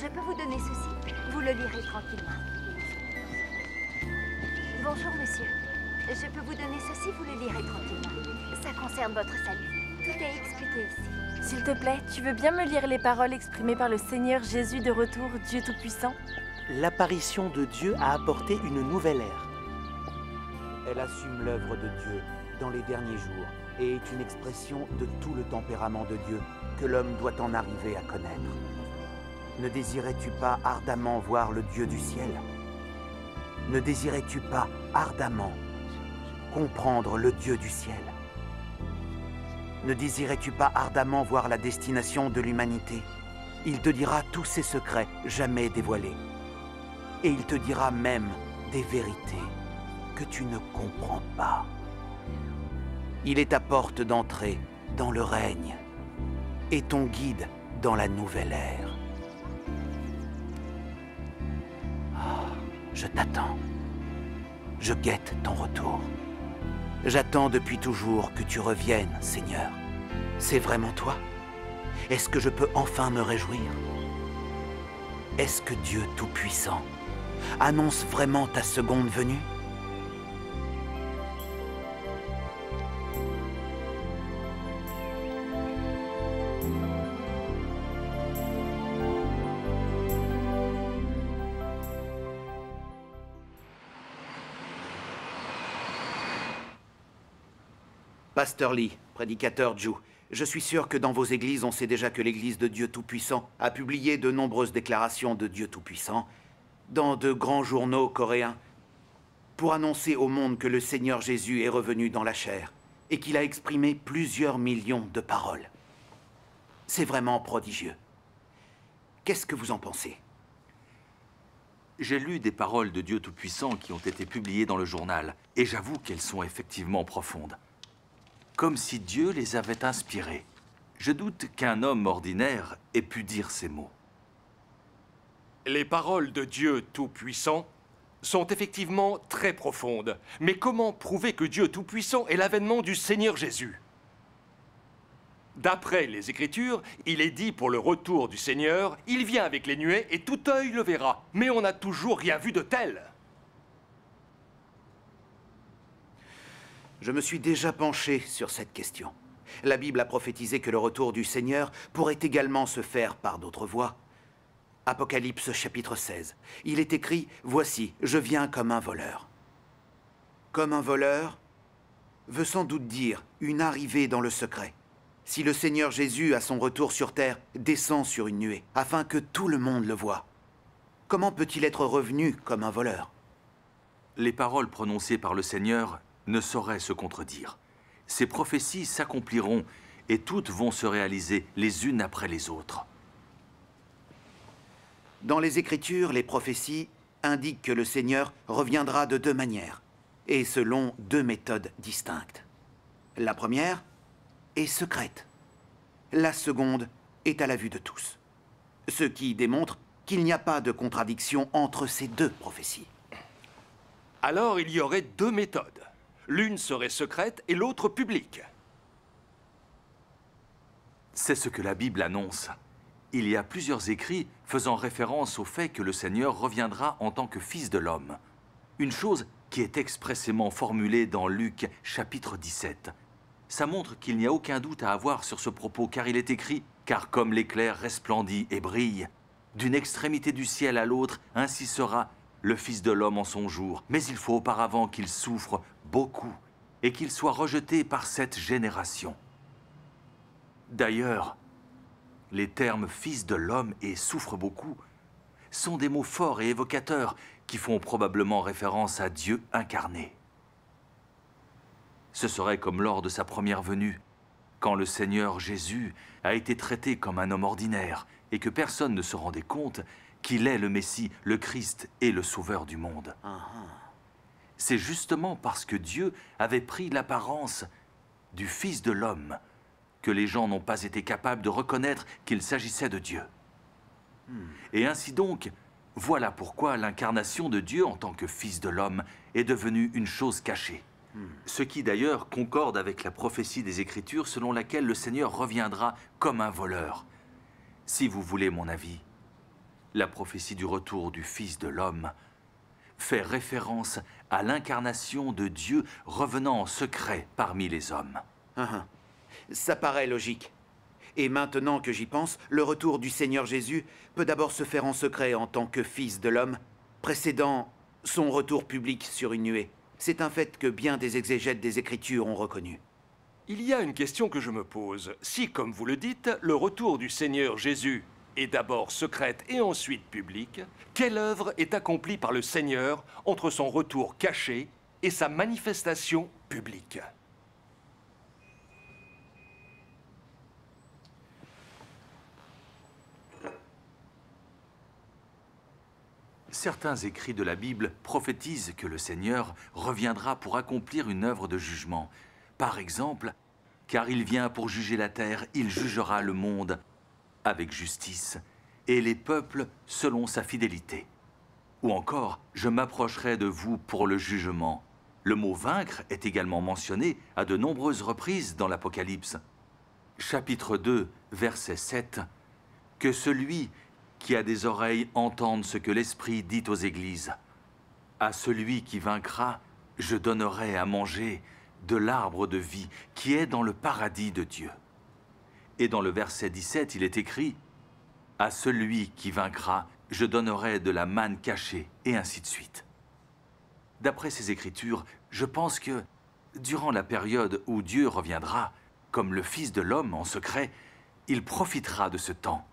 je peux vous donner ceci. Vous le lirez tranquillement. Bonjour, monsieur. Je peux vous donner ceci, vous le lirez tranquillement. Ça concerne votre salut. Tout est expliqué ici. S'il te plaît, tu veux bien me lire les paroles exprimées par le Seigneur Jésus de retour, Dieu Tout-Puissant L'apparition de Dieu a apporté une nouvelle ère. Elle assume l'œuvre de Dieu dans les derniers jours et est une expression de tout le tempérament de Dieu que l'homme doit en arriver à connaître. Ne désirais-tu pas ardemment voir le Dieu du ciel Ne désirais-tu pas ardemment comprendre le Dieu du ciel Ne désirais-tu pas ardemment voir la destination de l'humanité Il te dira tous ses secrets jamais dévoilés. Et il te dira même des vérités que tu ne comprends pas. Il est ta porte d'entrée dans le règne et ton guide dans la nouvelle ère. Oh, je t'attends. Je guette ton retour. J'attends depuis toujours que tu reviennes, Seigneur. C'est vraiment toi Est-ce que je peux enfin me réjouir Est-ce que Dieu Tout-Puissant annonce vraiment ta seconde venue Pastor Lee, prédicateur Ju, je suis sûr que dans vos églises, on sait déjà que l'église de Dieu Tout-Puissant a publié de nombreuses déclarations de Dieu Tout-Puissant dans de grands journaux coréens pour annoncer au monde que le Seigneur Jésus est revenu dans la chair et qu'il a exprimé plusieurs millions de paroles. C'est vraiment prodigieux. Qu'est-ce que vous en pensez j'ai lu des paroles de Dieu Tout-Puissant qui ont été publiées dans le journal, et j'avoue qu'elles sont effectivement profondes comme si Dieu les avait inspirés. Je doute qu'un homme ordinaire ait pu dire ces mots. Les paroles de Dieu Tout-Puissant sont effectivement très profondes. Mais comment prouver que Dieu Tout-Puissant est l'avènement du Seigneur Jésus D'après les Écritures, il est dit pour le retour du Seigneur, il vient avec les nuées et tout œil le verra. Mais on n'a toujours rien vu de tel. Je me suis déjà penché sur cette question. La Bible a prophétisé que le retour du Seigneur pourrait également se faire par d'autres voies. Apocalypse chapitre 16. Il est écrit, Voici, je viens comme un voleur. Comme un voleur veut sans doute dire une arrivée dans le secret. Si le Seigneur Jésus, à son retour sur terre, descend sur une nuée, afin que tout le monde le voie, comment peut-il être revenu comme un voleur Les paroles prononcées par le Seigneur ne saurait se contredire. Ces prophéties s'accompliront et toutes vont se réaliser les unes après les autres. Dans les Écritures, les prophéties indiquent que le Seigneur reviendra de deux manières, et selon deux méthodes distinctes. La première est secrète. La seconde est à la vue de tous. Ce qui démontre qu'il n'y a pas de contradiction entre ces deux prophéties. Alors il y aurait deux méthodes. L'une serait secrète et l'autre publique. C'est ce que la Bible annonce. Il y a plusieurs écrits faisant référence au fait que le Seigneur reviendra en tant que Fils de l'homme. Une chose qui est expressément formulée dans Luc chapitre 17. Ça montre qu'il n'y a aucun doute à avoir sur ce propos car il est écrit « Car comme l'éclair resplendit et brille, d'une extrémité du ciel à l'autre, ainsi sera le Fils de l'homme en son jour. Mais il faut auparavant qu'il souffre beaucoup, et qu'il soit rejeté par cette génération. D'ailleurs, les termes fils de l'homme et souffre beaucoup sont des mots forts et évocateurs qui font probablement référence à Dieu incarné. Ce serait comme lors de sa première venue, quand le Seigneur Jésus a été traité comme un homme ordinaire et que personne ne se rendait compte qu'il est le Messie, le Christ et le Sauveur du monde. Ah, ah c'est justement parce que Dieu avait pris l'apparence du Fils de l'homme que les gens n'ont pas été capables de reconnaître qu'il s'agissait de Dieu. Hmm. Et ainsi donc, voilà pourquoi l'incarnation de Dieu en tant que Fils de l'homme est devenue une chose cachée. Hmm. Ce qui d'ailleurs concorde avec la prophétie des Écritures selon laquelle le Seigneur reviendra comme un voleur. Si vous voulez mon avis, la prophétie du retour du Fils de l'homme fait référence à l'incarnation de Dieu revenant en secret parmi les hommes. Ah, ah. Ça paraît logique. Et maintenant que j'y pense, le retour du Seigneur Jésus peut d'abord se faire en secret en tant que Fils de l'homme, précédant son retour public sur une nuée. C'est un fait que bien des exégètes des Écritures ont reconnu. Il y a une question que je me pose. Si, comme vous le dites, le retour du Seigneur Jésus et d'abord secrète et ensuite publique, quelle œuvre est accomplie par le Seigneur entre son retour caché et sa manifestation publique Certains écrits de la Bible prophétisent que le Seigneur reviendra pour accomplir une œuvre de jugement. Par exemple, « Car il vient pour juger la terre, il jugera le monde avec justice, et les peuples selon sa fidélité. Ou encore, je m'approcherai de vous pour le jugement. Le mot vaincre est également mentionné à de nombreuses reprises dans l'Apocalypse. Chapitre 2, verset 7. Que celui qui a des oreilles entende ce que l'Esprit dit aux églises. À celui qui vaincra, je donnerai à manger de l'arbre de vie qui est dans le paradis de Dieu. Et dans le verset 17, il est écrit « À celui qui vaincra, je donnerai de la manne cachée, et ainsi de suite. » D'après ces Écritures, je pense que, durant la période où Dieu reviendra, comme le Fils de l'homme en secret, il profitera de ce temps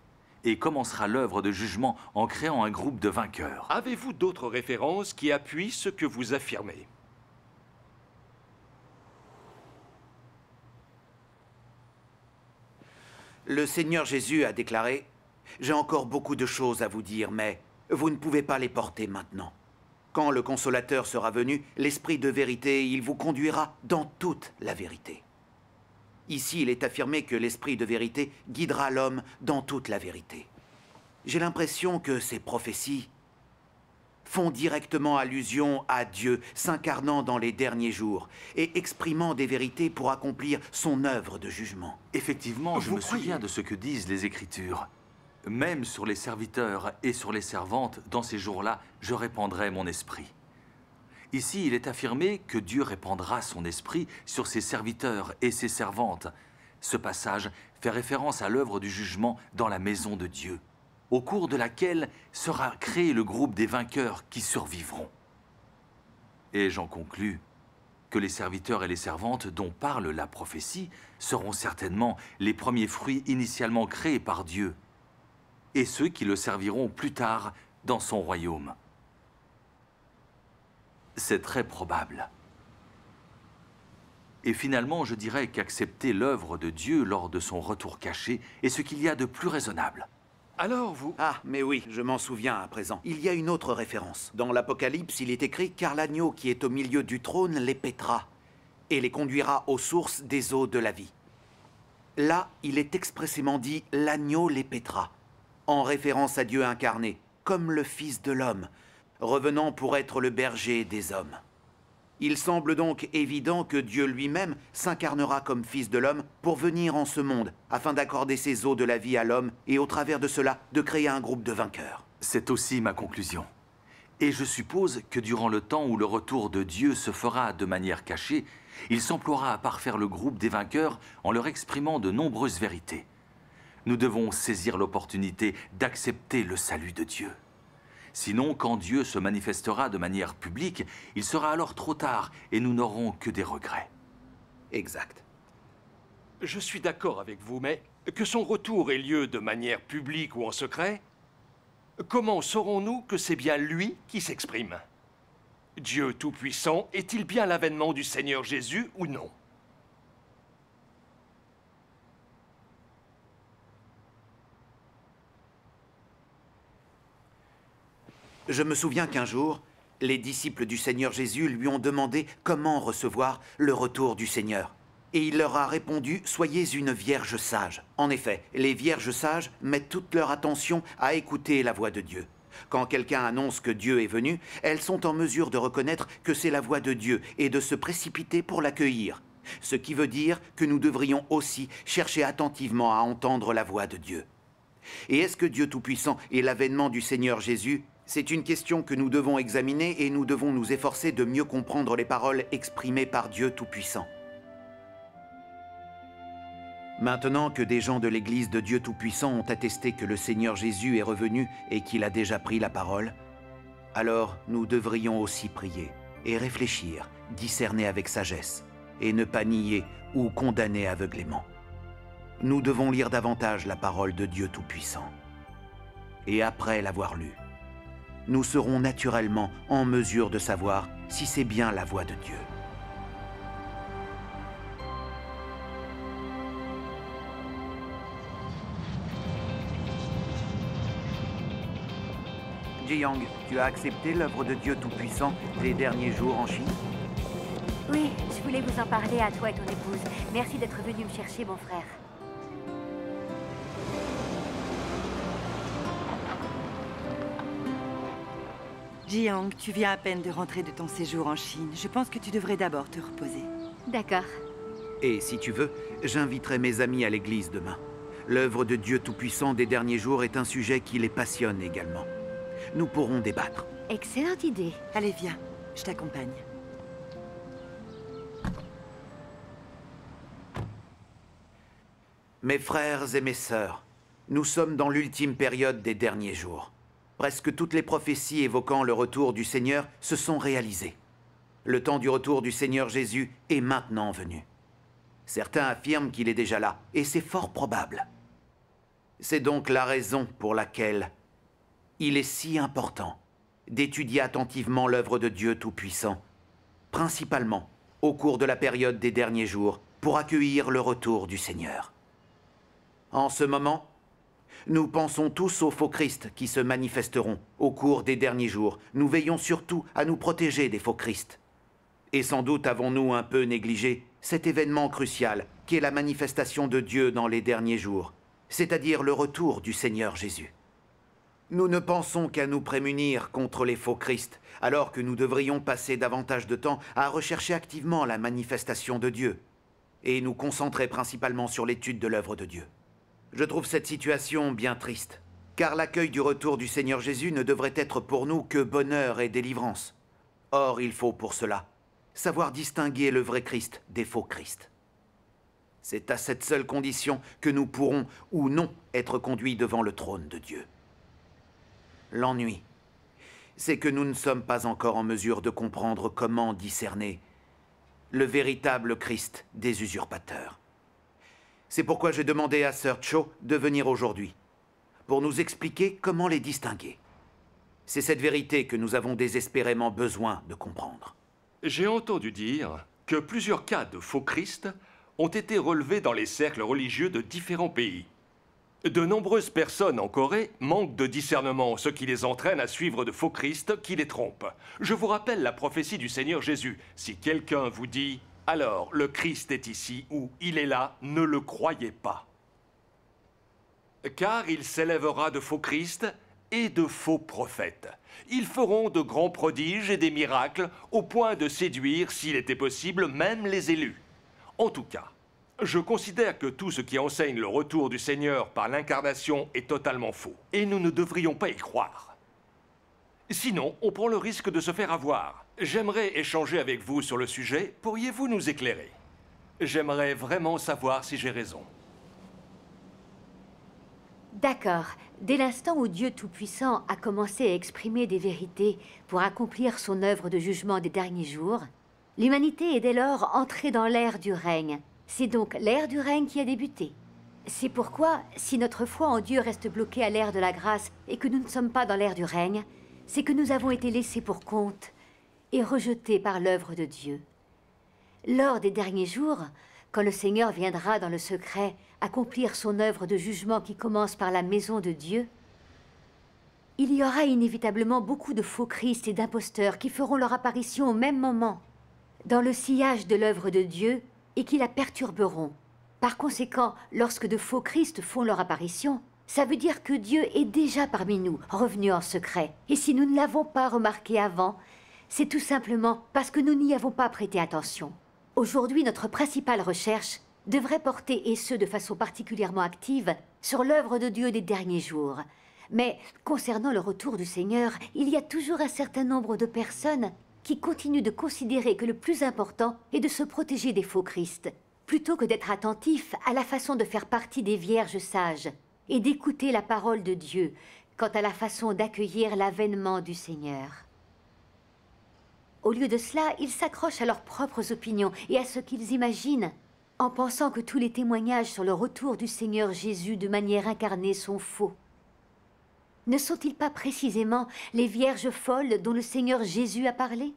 et commencera l'œuvre de jugement en créant un groupe de vainqueurs. Avez-vous d'autres références qui appuient ce que vous affirmez Le Seigneur Jésus a déclaré, J'ai encore beaucoup de choses à vous dire, mais vous ne pouvez pas les porter maintenant. Quand le consolateur sera venu, l'Esprit de vérité, il vous conduira dans toute la vérité. Ici, il est affirmé que l'Esprit de vérité guidera l'homme dans toute la vérité. J'ai l'impression que ces prophéties font directement allusion à Dieu s'incarnant dans les derniers jours et exprimant des vérités pour accomplir son œuvre de jugement. Effectivement, je me souviens de ce que disent les Écritures. Même sur les serviteurs et sur les servantes, dans ces jours-là, je répandrai mon esprit. Ici, il est affirmé que Dieu répandra son esprit sur ses serviteurs et ses servantes. Ce passage fait référence à l'œuvre du jugement dans la maison de Dieu au cours de laquelle sera créé le groupe des vainqueurs qui survivront. Et j'en conclus que les serviteurs et les servantes dont parle la prophétie seront certainement les premiers fruits initialement créés par Dieu, et ceux qui le serviront plus tard dans son royaume. C'est très probable. Et finalement, je dirais qu'accepter l'œuvre de Dieu lors de son retour caché est ce qu'il y a de plus raisonnable. Alors vous Ah, mais oui, je m'en souviens à présent. Il y a une autre référence. Dans l'Apocalypse, il est écrit Car l'agneau qui est au milieu du trône les pètera et les conduira aux sources des eaux de la vie. Là, il est expressément dit L'agneau les pètera, en référence à Dieu incarné, comme le Fils de l'homme, revenant pour être le berger des hommes. Il semble donc évident que Dieu lui-même s'incarnera comme Fils de l'homme pour venir en ce monde, afin d'accorder ses eaux de la vie à l'homme et au travers de cela de créer un groupe de vainqueurs. C'est aussi ma conclusion. Et je suppose que durant le temps où le retour de Dieu se fera de manière cachée, il s'emploiera à parfaire le groupe des vainqueurs en leur exprimant de nombreuses vérités. Nous devons saisir l'opportunité d'accepter le salut de Dieu. Sinon, quand Dieu se manifestera de manière publique, il sera alors trop tard et nous n'aurons que des regrets. Exact. Je suis d'accord avec vous, mais que son retour ait lieu de manière publique ou en secret, comment saurons-nous que c'est bien lui qui s'exprime Dieu Tout-Puissant est-il bien l'avènement du Seigneur Jésus ou non Je me souviens qu'un jour, les disciples du Seigneur Jésus lui ont demandé comment recevoir le retour du Seigneur. Et il leur a répondu, Soyez une vierge sage. En effet, les vierges sages mettent toute leur attention à écouter la voix de Dieu. Quand quelqu'un annonce que Dieu est venu, elles sont en mesure de reconnaître que c'est la voix de Dieu et de se précipiter pour l'accueillir. Ce qui veut dire que nous devrions aussi chercher attentivement à entendre la voix de Dieu. Et est-ce que Dieu Tout-Puissant et l'avènement du Seigneur Jésus c'est une question que nous devons examiner et nous devons nous efforcer de mieux comprendre les paroles exprimées par Dieu Tout-Puissant. Maintenant que des gens de l'Église de Dieu Tout-Puissant ont attesté que le Seigneur Jésus est revenu et qu'il a déjà pris la parole, alors nous devrions aussi prier et réfléchir, discerner avec sagesse et ne pas nier ou condamner aveuglément. Nous devons lire davantage la parole de Dieu Tout-Puissant. Et après l'avoir lue, nous serons naturellement en mesure de savoir si c'est bien la voix de Dieu. Yang, tu as accepté l'œuvre de Dieu Tout-Puissant les derniers jours en Chine Oui, je voulais vous en parler à toi et ton épouse. Merci d'être venu me chercher, mon frère. Jiang, tu viens à peine de rentrer de ton séjour en Chine. Je pense que tu devrais d'abord te reposer. D'accord. Et si tu veux, j'inviterai mes amis à l'église demain. L'œuvre de Dieu Tout-Puissant des derniers jours est un sujet qui les passionne également. Nous pourrons débattre. Excellente idée. Allez, viens. Je t'accompagne. Mes frères et mes sœurs, nous sommes dans l'ultime période des derniers jours presque toutes les prophéties évoquant le retour du Seigneur se sont réalisées. Le temps du retour du Seigneur Jésus est maintenant venu. Certains affirment qu'il est déjà là, et c'est fort probable. C'est donc la raison pour laquelle il est si important d'étudier attentivement l'œuvre de Dieu Tout-Puissant, principalement au cours de la période des derniers jours, pour accueillir le retour du Seigneur. En ce moment, nous pensons tous aux faux Christ qui se manifesteront au cours des derniers jours. Nous veillons surtout à nous protéger des faux Christ. Et sans doute avons-nous un peu négligé cet événement crucial qui est la manifestation de Dieu dans les derniers jours, c'est-à-dire le retour du Seigneur Jésus. Nous ne pensons qu'à nous prémunir contre les faux Christ, alors que nous devrions passer davantage de temps à rechercher activement la manifestation de Dieu, et nous concentrer principalement sur l'étude de l'œuvre de Dieu. Je trouve cette situation bien triste, car l'accueil du retour du Seigneur Jésus ne devrait être pour nous que bonheur et délivrance. Or, il faut pour cela savoir distinguer le vrai Christ des faux Christ. C'est à cette seule condition que nous pourrons ou non être conduits devant le trône de Dieu. L'ennui, c'est que nous ne sommes pas encore en mesure de comprendre comment discerner le véritable Christ des usurpateurs. C'est pourquoi j'ai demandé à Sir Cho de venir aujourd'hui, pour nous expliquer comment les distinguer. C'est cette vérité que nous avons désespérément besoin de comprendre. J'ai entendu dire que plusieurs cas de faux Christ ont été relevés dans les cercles religieux de différents pays. De nombreuses personnes en Corée manquent de discernement, ce qui les entraîne à suivre de faux Christ qui les trompent. Je vous rappelle la prophétie du Seigneur Jésus. Si quelqu'un vous dit alors, le Christ est ici ou il est là, ne le croyez pas. Car il s'élèvera de faux Christ et de faux prophètes. Ils feront de grands prodiges et des miracles au point de séduire, s'il était possible, même les élus. En tout cas, je considère que tout ce qui enseigne le retour du Seigneur par l'incarnation est totalement faux, et nous ne devrions pas y croire. Sinon, on prend le risque de se faire avoir. J'aimerais échanger avec vous sur le sujet. Pourriez-vous nous éclairer J'aimerais vraiment savoir si j'ai raison. D'accord. Dès l'instant où Dieu Tout-Puissant a commencé à exprimer des vérités pour accomplir son œuvre de jugement des derniers jours, l'humanité est dès lors entrée dans l'ère du règne. C'est donc l'ère du règne qui a débuté. C'est pourquoi, si notre foi en Dieu reste bloquée à l'ère de la grâce et que nous ne sommes pas dans l'ère du règne, c'est que nous avons été laissés pour compte et rejeté par l'œuvre de Dieu. Lors des derniers jours, quand le Seigneur viendra dans le secret accomplir son œuvre de jugement qui commence par la maison de Dieu, il y aura inévitablement beaucoup de faux Christ et d'imposteurs qui feront leur apparition au même moment, dans le sillage de l'œuvre de Dieu, et qui la perturberont. Par conséquent, lorsque de faux Christ font leur apparition, ça veut dire que Dieu est déjà parmi nous, revenu en secret. Et si nous ne l'avons pas remarqué avant, c'est tout simplement parce que nous n'y avons pas prêté attention. Aujourd'hui, notre principale recherche devrait porter, et ce de façon particulièrement active, sur l'œuvre de Dieu des derniers jours. Mais concernant le retour du Seigneur, il y a toujours un certain nombre de personnes qui continuent de considérer que le plus important est de se protéger des faux Christ, plutôt que d'être attentifs à la façon de faire partie des vierges sages et d'écouter la parole de Dieu quant à la façon d'accueillir l'avènement du Seigneur. Au lieu de cela, ils s'accrochent à leurs propres opinions et à ce qu'ils imaginent, en pensant que tous les témoignages sur le retour du Seigneur Jésus de manière incarnée sont faux. Ne sont-ils pas précisément les vierges folles dont le Seigneur Jésus a parlé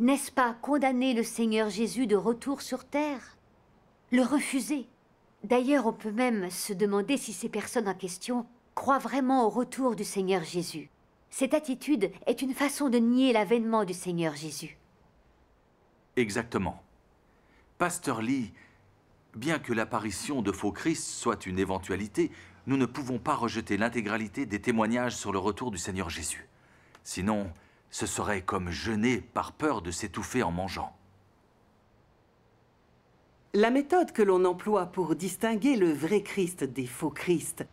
N'est-ce pas condamner le Seigneur Jésus de retour sur terre Le refuser D'ailleurs, on peut même se demander si ces personnes en question croient vraiment au retour du Seigneur Jésus. Cette attitude est une façon de nier l'avènement du Seigneur Jésus. Exactement. Pasteur Lee, bien que l'apparition de faux Christ soit une éventualité, nous ne pouvons pas rejeter l'intégralité des témoignages sur le retour du Seigneur Jésus. Sinon, ce serait comme jeûner par peur de s'étouffer en mangeant. La méthode que l'on emploie pour distinguer le vrai Christ des faux Christ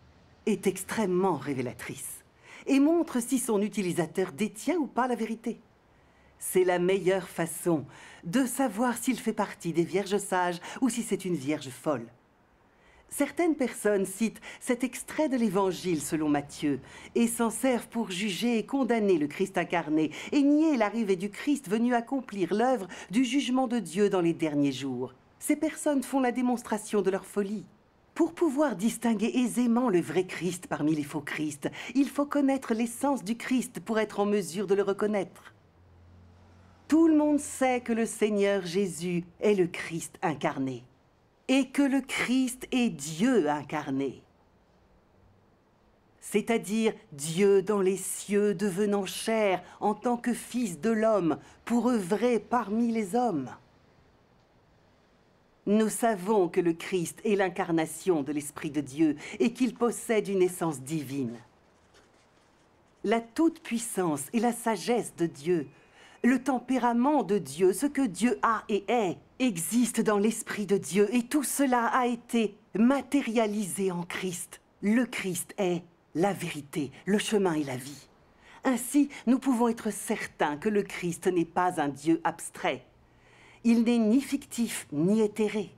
est extrêmement révélatrice et montre si son utilisateur détient ou pas la vérité. C'est la meilleure façon de savoir s'il fait partie des vierges sages ou si c'est une vierge folle. Certaines personnes citent cet extrait de l'Évangile selon Matthieu et s'en servent pour juger et condamner le Christ incarné et nier l'arrivée du Christ venu accomplir l'œuvre du jugement de Dieu dans les derniers jours. Ces personnes font la démonstration de leur folie. Pour pouvoir distinguer aisément le vrai Christ parmi les faux Christ, il faut connaître l'essence du Christ pour être en mesure de le reconnaître. Tout le monde sait que le Seigneur Jésus est le Christ incarné et que le Christ est Dieu incarné, c'est-à-dire Dieu dans les cieux devenant chair en tant que Fils de l'homme pour œuvrer parmi les hommes. Nous savons que le Christ est l'incarnation de l'Esprit de Dieu et qu'il possède une essence divine. La toute-puissance et la sagesse de Dieu, le tempérament de Dieu, ce que Dieu a et est, existe dans l'Esprit de Dieu et tout cela a été matérialisé en Christ. Le Christ est la vérité, le chemin et la vie. Ainsi, nous pouvons être certains que le Christ n'est pas un Dieu abstrait, il n'est ni fictif ni éthéré.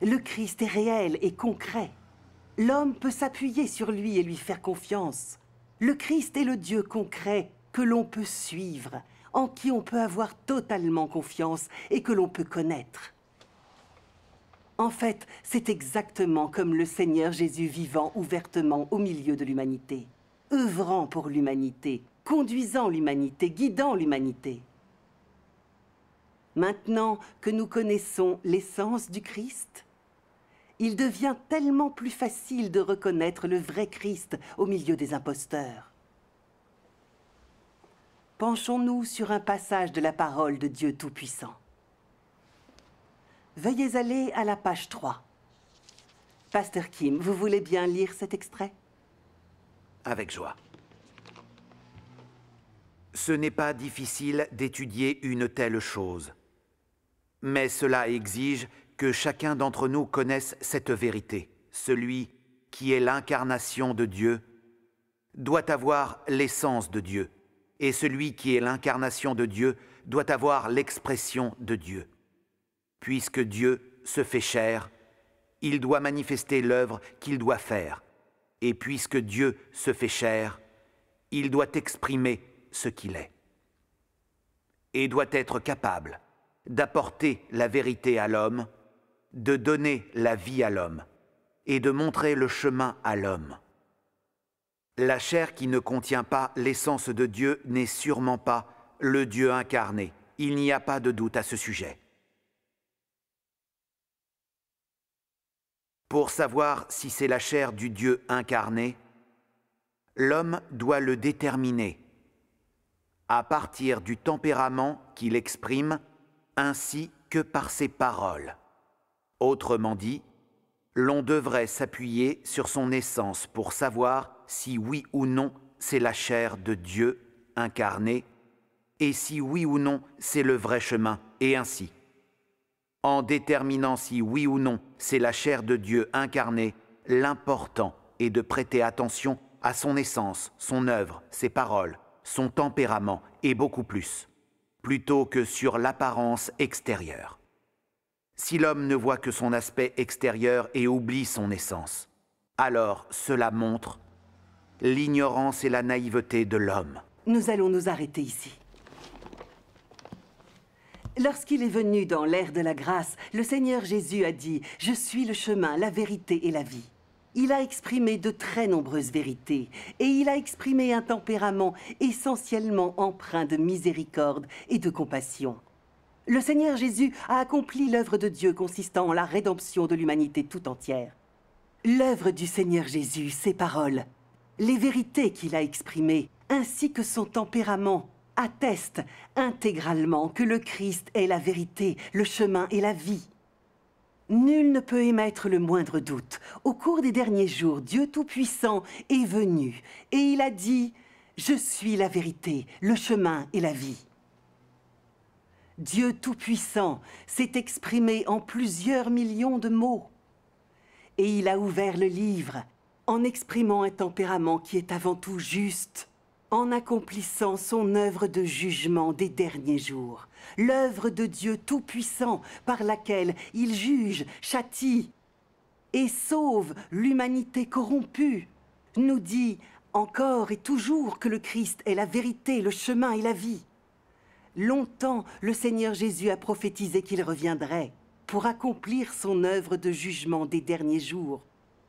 Le Christ est réel et concret. L'homme peut s'appuyer sur lui et lui faire confiance. Le Christ est le Dieu concret que l'on peut suivre, en qui on peut avoir totalement confiance et que l'on peut connaître. En fait, c'est exactement comme le Seigneur Jésus vivant ouvertement au milieu de l'humanité, œuvrant pour l'humanité, conduisant l'humanité, guidant l'humanité maintenant que nous connaissons l'essence du Christ, il devient tellement plus facile de reconnaître le vrai Christ au milieu des imposteurs. Penchons-nous sur un passage de la parole de Dieu Tout-Puissant. Veuillez aller à la page 3. Pasteur Kim, vous voulez bien lire cet extrait Avec joie. Ce n'est pas difficile d'étudier une telle chose mais cela exige que chacun d'entre nous connaisse cette vérité. Celui qui est l'incarnation de Dieu doit avoir l'essence de Dieu, et celui qui est l'incarnation de Dieu doit avoir l'expression de Dieu. Puisque Dieu se fait chair, il doit manifester l'œuvre qu'il doit faire, et puisque Dieu se fait chair, il doit exprimer ce qu'il est, et doit être capable d'apporter la vérité à l'homme, de donner la vie à l'homme et de montrer le chemin à l'homme. La chair qui ne contient pas l'essence de Dieu n'est sûrement pas le Dieu incarné. Il n'y a pas de doute à ce sujet. Pour savoir si c'est la chair du Dieu incarné, l'homme doit le déterminer à partir du tempérament qu'il exprime ainsi que par ses paroles. Autrement dit, l'on devrait s'appuyer sur son essence pour savoir si oui ou non c'est la chair de Dieu incarnée, et si oui ou non c'est le vrai chemin, et ainsi. En déterminant si oui ou non c'est la chair de Dieu incarnée, l'important est de prêter attention à son essence, son œuvre, ses paroles, son tempérament, et beaucoup plus plutôt que sur l'apparence extérieure. Si l'homme ne voit que son aspect extérieur et oublie son essence, alors cela montre l'ignorance et la naïveté de l'homme. Nous allons nous arrêter ici. Lorsqu'il est venu dans l'ère de la grâce, le Seigneur Jésus a dit « Je suis le chemin, la vérité et la vie ». Il a exprimé de très nombreuses vérités et il a exprimé un tempérament essentiellement empreint de miséricorde et de compassion. Le Seigneur Jésus a accompli l'œuvre de Dieu consistant en la rédemption de l'humanité tout entière. L'œuvre du Seigneur Jésus, ses paroles, les vérités qu'il a exprimées, ainsi que son tempérament, attestent intégralement que le Christ est la vérité, le chemin et la vie. Nul ne peut émettre le moindre doute. Au cours des derniers jours, Dieu Tout-Puissant est venu et il a dit « Je suis la vérité, le chemin et la vie ». Dieu Tout-Puissant s'est exprimé en plusieurs millions de mots. Et il a ouvert le livre en exprimant un tempérament qui est avant tout juste en accomplissant son œuvre de jugement des derniers jours, l'œuvre de Dieu Tout-Puissant par laquelle il juge, châtie et sauve l'humanité corrompue, nous dit encore et toujours que le Christ est la vérité, le chemin et la vie. Longtemps, le Seigneur Jésus a prophétisé qu'il reviendrait pour accomplir son œuvre de jugement des derniers jours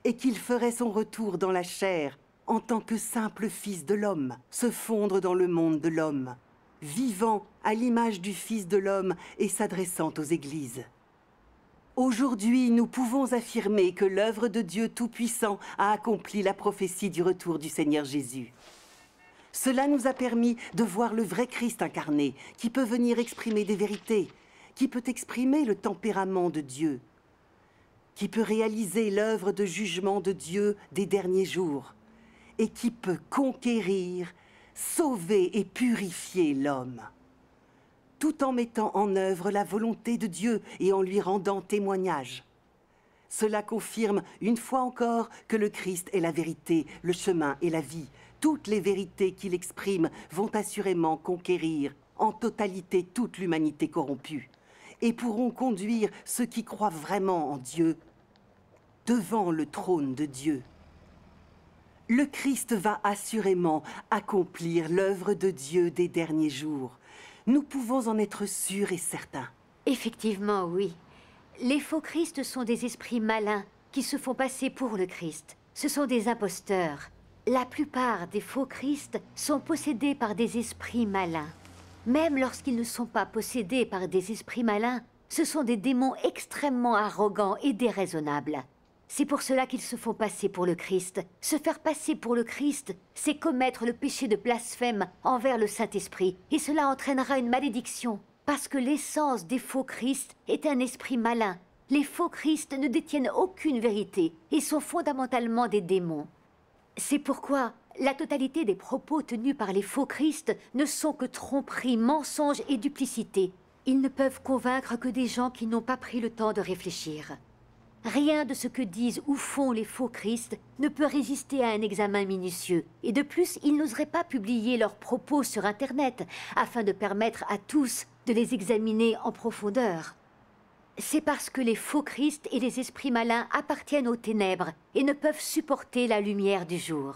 et qu'il ferait son retour dans la chair en tant que simple fils de l'homme, se fondre dans le monde de l'homme, vivant à l'image du Fils de l'homme et s'adressant aux églises. Aujourd'hui, nous pouvons affirmer que l'œuvre de Dieu Tout-Puissant a accompli la prophétie du retour du Seigneur Jésus. Cela nous a permis de voir le vrai Christ incarné, qui peut venir exprimer des vérités, qui peut exprimer le tempérament de Dieu, qui peut réaliser l'œuvre de jugement de Dieu des derniers jours, et qui peut conquérir, sauver et purifier l'homme, tout en mettant en œuvre la volonté de Dieu et en lui rendant témoignage. Cela confirme une fois encore que le Christ est la vérité, le chemin et la vie. Toutes les vérités qu'il exprime vont assurément conquérir en totalité toute l'humanité corrompue et pourront conduire ceux qui croient vraiment en Dieu devant le trône de Dieu le Christ va assurément accomplir l'œuvre de Dieu des derniers jours. Nous pouvons en être sûrs et certains. Effectivement, oui. Les faux Christes sont des esprits malins qui se font passer pour le Christ. Ce sont des imposteurs. La plupart des faux Christes sont possédés par des esprits malins. Même lorsqu'ils ne sont pas possédés par des esprits malins, ce sont des démons extrêmement arrogants et déraisonnables. C'est pour cela qu'ils se font passer pour le Christ. Se faire passer pour le Christ, c'est commettre le péché de blasphème envers le Saint-Esprit, et cela entraînera une malédiction, parce que l'essence des faux Christ est un esprit malin. Les faux Christ ne détiennent aucune vérité et sont fondamentalement des démons. C'est pourquoi la totalité des propos tenus par les faux Christ ne sont que tromperies, mensonges et duplicité. Ils ne peuvent convaincre que des gens qui n'ont pas pris le temps de réfléchir. Rien de ce que disent ou font les faux Christ ne peut résister à un examen minutieux. Et de plus, ils n'oseraient pas publier leurs propos sur Internet afin de permettre à tous de les examiner en profondeur. C'est parce que les faux Christs et les esprits malins appartiennent aux ténèbres et ne peuvent supporter la lumière du jour.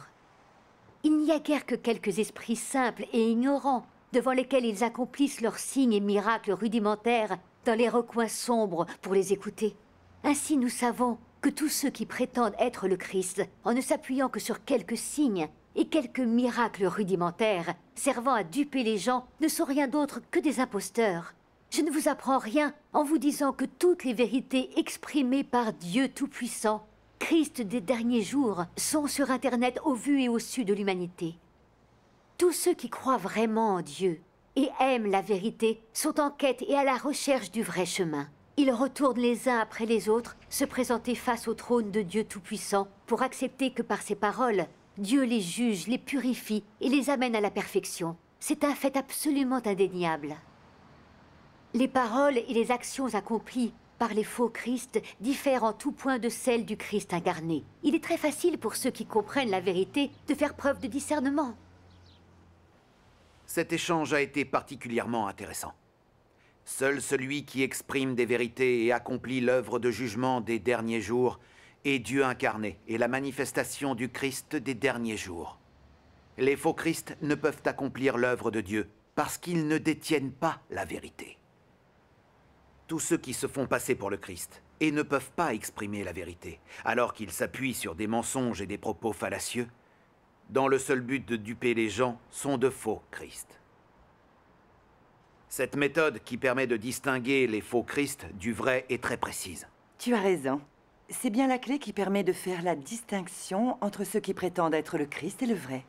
Il n'y a guère que quelques esprits simples et ignorants devant lesquels ils accomplissent leurs signes et miracles rudimentaires dans les recoins sombres pour les écouter. Ainsi nous savons que tous ceux qui prétendent être le Christ, en ne s'appuyant que sur quelques signes et quelques miracles rudimentaires, servant à duper les gens, ne sont rien d'autre que des imposteurs. Je ne vous apprends rien en vous disant que toutes les vérités exprimées par Dieu Tout-Puissant, Christ des derniers jours, sont sur Internet au vu et au su de l'humanité. Tous ceux qui croient vraiment en Dieu et aiment la vérité sont en quête et à la recherche du vrai chemin ils retournent les uns après les autres se présenter face au trône de Dieu Tout-Puissant pour accepter que par ses paroles, Dieu les juge, les purifie et les amène à la perfection. C'est un fait absolument indéniable. Les paroles et les actions accomplies par les faux Christ diffèrent en tout point de celles du Christ incarné. Il est très facile pour ceux qui comprennent la vérité de faire preuve de discernement. Cet échange a été particulièrement intéressant. Seul celui qui exprime des vérités et accomplit l'œuvre de jugement des derniers jours est Dieu incarné et la manifestation du Christ des derniers jours. Les faux Christ ne peuvent accomplir l'œuvre de Dieu parce qu'ils ne détiennent pas la vérité. Tous ceux qui se font passer pour le Christ et ne peuvent pas exprimer la vérité, alors qu'ils s'appuient sur des mensonges et des propos fallacieux, dans le seul but de duper les gens, sont de faux Christ. Cette méthode qui permet de distinguer les faux Christ du vrai est très précise. Tu as raison. C'est bien la clé qui permet de faire la distinction entre ceux qui prétendent être le Christ et le vrai.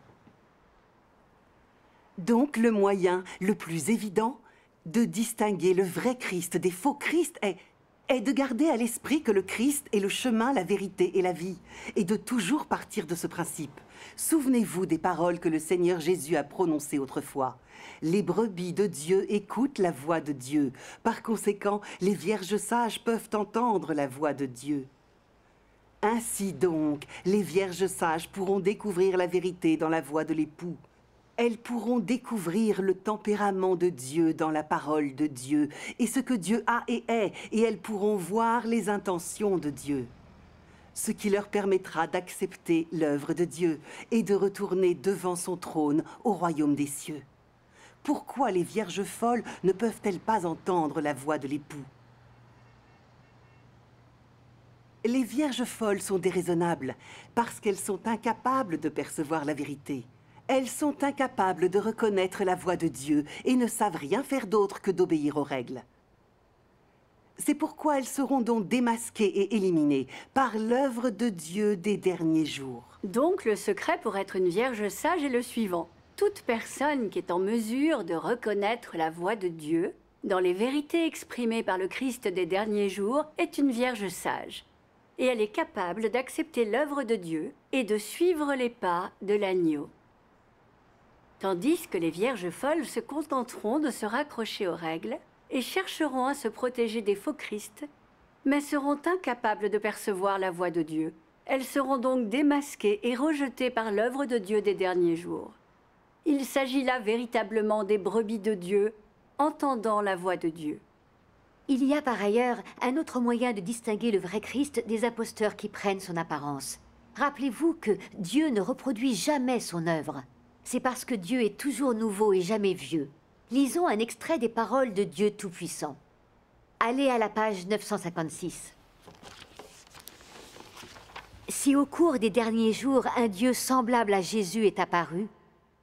Donc le moyen le plus évident de distinguer le vrai Christ des faux Christ est, est de garder à l'esprit que le Christ est le chemin, la vérité et la vie, et de toujours partir de ce principe. Souvenez-vous des paroles que le Seigneur Jésus a prononcées autrefois. Les brebis de Dieu écoutent la voix de Dieu. Par conséquent, les vierges sages peuvent entendre la voix de Dieu. Ainsi donc, les vierges sages pourront découvrir la vérité dans la voix de l'époux. Elles pourront découvrir le tempérament de Dieu dans la parole de Dieu et ce que Dieu a et est, et elles pourront voir les intentions de Dieu ce qui leur permettra d'accepter l'œuvre de Dieu et de retourner devant son trône au royaume des cieux pourquoi les vierges folles ne peuvent-elles pas entendre la voix de l'époux Les vierges folles sont déraisonnables parce qu'elles sont incapables de percevoir la vérité. Elles sont incapables de reconnaître la voix de Dieu et ne savent rien faire d'autre que d'obéir aux règles. C'est pourquoi elles seront donc démasquées et éliminées par l'œuvre de Dieu des derniers jours. Donc le secret pour être une vierge sage est le suivant toute personne qui est en mesure de reconnaître la voix de Dieu dans les vérités exprimées par le Christ des derniers jours est une vierge sage, et elle est capable d'accepter l'œuvre de Dieu et de suivre les pas de l'agneau. Tandis que les vierges folles se contenteront de se raccrocher aux règles et chercheront à se protéger des faux Christ, mais seront incapables de percevoir la voix de Dieu. Elles seront donc démasquées et rejetées par l'œuvre de Dieu des derniers jours. Il s'agit là véritablement des brebis de Dieu, entendant la voix de Dieu. Il y a par ailleurs un autre moyen de distinguer le vrai Christ des imposteurs qui prennent son apparence. Rappelez-vous que Dieu ne reproduit jamais son œuvre. C'est parce que Dieu est toujours nouveau et jamais vieux. Lisons un extrait des paroles de Dieu Tout-Puissant. Allez à la page 956. Si au cours des derniers jours un Dieu semblable à Jésus est apparu,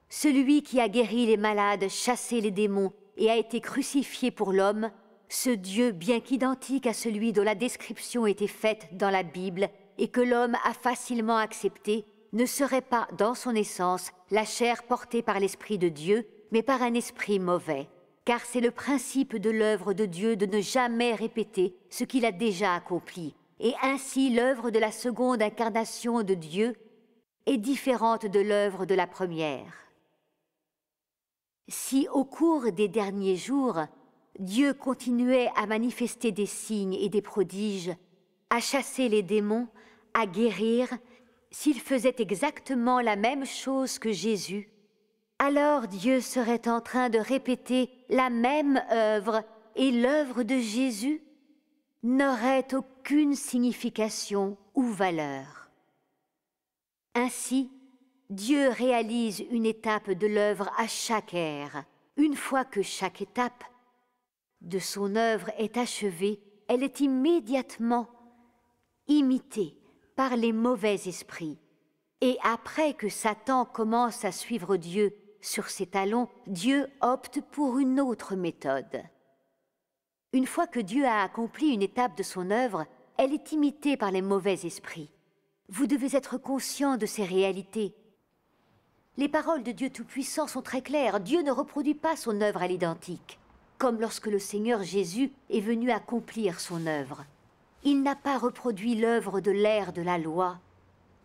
celui qui a guéri les malades, chassé les démons et a été crucifié pour l'homme, ce Dieu bien qu'identique à celui dont la description était faite dans la Bible et que l'homme a facilement accepté, ne serait pas dans son essence la chair portée par l'Esprit de Dieu, mais par un esprit mauvais, car c'est le principe de l'œuvre de Dieu de ne jamais répéter ce qu'il a déjà accompli, et ainsi l'œuvre de la seconde incarnation de Dieu est différente de l'œuvre de la première. Si au cours des derniers jours, Dieu continuait à manifester des signes et des prodiges, à chasser les démons, à guérir, s'il faisait exactement la même chose que Jésus, alors Dieu serait en train de répéter la même œuvre et l'œuvre de Jésus n'aurait aucune signification ou valeur. Ainsi, Dieu réalise une étape de l'œuvre à chaque ère. Une fois que chaque étape de son œuvre est achevée, elle est immédiatement imitée par les mauvais esprits. Et après que Satan commence à suivre Dieu sur ses talons, Dieu opte pour une autre méthode. Une fois que Dieu a accompli une étape de son œuvre, elle est imitée par les mauvais esprits. Vous devez être conscient de ces réalités les paroles de Dieu Tout-Puissant sont très claires. Dieu ne reproduit pas son œuvre à l'identique, comme lorsque le Seigneur Jésus est venu accomplir son œuvre. Il n'a pas reproduit l'œuvre de l'ère de la loi.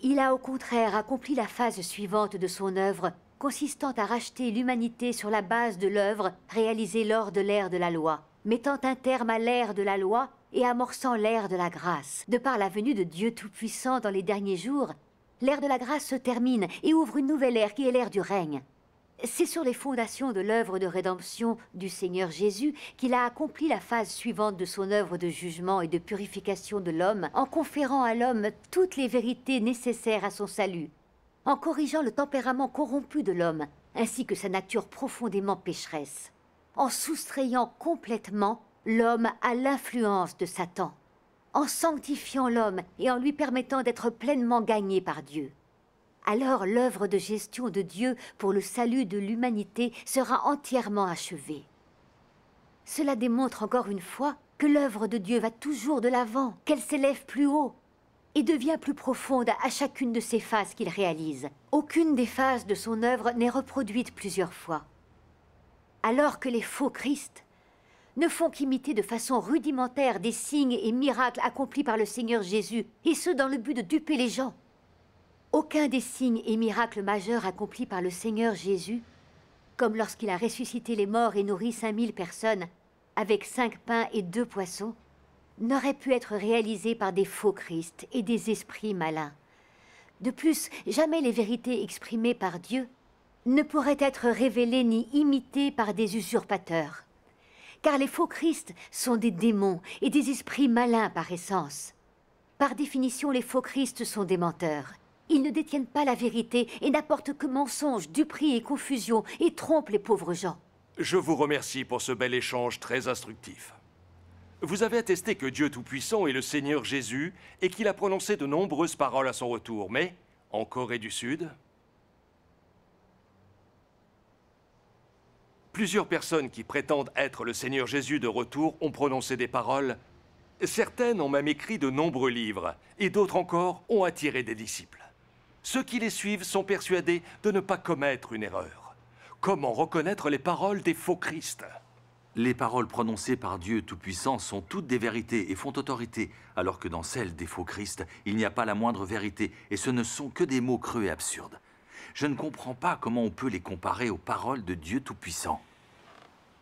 Il a au contraire accompli la phase suivante de son œuvre, consistant à racheter l'humanité sur la base de l'œuvre réalisée lors de l'ère de la loi, mettant un terme à l'ère de la loi et amorçant l'ère de la grâce, de par la venue de Dieu Tout-Puissant dans les derniers jours l'ère de la grâce se termine et ouvre une nouvelle ère qui est l'ère du règne. C'est sur les fondations de l'œuvre de rédemption du Seigneur Jésus qu'il a accompli la phase suivante de son œuvre de jugement et de purification de l'homme en conférant à l'homme toutes les vérités nécessaires à son salut, en corrigeant le tempérament corrompu de l'homme ainsi que sa nature profondément pécheresse, en soustrayant complètement l'homme à l'influence de Satan en sanctifiant l'homme et en lui permettant d'être pleinement gagné par Dieu. Alors l'œuvre de gestion de Dieu pour le salut de l'humanité sera entièrement achevée. Cela démontre encore une fois que l'œuvre de Dieu va toujours de l'avant, qu'elle s'élève plus haut et devient plus profonde à chacune de ses phases qu'il réalise. Aucune des phases de son œuvre n'est reproduite plusieurs fois. Alors que les faux Christ ne font qu'imiter de façon rudimentaire des signes et miracles accomplis par le Seigneur Jésus, et ce dans le but de duper les gens. Aucun des signes et miracles majeurs accomplis par le Seigneur Jésus, comme lorsqu'il a ressuscité les morts et nourri 5000 personnes avec cinq pains et deux poissons, n'aurait pu être réalisé par des faux Christ et des esprits malins. De plus, jamais les vérités exprimées par Dieu ne pourraient être révélées ni imitées par des usurpateurs car les faux Christs sont des démons et des esprits malins par essence. Par définition, les faux Christs sont des menteurs. Ils ne détiennent pas la vérité et n'apportent que mensonges, duperies et confusion et trompent les pauvres gens. Je vous remercie pour ce bel échange très instructif. Vous avez attesté que Dieu Tout-Puissant est le Seigneur Jésus et qu'il a prononcé de nombreuses paroles à son retour, mais en Corée du Sud, Plusieurs personnes qui prétendent être le Seigneur Jésus de retour ont prononcé des paroles. Certaines ont même écrit de nombreux livres, et d'autres encore ont attiré des disciples. Ceux qui les suivent sont persuadés de ne pas commettre une erreur. Comment reconnaître les paroles des faux Christ Les paroles prononcées par Dieu Tout-Puissant sont toutes des vérités et font autorité, alors que dans celles des faux Christs, il n'y a pas la moindre vérité, et ce ne sont que des mots creux et absurdes. Je ne comprends pas comment on peut les comparer aux paroles de Dieu Tout-Puissant.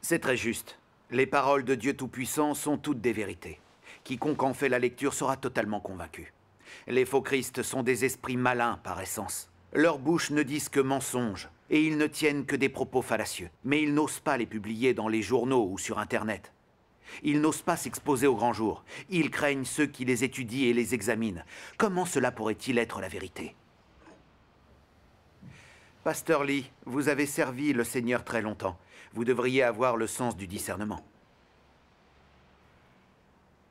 C'est très juste. Les paroles de Dieu Tout-Puissant sont toutes des vérités. Quiconque en fait la lecture sera totalement convaincu. Les faux Christes sont des esprits malins par essence. Leurs bouches ne disent que mensonges, et ils ne tiennent que des propos fallacieux. Mais ils n'osent pas les publier dans les journaux ou sur Internet. Ils n'osent pas s'exposer au grand jour. Ils craignent ceux qui les étudient et les examinent. Comment cela pourrait-il être la vérité Pasteur Lee, vous avez servi le Seigneur très longtemps. Vous devriez avoir le sens du discernement.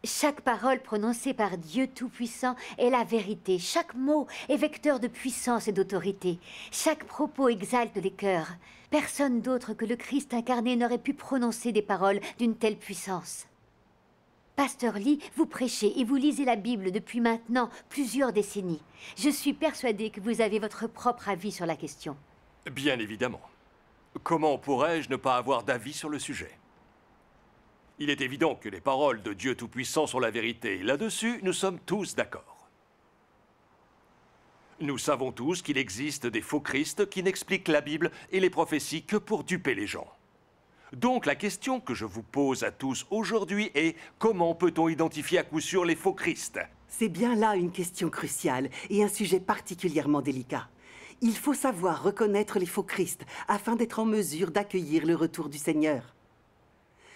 Chaque parole prononcée par Dieu Tout-Puissant est la vérité. Chaque mot est vecteur de puissance et d'autorité. Chaque propos exalte les cœurs. Personne d'autre que le Christ incarné n'aurait pu prononcer des paroles d'une telle puissance. Pasteur Lee, vous prêchez et vous lisez la Bible depuis maintenant plusieurs décennies. Je suis persuadé que vous avez votre propre avis sur la question. Bien évidemment. Comment pourrais-je ne pas avoir d'avis sur le sujet Il est évident que les paroles de Dieu Tout-Puissant sont la vérité. Là-dessus, nous sommes tous d'accord. Nous savons tous qu'il existe des faux christes qui n'expliquent la Bible et les prophéties que pour duper les gens. Donc la question que je vous pose à tous aujourd'hui est comment peut-on identifier à coup sûr les faux Christes C'est bien là une question cruciale et un sujet particulièrement délicat. Il faut savoir reconnaître les faux Christes afin d'être en mesure d'accueillir le retour du Seigneur.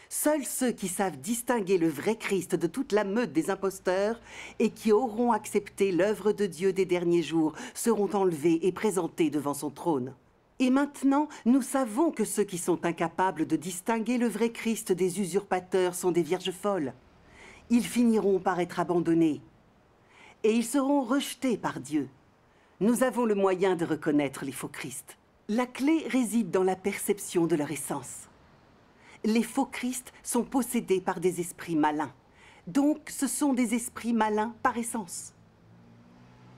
Seuls ceux qui savent distinguer le vrai Christ de toute la meute des imposteurs et qui auront accepté l'œuvre de Dieu des derniers jours seront enlevés et présentés devant son trône. Et maintenant, nous savons que ceux qui sont incapables de distinguer le vrai Christ des usurpateurs sont des vierges folles. Ils finiront par être abandonnés. Et ils seront rejetés par Dieu. Nous avons le moyen de reconnaître les faux Christ. La clé réside dans la perception de leur essence. Les faux Christ sont possédés par des esprits malins. Donc, ce sont des esprits malins par essence.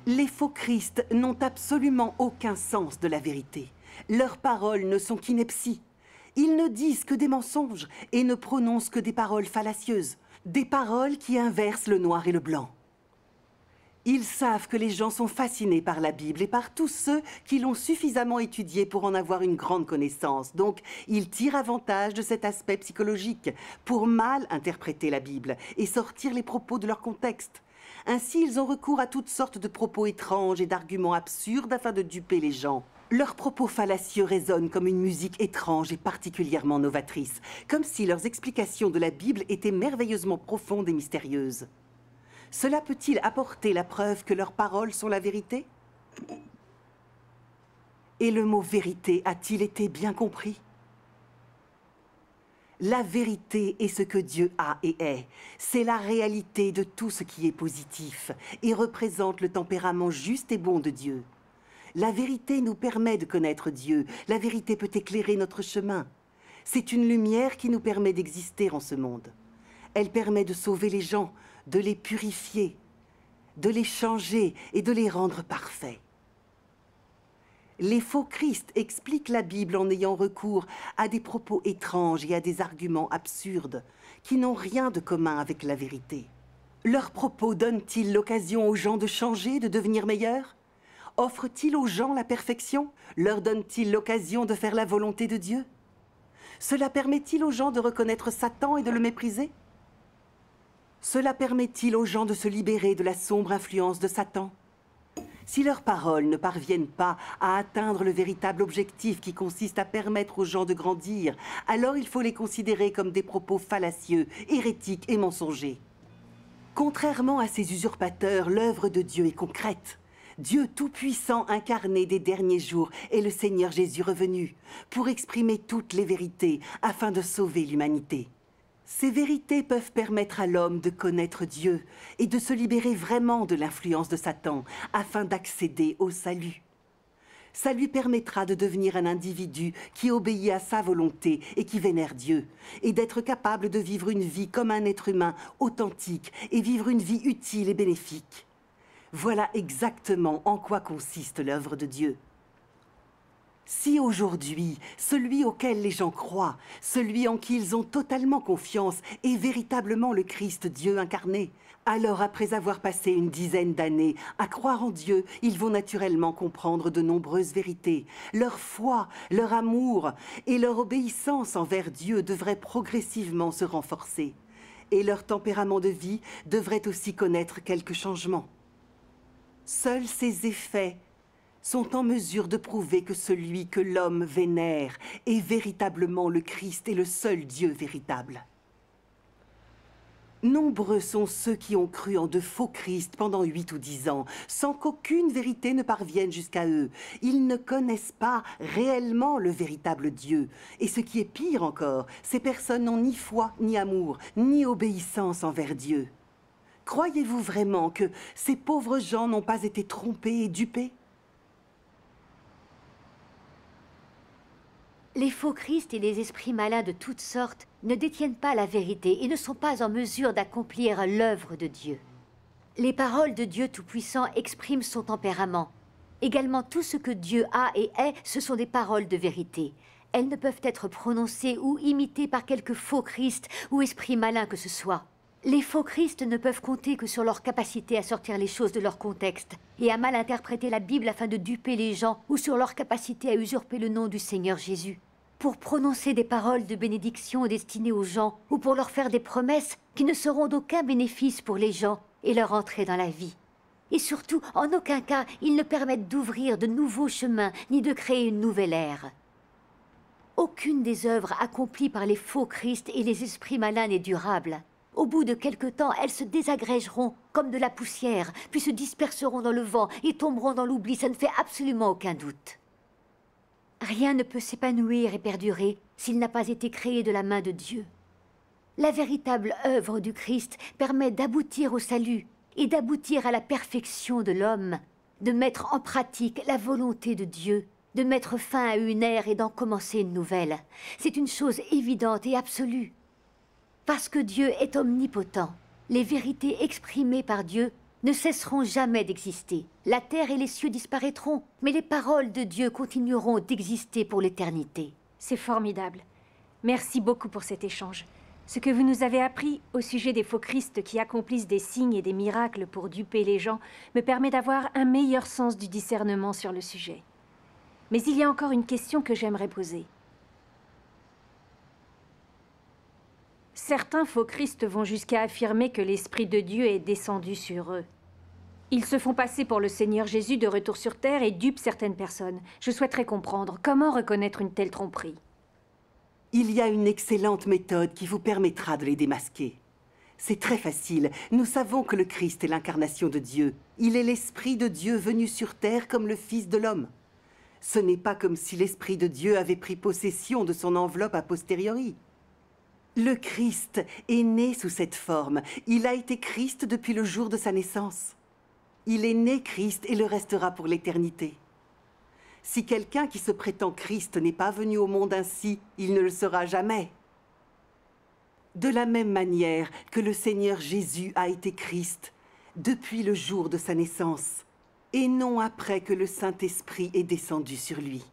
Les faux Christ n'ont absolument aucun sens de la vérité. Leurs paroles ne sont qu'inepties. Ils ne disent que des mensonges et ne prononcent que des paroles fallacieuses, des paroles qui inversent le noir et le blanc. Ils savent que les gens sont fascinés par la Bible et par tous ceux qui l'ont suffisamment étudiée pour en avoir une grande connaissance. Donc, ils tirent avantage de cet aspect psychologique pour mal interpréter la Bible et sortir les propos de leur contexte. Ainsi, ils ont recours à toutes sortes de propos étranges et d'arguments absurdes afin de duper les gens. Leurs propos fallacieux résonnent comme une musique étrange et particulièrement novatrice, comme si leurs explications de la Bible étaient merveilleusement profondes et mystérieuses. Cela peut-il apporter la preuve que leurs paroles sont la vérité Et le mot vérité a-t-il été bien compris La vérité est ce que Dieu a et est. C'est la réalité de tout ce qui est positif et représente le tempérament juste et bon de Dieu. La vérité nous permet de connaître Dieu. La vérité peut éclairer notre chemin. C'est une lumière qui nous permet d'exister en ce monde. Elle permet de sauver les gens, de les purifier, de les changer et de les rendre parfaits. Les faux Christs expliquent la Bible en ayant recours à des propos étranges et à des arguments absurdes qui n'ont rien de commun avec la vérité. Leurs propos donnent-ils l'occasion aux gens de changer, de devenir meilleurs offre-t-il aux gens la perfection Leur donne-t-il l'occasion de faire la volonté de Dieu Cela permet-il aux gens de reconnaître Satan et de le mépriser Cela permet-il aux gens de se libérer de la sombre influence de Satan si leurs paroles ne parviennent pas à atteindre le véritable objectif qui consiste à permettre aux gens de grandir, alors il faut les considérer comme des propos fallacieux, hérétiques et mensongers. Contrairement à ces usurpateurs, l'œuvre de Dieu est concrète. Dieu Tout-Puissant incarné des derniers jours et le Seigneur Jésus revenu, pour exprimer toutes les vérités afin de sauver l'humanité. Ces vérités peuvent permettre à l'homme de connaître Dieu et de se libérer vraiment de l'influence de Satan afin d'accéder au salut. Ça lui permettra de devenir un individu qui obéit à sa volonté et qui vénère Dieu, et d'être capable de vivre une vie comme un être humain authentique et vivre une vie utile et bénéfique. Voilà exactement en quoi consiste l'œuvre de Dieu. Si aujourd'hui, celui auquel les gens croient, celui en qui ils ont totalement confiance, est véritablement le Christ Dieu incarné, alors après avoir passé une dizaine d'années à croire en Dieu, ils vont naturellement comprendre de nombreuses vérités. Leur foi, leur amour et leur obéissance envers Dieu devraient progressivement se renforcer. Et leur tempérament de vie devrait aussi connaître quelques changements. Seuls ses effets sont en mesure de prouver que celui que l'homme vénère est véritablement le Christ et le seul Dieu véritable. Nombreux sont ceux qui ont cru en de faux Christ pendant huit ou dix ans, sans qu'aucune vérité ne parvienne jusqu'à eux. Ils ne connaissent pas réellement le véritable Dieu. Et ce qui est pire encore, ces personnes n'ont ni foi, ni amour, ni obéissance envers Dieu. Croyez-vous vraiment que ces pauvres gens n'ont pas été trompés et dupés Les faux Christs et les esprits malins de toutes sortes ne détiennent pas la vérité et ne sont pas en mesure d'accomplir l'œuvre de Dieu. Les paroles de Dieu Tout-Puissant expriment son tempérament. Également, tout ce que Dieu a et est, ce sont des paroles de vérité. Elles ne peuvent être prononcées ou imitées par quelque faux Christ ou esprit malin que ce soit. Les faux Christs ne peuvent compter que sur leur capacité à sortir les choses de leur contexte et à mal interpréter la Bible afin de duper les gens ou sur leur capacité à usurper le nom du Seigneur Jésus. Pour prononcer des paroles de bénédiction destinées aux gens ou pour leur faire des promesses qui ne seront d'aucun bénéfice pour les gens et leur entrée dans la vie. Et surtout, en aucun cas, ils ne permettent d'ouvrir de nouveaux chemins ni de créer une nouvelle ère. Aucune des œuvres accomplies par les faux Christs et les esprits malins n'est durable. Au bout de quelque temps, elles se désagrégeront comme de la poussière, puis se disperseront dans le vent et tomberont dans l'oubli, ça ne fait absolument aucun doute. Rien ne peut s'épanouir et perdurer s'il n'a pas été créé de la main de Dieu. La véritable œuvre du Christ permet d'aboutir au salut et d'aboutir à la perfection de l'homme, de mettre en pratique la volonté de Dieu, de mettre fin à une ère et d'en commencer une nouvelle. C'est une chose évidente et absolue. Parce que Dieu est omnipotent, les vérités exprimées par Dieu ne cesseront jamais d'exister. La terre et les cieux disparaîtront, mais les paroles de Dieu continueront d'exister pour l'éternité. C'est formidable. Merci beaucoup pour cet échange. Ce que vous nous avez appris au sujet des faux Christes qui accomplissent des signes et des miracles pour duper les gens me permet d'avoir un meilleur sens du discernement sur le sujet. Mais il y a encore une question que j'aimerais poser. Certains faux christes vont jusqu'à affirmer que l'Esprit de Dieu est descendu sur eux. Ils se font passer pour le Seigneur Jésus de retour sur terre et dupent certaines personnes. Je souhaiterais comprendre comment reconnaître une telle tromperie. Il y a une excellente méthode qui vous permettra de les démasquer. C'est très facile. Nous savons que le Christ est l'incarnation de Dieu. Il est l'Esprit de Dieu venu sur terre comme le Fils de l'homme. Ce n'est pas comme si l'Esprit de Dieu avait pris possession de son enveloppe a posteriori. Le Christ est né sous cette forme. Il a été Christ depuis le jour de sa naissance. Il est né Christ et le restera pour l'éternité. Si quelqu'un qui se prétend Christ n'est pas venu au monde ainsi, il ne le sera jamais. De la même manière que le Seigneur Jésus a été Christ depuis le jour de sa naissance, et non après que le Saint-Esprit est descendu sur lui.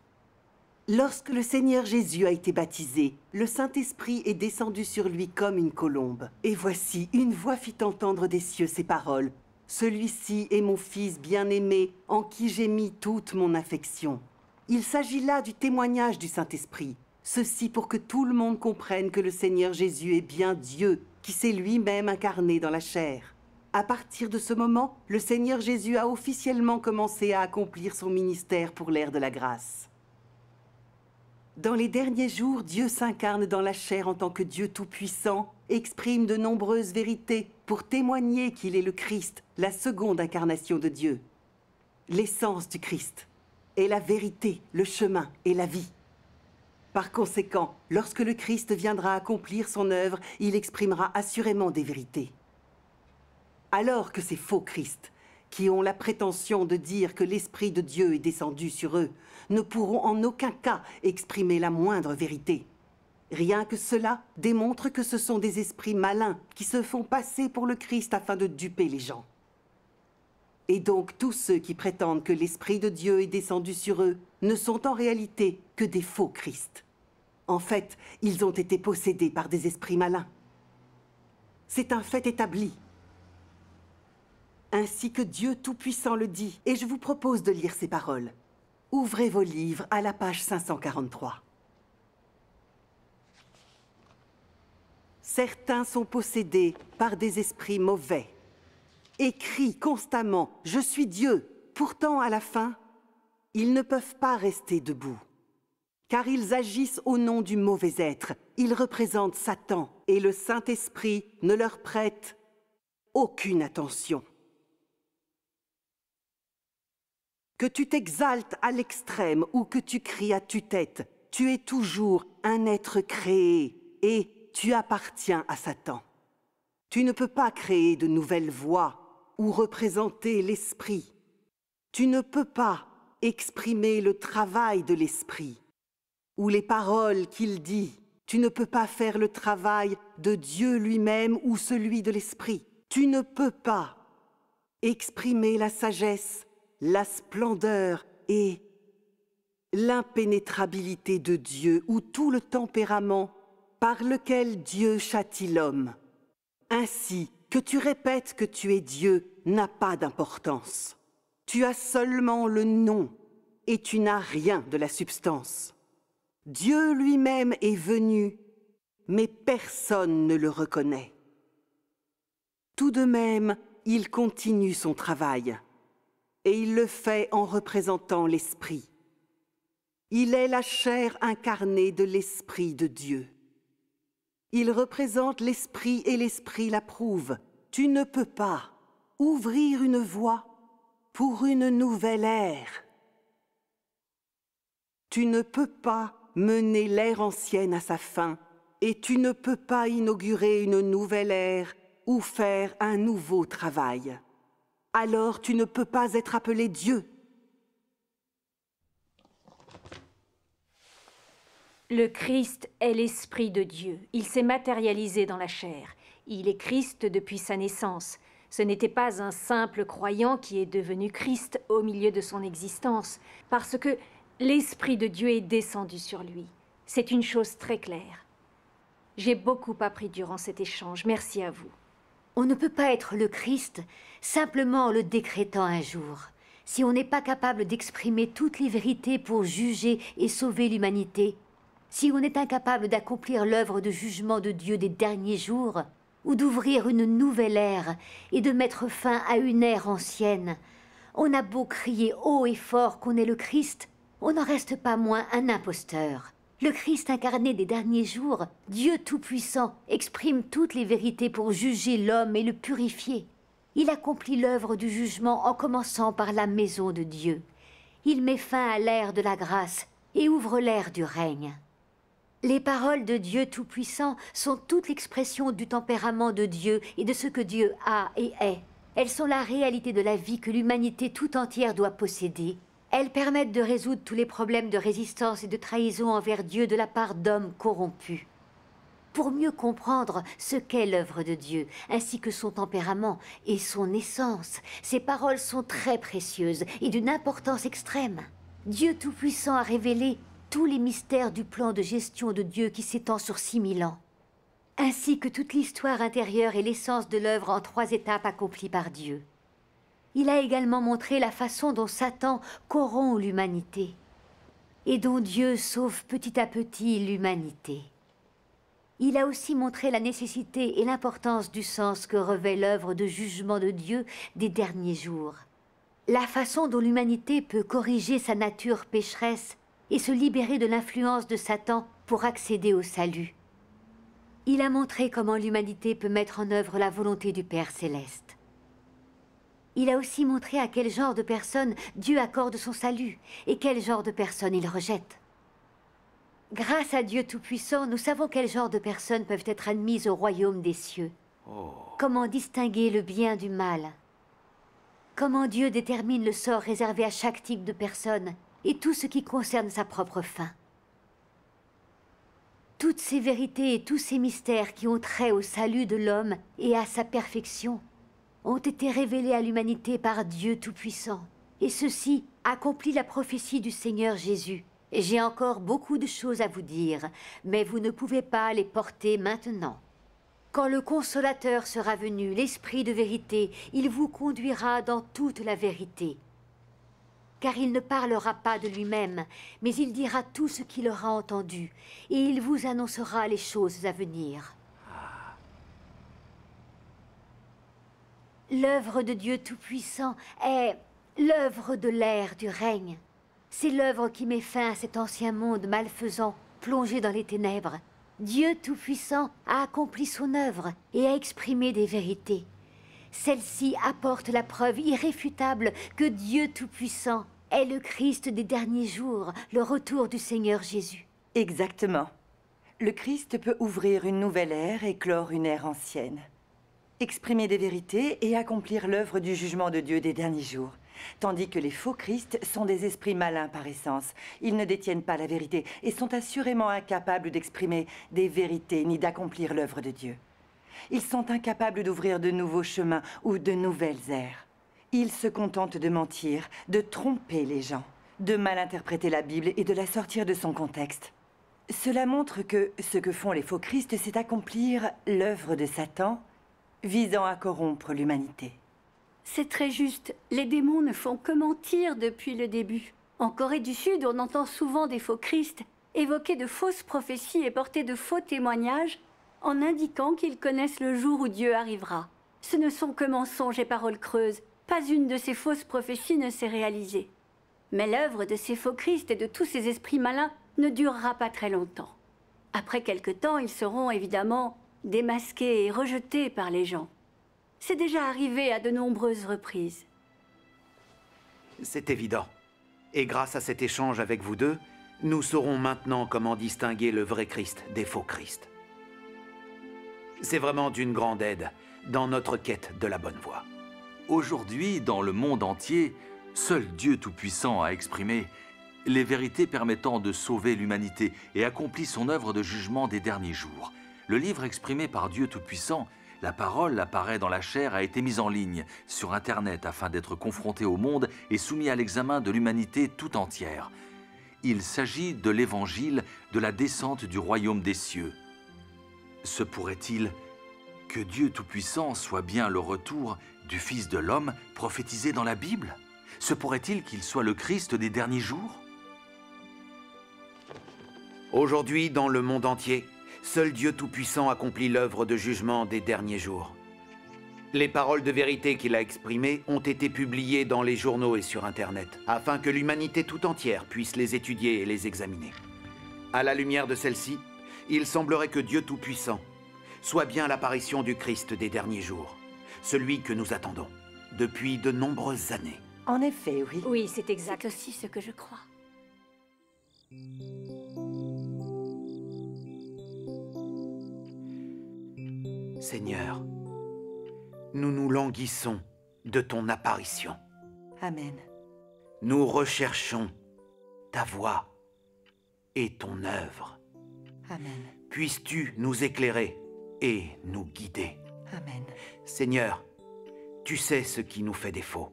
Lorsque le Seigneur Jésus a été baptisé, le Saint-Esprit est descendu sur lui comme une colombe. Et voici, une voix fit entendre des cieux ces paroles. Celui-ci est mon Fils bien-aimé, en qui j'ai mis toute mon affection. Il s'agit là du témoignage du Saint-Esprit. Ceci pour que tout le monde comprenne que le Seigneur Jésus est bien Dieu, qui s'est lui-même incarné dans la chair. À partir de ce moment, le Seigneur Jésus a officiellement commencé à accomplir son ministère pour l'ère de la grâce. Dans les derniers jours, Dieu s'incarne dans la chair en tant que Dieu Tout-Puissant, exprime de nombreuses vérités pour témoigner qu'il est le Christ, la seconde incarnation de Dieu. L'essence du Christ est la vérité, le chemin et la vie. Par conséquent, lorsque le Christ viendra accomplir son œuvre, il exprimera assurément des vérités. Alors que ces faux Christ qui ont la prétention de dire que l'Esprit de Dieu est descendu sur eux, ne pourront en aucun cas exprimer la moindre vérité. Rien que cela démontre que ce sont des esprits malins qui se font passer pour le Christ afin de duper les gens. Et donc tous ceux qui prétendent que l'Esprit de Dieu est descendu sur eux ne sont en réalité que des faux Christ. En fait, ils ont été possédés par des esprits malins. C'est un fait établi ainsi que Dieu Tout-Puissant le dit. Et je vous propose de lire ces paroles. Ouvrez vos livres à la page 543. Certains sont possédés par des esprits mauvais écrits constamment ⁇ Je suis Dieu !⁇ Pourtant, à la fin, ils ne peuvent pas rester debout, car ils agissent au nom du mauvais être. Ils représentent Satan et le Saint-Esprit ne leur prête aucune attention. Que tu t'exaltes à l'extrême ou que tu cries à tu tête tu es toujours un être créé et tu appartiens à Satan. Tu ne peux pas créer de nouvelles voies ou représenter l'esprit. Tu ne peux pas exprimer le travail de l'esprit ou les paroles qu'il dit. Tu ne peux pas faire le travail de Dieu lui-même ou celui de l'esprit. Tu ne peux pas exprimer la sagesse la splendeur et l'impénétrabilité de Dieu ou tout le tempérament par lequel Dieu châtie l'homme. Ainsi, que tu répètes que tu es Dieu n'a pas d'importance. Tu as seulement le nom et tu n'as rien de la substance. Dieu lui-même est venu, mais personne ne le reconnaît. Tout de même, il continue son travail et il le fait en représentant l'Esprit. Il est la chair incarnée de l'Esprit de Dieu. Il représente l'Esprit et l'Esprit l'approuve. Tu ne peux pas ouvrir une voie pour une nouvelle ère. Tu ne peux pas mener l'ère ancienne à sa fin et tu ne peux pas inaugurer une nouvelle ère ou faire un nouveau travail alors tu ne peux pas être appelé Dieu. Le Christ est l'Esprit de Dieu. Il s'est matérialisé dans la chair. Il est Christ depuis sa naissance. Ce n'était pas un simple croyant qui est devenu Christ au milieu de son existence, parce que l'Esprit de Dieu est descendu sur lui. C'est une chose très claire. J'ai beaucoup appris durant cet échange. Merci à vous. On ne peut pas être le Christ simplement en le décrétant un jour. Si on n'est pas capable d'exprimer toutes les vérités pour juger et sauver l'humanité, si on est incapable d'accomplir l'œuvre de jugement de Dieu des derniers jours, ou d'ouvrir une nouvelle ère et de mettre fin à une ère ancienne, on a beau crier haut et fort qu'on est le Christ, on n'en reste pas moins un imposteur. Le Christ incarné des derniers jours, Dieu Tout-Puissant, exprime toutes les vérités pour juger l'homme et le purifier. Il accomplit l'œuvre du jugement en commençant par la maison de Dieu. Il met fin à l'ère de la grâce et ouvre l'ère du règne. Les paroles de Dieu Tout-Puissant sont toute l'expression du tempérament de Dieu et de ce que Dieu a et est. Elles sont la réalité de la vie que l'humanité tout entière doit posséder elles permettent de résoudre tous les problèmes de résistance et de trahison envers Dieu de la part d'hommes corrompus. Pour mieux comprendre ce qu'est l'œuvre de Dieu, ainsi que son tempérament et son essence, ces paroles sont très précieuses et d'une importance extrême. Dieu Tout-Puissant a révélé tous les mystères du plan de gestion de Dieu qui s'étend sur 6000 ans, ainsi que toute l'histoire intérieure et l'essence de l'œuvre en trois étapes accomplies par Dieu il a également montré la façon dont Satan corrompt l'humanité et dont Dieu sauve petit à petit l'humanité. Il a aussi montré la nécessité et l'importance du sens que revêt l'œuvre de jugement de Dieu des derniers jours. La façon dont l'humanité peut corriger sa nature pécheresse et se libérer de l'influence de Satan pour accéder au salut. Il a montré comment l'humanité peut mettre en œuvre la volonté du Père céleste. Il a aussi montré à quel genre de personnes Dieu accorde son salut et quel genre de personnes il rejette. Grâce à Dieu Tout-Puissant, nous savons quel genre de personnes peuvent être admises au royaume des cieux. Oh. Comment distinguer le bien du mal Comment Dieu détermine le sort réservé à chaque type de personne et tout ce qui concerne sa propre fin Toutes ces vérités et tous ces mystères qui ont trait au salut de l'homme et à sa perfection ont été révélés à l'humanité par Dieu Tout-Puissant. Et ceci accomplit la prophétie du Seigneur Jésus. J'ai encore beaucoup de choses à vous dire, mais vous ne pouvez pas les porter maintenant. Quand le consolateur sera venu, l'Esprit de vérité, il vous conduira dans toute la vérité. Car il ne parlera pas de lui-même, mais il dira tout ce qu'il aura entendu, et il vous annoncera les choses à venir. L'œuvre de Dieu Tout-Puissant est l'œuvre de l'ère du règne. C'est l'œuvre qui met fin à cet ancien monde malfaisant, plongé dans les ténèbres. Dieu Tout-Puissant a accompli son œuvre et a exprimé des vérités. Celle-ci apporte la preuve irréfutable que Dieu Tout-Puissant est le Christ des derniers jours, le retour du Seigneur Jésus. Exactement. Le Christ peut ouvrir une nouvelle ère et clore une ère ancienne exprimer des vérités et accomplir l'œuvre du jugement de Dieu des derniers jours. Tandis que les faux Christes sont des esprits malins par essence. Ils ne détiennent pas la vérité et sont assurément incapables d'exprimer des vérités ni d'accomplir l'œuvre de Dieu. Ils sont incapables d'ouvrir de nouveaux chemins ou de nouvelles aires. Ils se contentent de mentir, de tromper les gens, de mal interpréter la Bible et de la sortir de son contexte. Cela montre que ce que font les faux Christes, c'est accomplir l'œuvre de Satan visant à corrompre l'humanité. C'est très juste. Les démons ne font que mentir depuis le début. En Corée du Sud, on entend souvent des faux Christ évoquer de fausses prophéties et porter de faux témoignages en indiquant qu'ils connaissent le jour où Dieu arrivera. Ce ne sont que mensonges et paroles creuses. Pas une de ces fausses prophéties ne s'est réalisée. Mais l'œuvre de ces faux Christ et de tous ces esprits malins ne durera pas très longtemps. Après quelque temps, ils seront évidemment démasqué et rejeté par les gens. C'est déjà arrivé à de nombreuses reprises. C'est évident. Et grâce à cet échange avec vous deux, nous saurons maintenant comment distinguer le vrai Christ des faux Christ. C'est vraiment d'une grande aide dans notre quête de la bonne voie. Aujourd'hui, dans le monde entier, seul Dieu Tout-Puissant a exprimé les vérités permettant de sauver l'humanité et accomplit son œuvre de jugement des derniers jours. Le livre exprimé par Dieu Tout-Puissant, la parole apparaît dans la chair, a été mise en ligne sur Internet afin d'être confronté au monde et soumis à l'examen de l'humanité tout entière. Il s'agit de l'évangile de la descente du royaume des cieux. Se pourrait-il que Dieu Tout-Puissant soit bien le retour du Fils de l'homme prophétisé dans la Bible Se pourrait-il qu'il soit le Christ des derniers jours Aujourd'hui, dans le monde entier, seul Dieu Tout-Puissant accomplit l'œuvre de jugement des derniers jours. Les paroles de vérité qu'il a exprimées ont été publiées dans les journaux et sur Internet, afin que l'humanité tout entière puisse les étudier et les examiner. À la lumière de celles-ci, il semblerait que Dieu Tout-Puissant soit bien l'apparition du Christ des derniers jours, celui que nous attendons depuis de nombreuses années. En effet, oui. Oui, c'est exact aussi ce que je crois. Seigneur, nous nous languissons de ton apparition. Amen. Nous recherchons ta voix et ton œuvre. Amen. Puisses-tu nous éclairer et nous guider. Amen. Seigneur, tu sais ce qui nous fait défaut.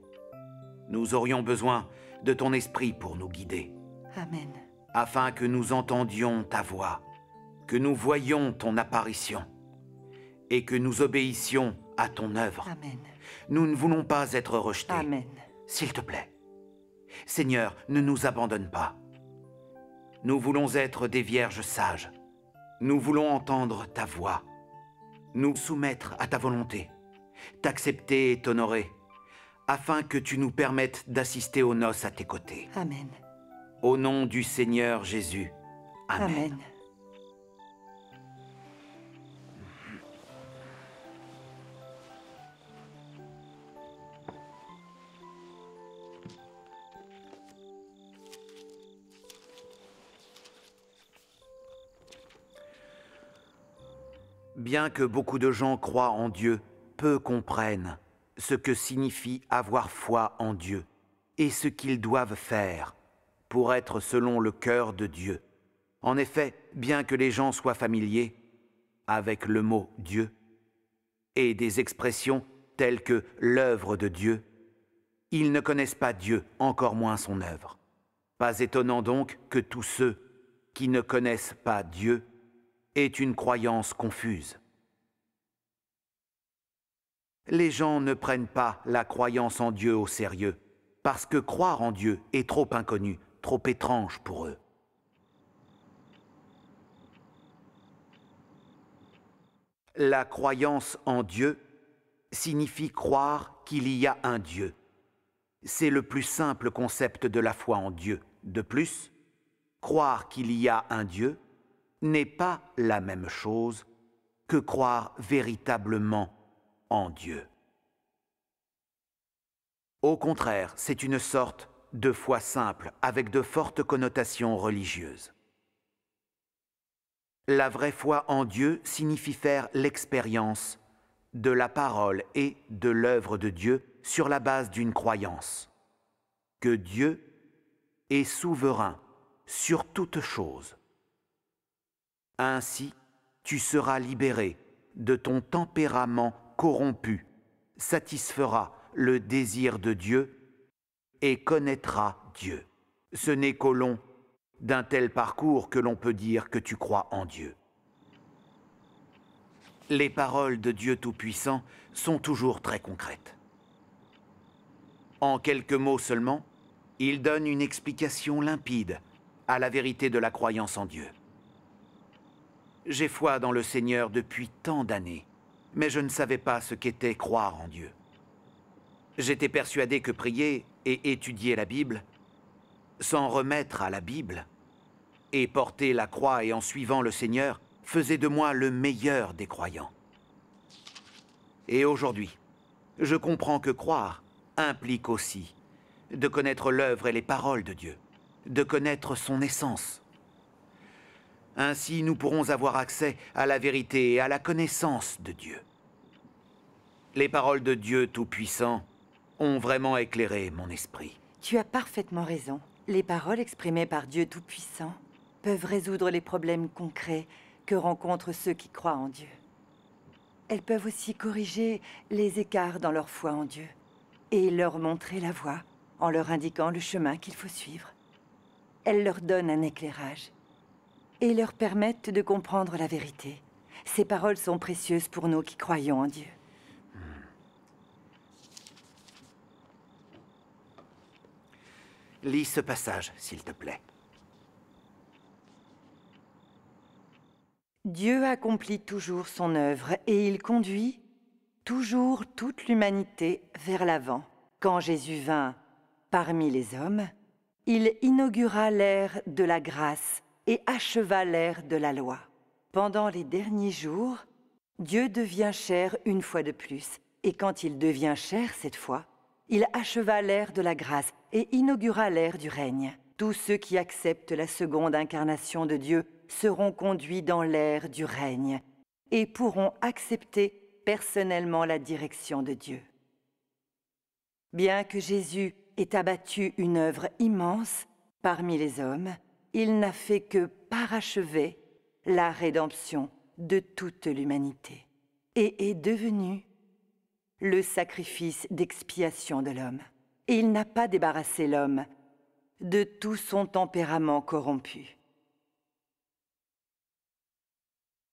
Nous aurions besoin de ton esprit pour nous guider. Amen. Afin que nous entendions ta voix, que nous voyions ton apparition et que nous obéissions à ton œuvre. Amen. Nous ne voulons pas être rejetés. Amen. S'il te plaît. Seigneur, ne nous abandonne pas. Nous voulons être des vierges sages. Nous voulons entendre ta voix, nous soumettre à ta volonté, t'accepter et t'honorer, afin que tu nous permettes d'assister aux noces à tes côtés. Amen. Au nom du Seigneur Jésus. Amen. Bien que beaucoup de gens croient en Dieu, peu comprennent ce que signifie avoir foi en Dieu et ce qu'ils doivent faire pour être selon le cœur de Dieu. En effet, bien que les gens soient familiers avec le mot Dieu et des expressions telles que l'œuvre de Dieu, ils ne connaissent pas Dieu, encore moins son œuvre. Pas étonnant donc que tous ceux qui ne connaissent pas Dieu est une croyance confuse. Les gens ne prennent pas la croyance en Dieu au sérieux, parce que croire en Dieu est trop inconnu, trop étrange pour eux. La croyance en Dieu signifie croire qu'il y a un Dieu. C'est le plus simple concept de la foi en Dieu. De plus, croire qu'il y a un Dieu n'est pas la même chose que croire véritablement en Dieu. Au contraire, c'est une sorte de foi simple avec de fortes connotations religieuses. La vraie foi en Dieu signifie faire l'expérience de la parole et de l'œuvre de Dieu sur la base d'une croyance, que Dieu est souverain sur toute chose ainsi, tu seras libéré de ton tempérament corrompu, satisfera le désir de Dieu et connaîtra Dieu. Ce n'est qu'au long d'un tel parcours que l'on peut dire que tu crois en Dieu. Les paroles de Dieu Tout-Puissant sont toujours très concrètes. En quelques mots seulement, il donne une explication limpide à la vérité de la croyance en Dieu. J'ai foi dans le Seigneur depuis tant d'années, mais je ne savais pas ce qu'était croire en Dieu. J'étais persuadé que prier et étudier la Bible, s'en remettre à la Bible, et porter la croix et en suivant le Seigneur, faisait de moi le meilleur des croyants. Et aujourd'hui, je comprends que croire implique aussi de connaître l'œuvre et les paroles de Dieu, de connaître son essence, ainsi, nous pourrons avoir accès à la vérité et à la connaissance de Dieu. Les paroles de Dieu Tout-Puissant ont vraiment éclairé mon esprit. Tu as parfaitement raison. Les paroles exprimées par Dieu Tout-Puissant peuvent résoudre les problèmes concrets que rencontrent ceux qui croient en Dieu. Elles peuvent aussi corriger les écarts dans leur foi en Dieu et leur montrer la voie en leur indiquant le chemin qu'il faut suivre. Elles leur donnent un éclairage et leur permettent de comprendre la vérité. Ces paroles sont précieuses pour nous qui croyons en Dieu. Lis ce passage, s'il te plaît. Dieu accomplit toujours son œuvre et il conduit toujours toute l'humanité vers l'avant. Quand Jésus vint parmi les hommes, il inaugura l'ère de la grâce et acheva l'ère de la loi. Pendant les derniers jours, Dieu devient cher une fois de plus, et quand il devient cher cette fois, il acheva l'ère de la grâce et inaugura l'ère du règne. Tous ceux qui acceptent la seconde incarnation de Dieu seront conduits dans l'ère du règne et pourront accepter personnellement la direction de Dieu. Bien que Jésus ait abattu une œuvre immense parmi les hommes, il n'a fait que parachever la rédemption de toute l'humanité et est devenu le sacrifice d'expiation de l'homme. Et Il n'a pas débarrassé l'homme de tout son tempérament corrompu.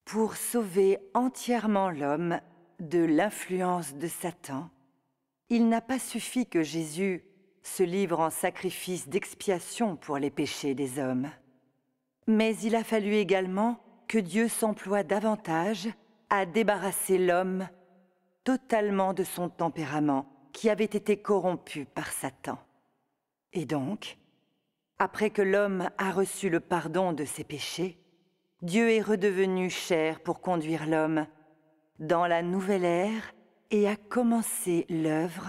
Pour sauver entièrement l'homme de l'influence de Satan, il n'a pas suffi que Jésus se livre en sacrifice d'expiation pour les péchés des hommes. Mais il a fallu également que Dieu s'emploie davantage à débarrasser l'homme totalement de son tempérament qui avait été corrompu par Satan. Et donc, après que l'homme a reçu le pardon de ses péchés, Dieu est redevenu cher pour conduire l'homme dans la nouvelle ère et a commencé l'œuvre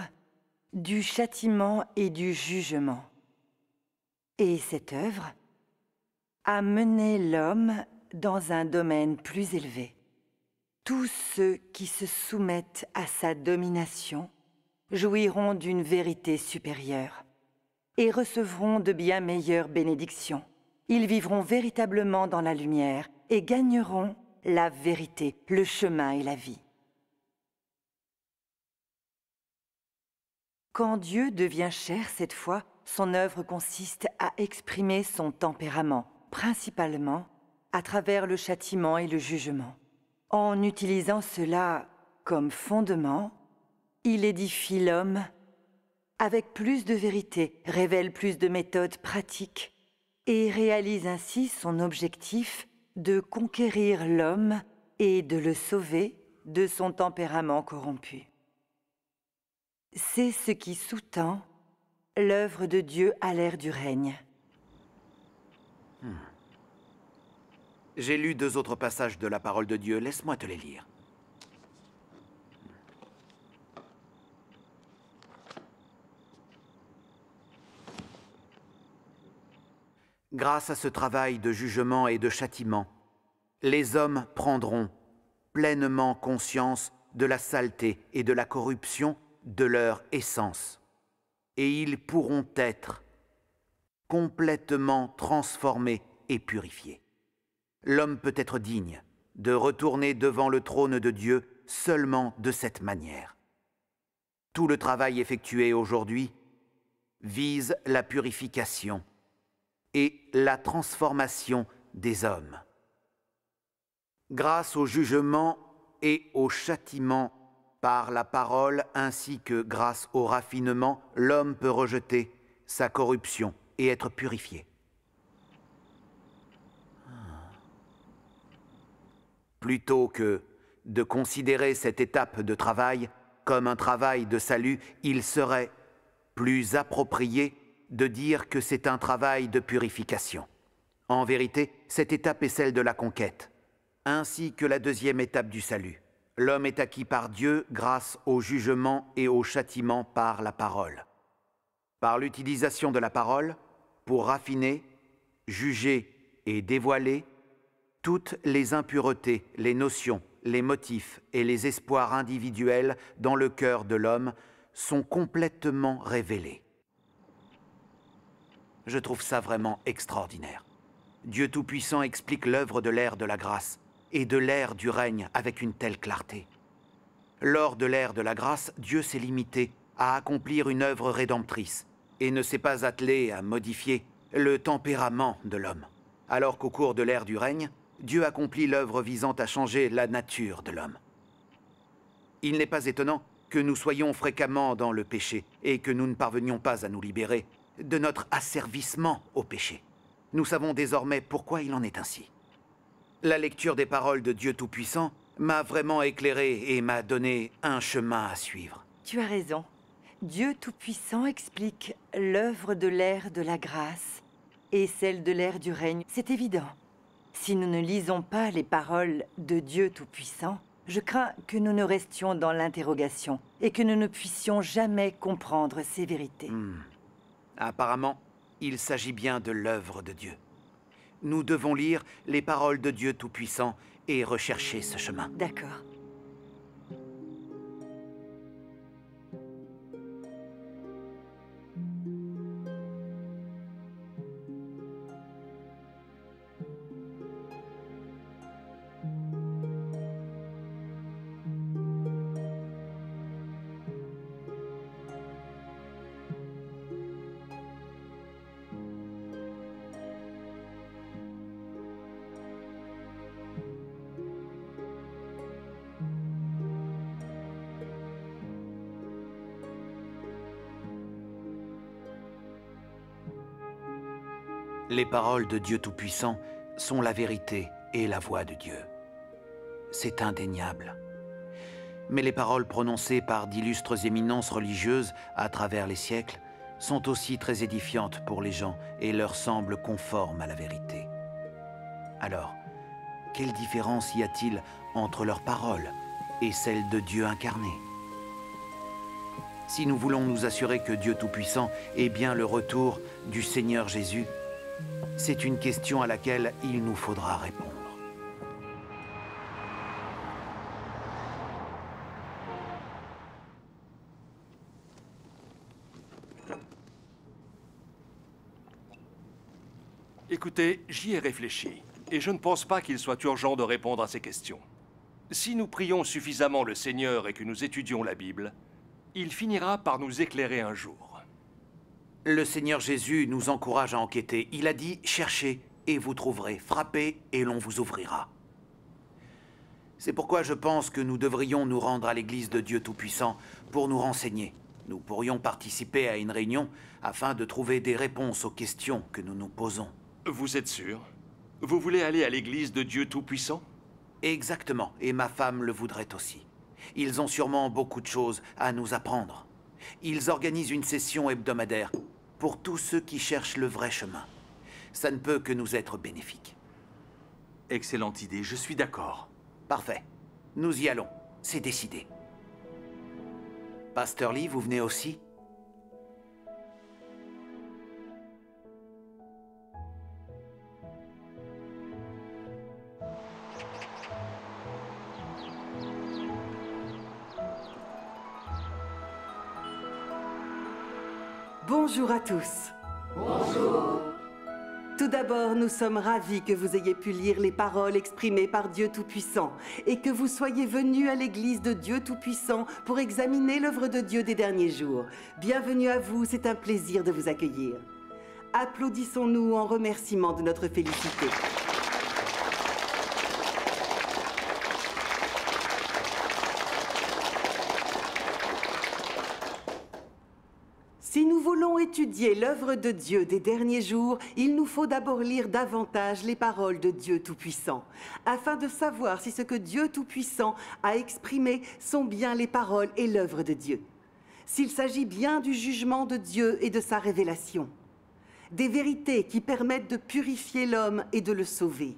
du châtiment et du jugement. Et cette œuvre a mené l'homme dans un domaine plus élevé. Tous ceux qui se soumettent à sa domination jouiront d'une vérité supérieure et recevront de bien meilleures bénédictions. Ils vivront véritablement dans la lumière et gagneront la vérité, le chemin et la vie. Quand Dieu devient cher cette fois, son œuvre consiste à exprimer son tempérament, principalement à travers le châtiment et le jugement. En utilisant cela comme fondement, il édifie l'homme avec plus de vérité, révèle plus de méthodes pratiques et réalise ainsi son objectif de conquérir l'homme et de le sauver de son tempérament corrompu. C'est ce qui sous-tend l'œuvre de Dieu à l'ère du règne. Hmm. J'ai lu deux autres passages de la parole de Dieu, laisse-moi te les lire. Grâce à ce travail de jugement et de châtiment, les hommes prendront pleinement conscience de la saleté et de la corruption de leur essence, et ils pourront être complètement transformés et purifiés. L'homme peut être digne de retourner devant le trône de Dieu seulement de cette manière. Tout le travail effectué aujourd'hui vise la purification et la transformation des hommes. Grâce au jugement et au châtiment par la parole ainsi que grâce au raffinement, l'homme peut rejeter sa corruption et être purifié. Plutôt que de considérer cette étape de travail comme un travail de salut, il serait plus approprié de dire que c'est un travail de purification. En vérité, cette étape est celle de la conquête, ainsi que la deuxième étape du salut. L'homme est acquis par Dieu grâce au jugement et au châtiment par la parole. Par l'utilisation de la parole, pour raffiner, juger et dévoiler toutes les impuretés, les notions, les motifs et les espoirs individuels dans le cœur de l'homme sont complètement révélés. Je trouve ça vraiment extraordinaire. Dieu Tout-Puissant explique l'œuvre de l'ère de la grâce et de l'ère du règne avec une telle clarté. Lors de l'ère de la grâce, Dieu s'est limité à accomplir une œuvre rédemptrice et ne s'est pas attelé à modifier le tempérament de l'homme, alors qu'au cours de l'ère du règne, Dieu accomplit l'œuvre visant à changer la nature de l'homme. Il n'est pas étonnant que nous soyons fréquemment dans le péché et que nous ne parvenions pas à nous libérer de notre asservissement au péché. Nous savons désormais pourquoi il en est ainsi. La lecture des paroles de Dieu Tout-Puissant m'a vraiment éclairé et m'a donné un chemin à suivre. Tu as raison. Dieu Tout-Puissant explique l'œuvre de l'ère de la grâce et celle de l'ère du règne. C'est évident. Si nous ne lisons pas les paroles de Dieu Tout-Puissant, je crains que nous ne restions dans l'interrogation et que nous ne puissions jamais comprendre ces vérités. Hmm. Apparemment, il s'agit bien de l'œuvre de Dieu. Nous devons lire les paroles de Dieu Tout-Puissant et rechercher ce chemin. D'accord. Les paroles de Dieu Tout-Puissant sont la vérité et la voix de Dieu. C'est indéniable. Mais les paroles prononcées par d'illustres éminences religieuses à travers les siècles sont aussi très édifiantes pour les gens et leur semblent conformes à la vérité. Alors, quelle différence y a-t-il entre leurs paroles et celles de Dieu incarné Si nous voulons nous assurer que Dieu Tout-Puissant est bien le retour du Seigneur Jésus, c'est une question à laquelle il nous faudra répondre. Écoutez, j'y ai réfléchi, et je ne pense pas qu'il soit urgent de répondre à ces questions. Si nous prions suffisamment le Seigneur et que nous étudions la Bible, il finira par nous éclairer un jour. Le Seigneur Jésus nous encourage à enquêter. Il a dit, cherchez et vous trouverez, frappez et l'on vous ouvrira. C'est pourquoi je pense que nous devrions nous rendre à l'Église de Dieu Tout-Puissant pour nous renseigner. Nous pourrions participer à une réunion afin de trouver des réponses aux questions que nous nous posons. Vous êtes sûr Vous voulez aller à l'Église de Dieu Tout-Puissant Exactement, et ma femme le voudrait aussi. Ils ont sûrement beaucoup de choses à nous apprendre. Ils organisent une session hebdomadaire pour tous ceux qui cherchent le vrai chemin. Ça ne peut que nous être bénéfique. Excellente idée, je suis d'accord. Parfait. Nous y allons, c'est décidé. Pasteur Lee, vous venez aussi Bonjour à tous. Bonjour. Tout d'abord, nous sommes ravis que vous ayez pu lire les paroles exprimées par Dieu Tout-Puissant et que vous soyez venus à l'église de Dieu Tout-Puissant pour examiner l'œuvre de Dieu des derniers jours. Bienvenue à vous, c'est un plaisir de vous accueillir. Applaudissons-nous en remerciement de notre félicité. étudier l'œuvre de Dieu des derniers jours, il nous faut d'abord lire davantage les paroles de Dieu Tout-Puissant, afin de savoir si ce que Dieu Tout-Puissant a exprimé sont bien les paroles et l'œuvre de Dieu, s'il s'agit bien du jugement de Dieu et de sa révélation, des vérités qui permettent de purifier l'homme et de le sauver,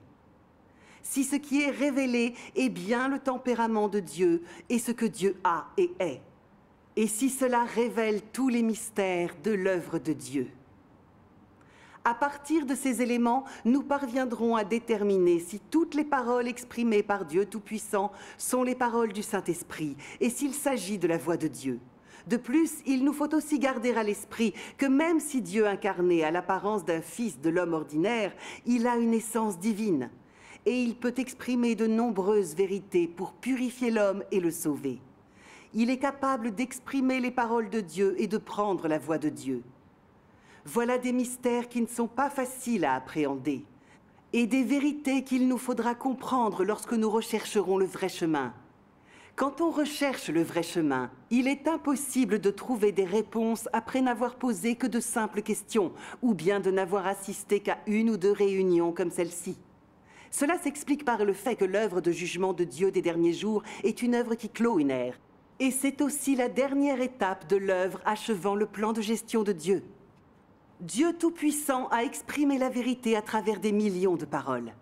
si ce qui est révélé est bien le tempérament de Dieu et ce que Dieu a et est et si cela révèle tous les mystères de l'œuvre de Dieu. À partir de ces éléments, nous parviendrons à déterminer si toutes les paroles exprimées par Dieu Tout-Puissant sont les paroles du Saint-Esprit et s'il s'agit de la voix de Dieu. De plus, il nous faut aussi garder à l'esprit que même si Dieu incarné a l'apparence d'un fils de l'homme ordinaire, il a une essence divine et il peut exprimer de nombreuses vérités pour purifier l'homme et le sauver il est capable d'exprimer les paroles de Dieu et de prendre la voix de Dieu. Voilà des mystères qui ne sont pas faciles à appréhender et des vérités qu'il nous faudra comprendre lorsque nous rechercherons le vrai chemin. Quand on recherche le vrai chemin, il est impossible de trouver des réponses après n'avoir posé que de simples questions, ou bien de n'avoir assisté qu'à une ou deux réunions comme celle-ci. Cela s'explique par le fait que l'œuvre de jugement de Dieu des derniers jours est une œuvre qui clôt une ère, et c'est aussi la dernière étape de l'œuvre achevant le plan de gestion de Dieu. Dieu Tout-Puissant a exprimé la vérité à travers des millions de paroles.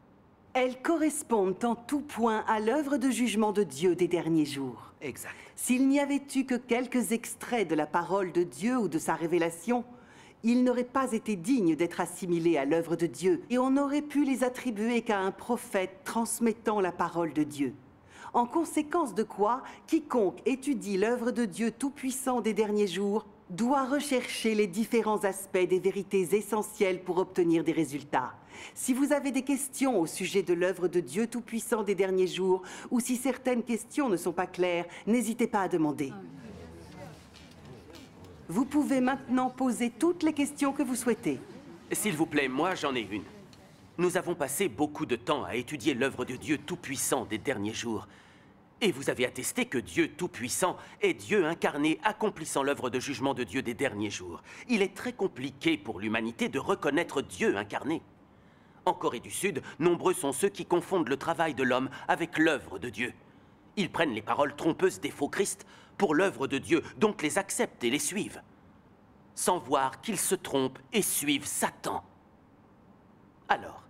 Elles correspondent en tout point à l'œuvre de jugement de Dieu des derniers jours. Exact. S'il n'y avait eu que quelques extraits de la parole de Dieu ou de sa révélation, ils n'auraient pas été dignes d'être assimilés à l'œuvre de Dieu et on n'aurait pu les attribuer qu'à un prophète transmettant la parole de Dieu en conséquence de quoi quiconque étudie l'œuvre de Dieu Tout-Puissant des derniers jours doit rechercher les différents aspects des vérités essentielles pour obtenir des résultats. Si vous avez des questions au sujet de l'œuvre de Dieu Tout-Puissant des derniers jours, ou si certaines questions ne sont pas claires, n'hésitez pas à demander. Vous pouvez maintenant poser toutes les questions que vous souhaitez. S'il vous plaît, moi j'en ai une. Nous avons passé beaucoup de temps à étudier l'œuvre de Dieu Tout-Puissant des derniers jours. Et vous avez attesté que Dieu Tout-Puissant est Dieu incarné accomplissant l'œuvre de jugement de Dieu des derniers jours. Il est très compliqué pour l'humanité de reconnaître Dieu incarné. En Corée du Sud, nombreux sont ceux qui confondent le travail de l'homme avec l'œuvre de Dieu. Ils prennent les paroles trompeuses des faux Christ pour l'œuvre de Dieu, donc les acceptent et les suivent. Sans voir qu'ils se trompent et suivent Satan. Alors,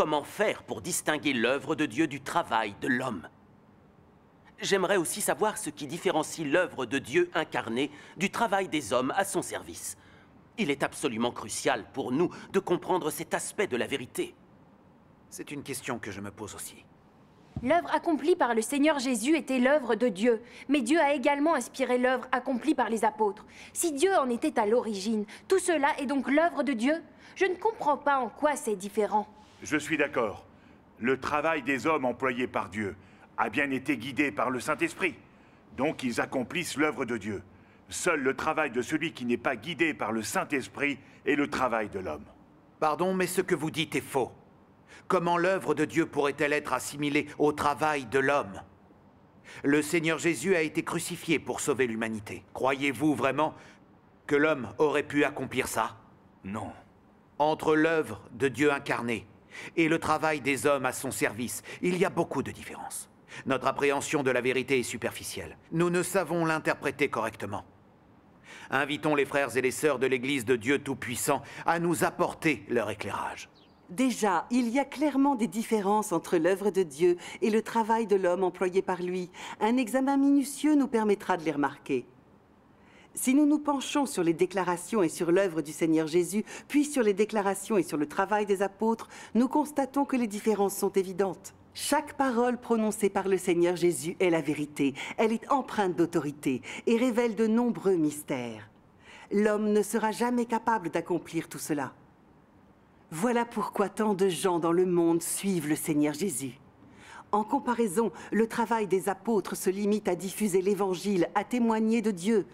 Comment faire pour distinguer l'œuvre de Dieu du travail de l'homme J'aimerais aussi savoir ce qui différencie l'œuvre de Dieu incarné du travail des hommes à son service. Il est absolument crucial pour nous de comprendre cet aspect de la vérité. C'est une question que je me pose aussi. L'œuvre accomplie par le Seigneur Jésus était l'œuvre de Dieu, mais Dieu a également inspiré l'œuvre accomplie par les apôtres. Si Dieu en était à l'origine, tout cela est donc l'œuvre de Dieu Je ne comprends pas en quoi c'est différent. Je suis d'accord. Le travail des hommes employés par Dieu a bien été guidé par le Saint-Esprit. Donc ils accomplissent l'œuvre de Dieu. Seul le travail de celui qui n'est pas guidé par le Saint-Esprit est le travail de l'homme. Pardon, mais ce que vous dites est faux. Comment l'œuvre de Dieu pourrait-elle être assimilée au travail de l'homme Le Seigneur Jésus a été crucifié pour sauver l'humanité. Croyez-vous vraiment que l'homme aurait pu accomplir ça Non. Entre l'œuvre de Dieu incarné et le travail des hommes à son service. Il y a beaucoup de différences. Notre appréhension de la vérité est superficielle. Nous ne savons l'interpréter correctement. Invitons les frères et les sœurs de l'Église de Dieu Tout-Puissant à nous apporter leur éclairage. Déjà, il y a clairement des différences entre l'œuvre de Dieu et le travail de l'homme employé par lui. Un examen minutieux nous permettra de les remarquer. Si nous nous penchons sur les déclarations et sur l'œuvre du Seigneur Jésus, puis sur les déclarations et sur le travail des apôtres, nous constatons que les différences sont évidentes. Chaque parole prononcée par le Seigneur Jésus est la vérité, elle est empreinte d'autorité et révèle de nombreux mystères. L'homme ne sera jamais capable d'accomplir tout cela. Voilà pourquoi tant de gens dans le monde suivent le Seigneur Jésus. En comparaison, le travail des apôtres se limite à diffuser l'Évangile, à témoigner de Dieu,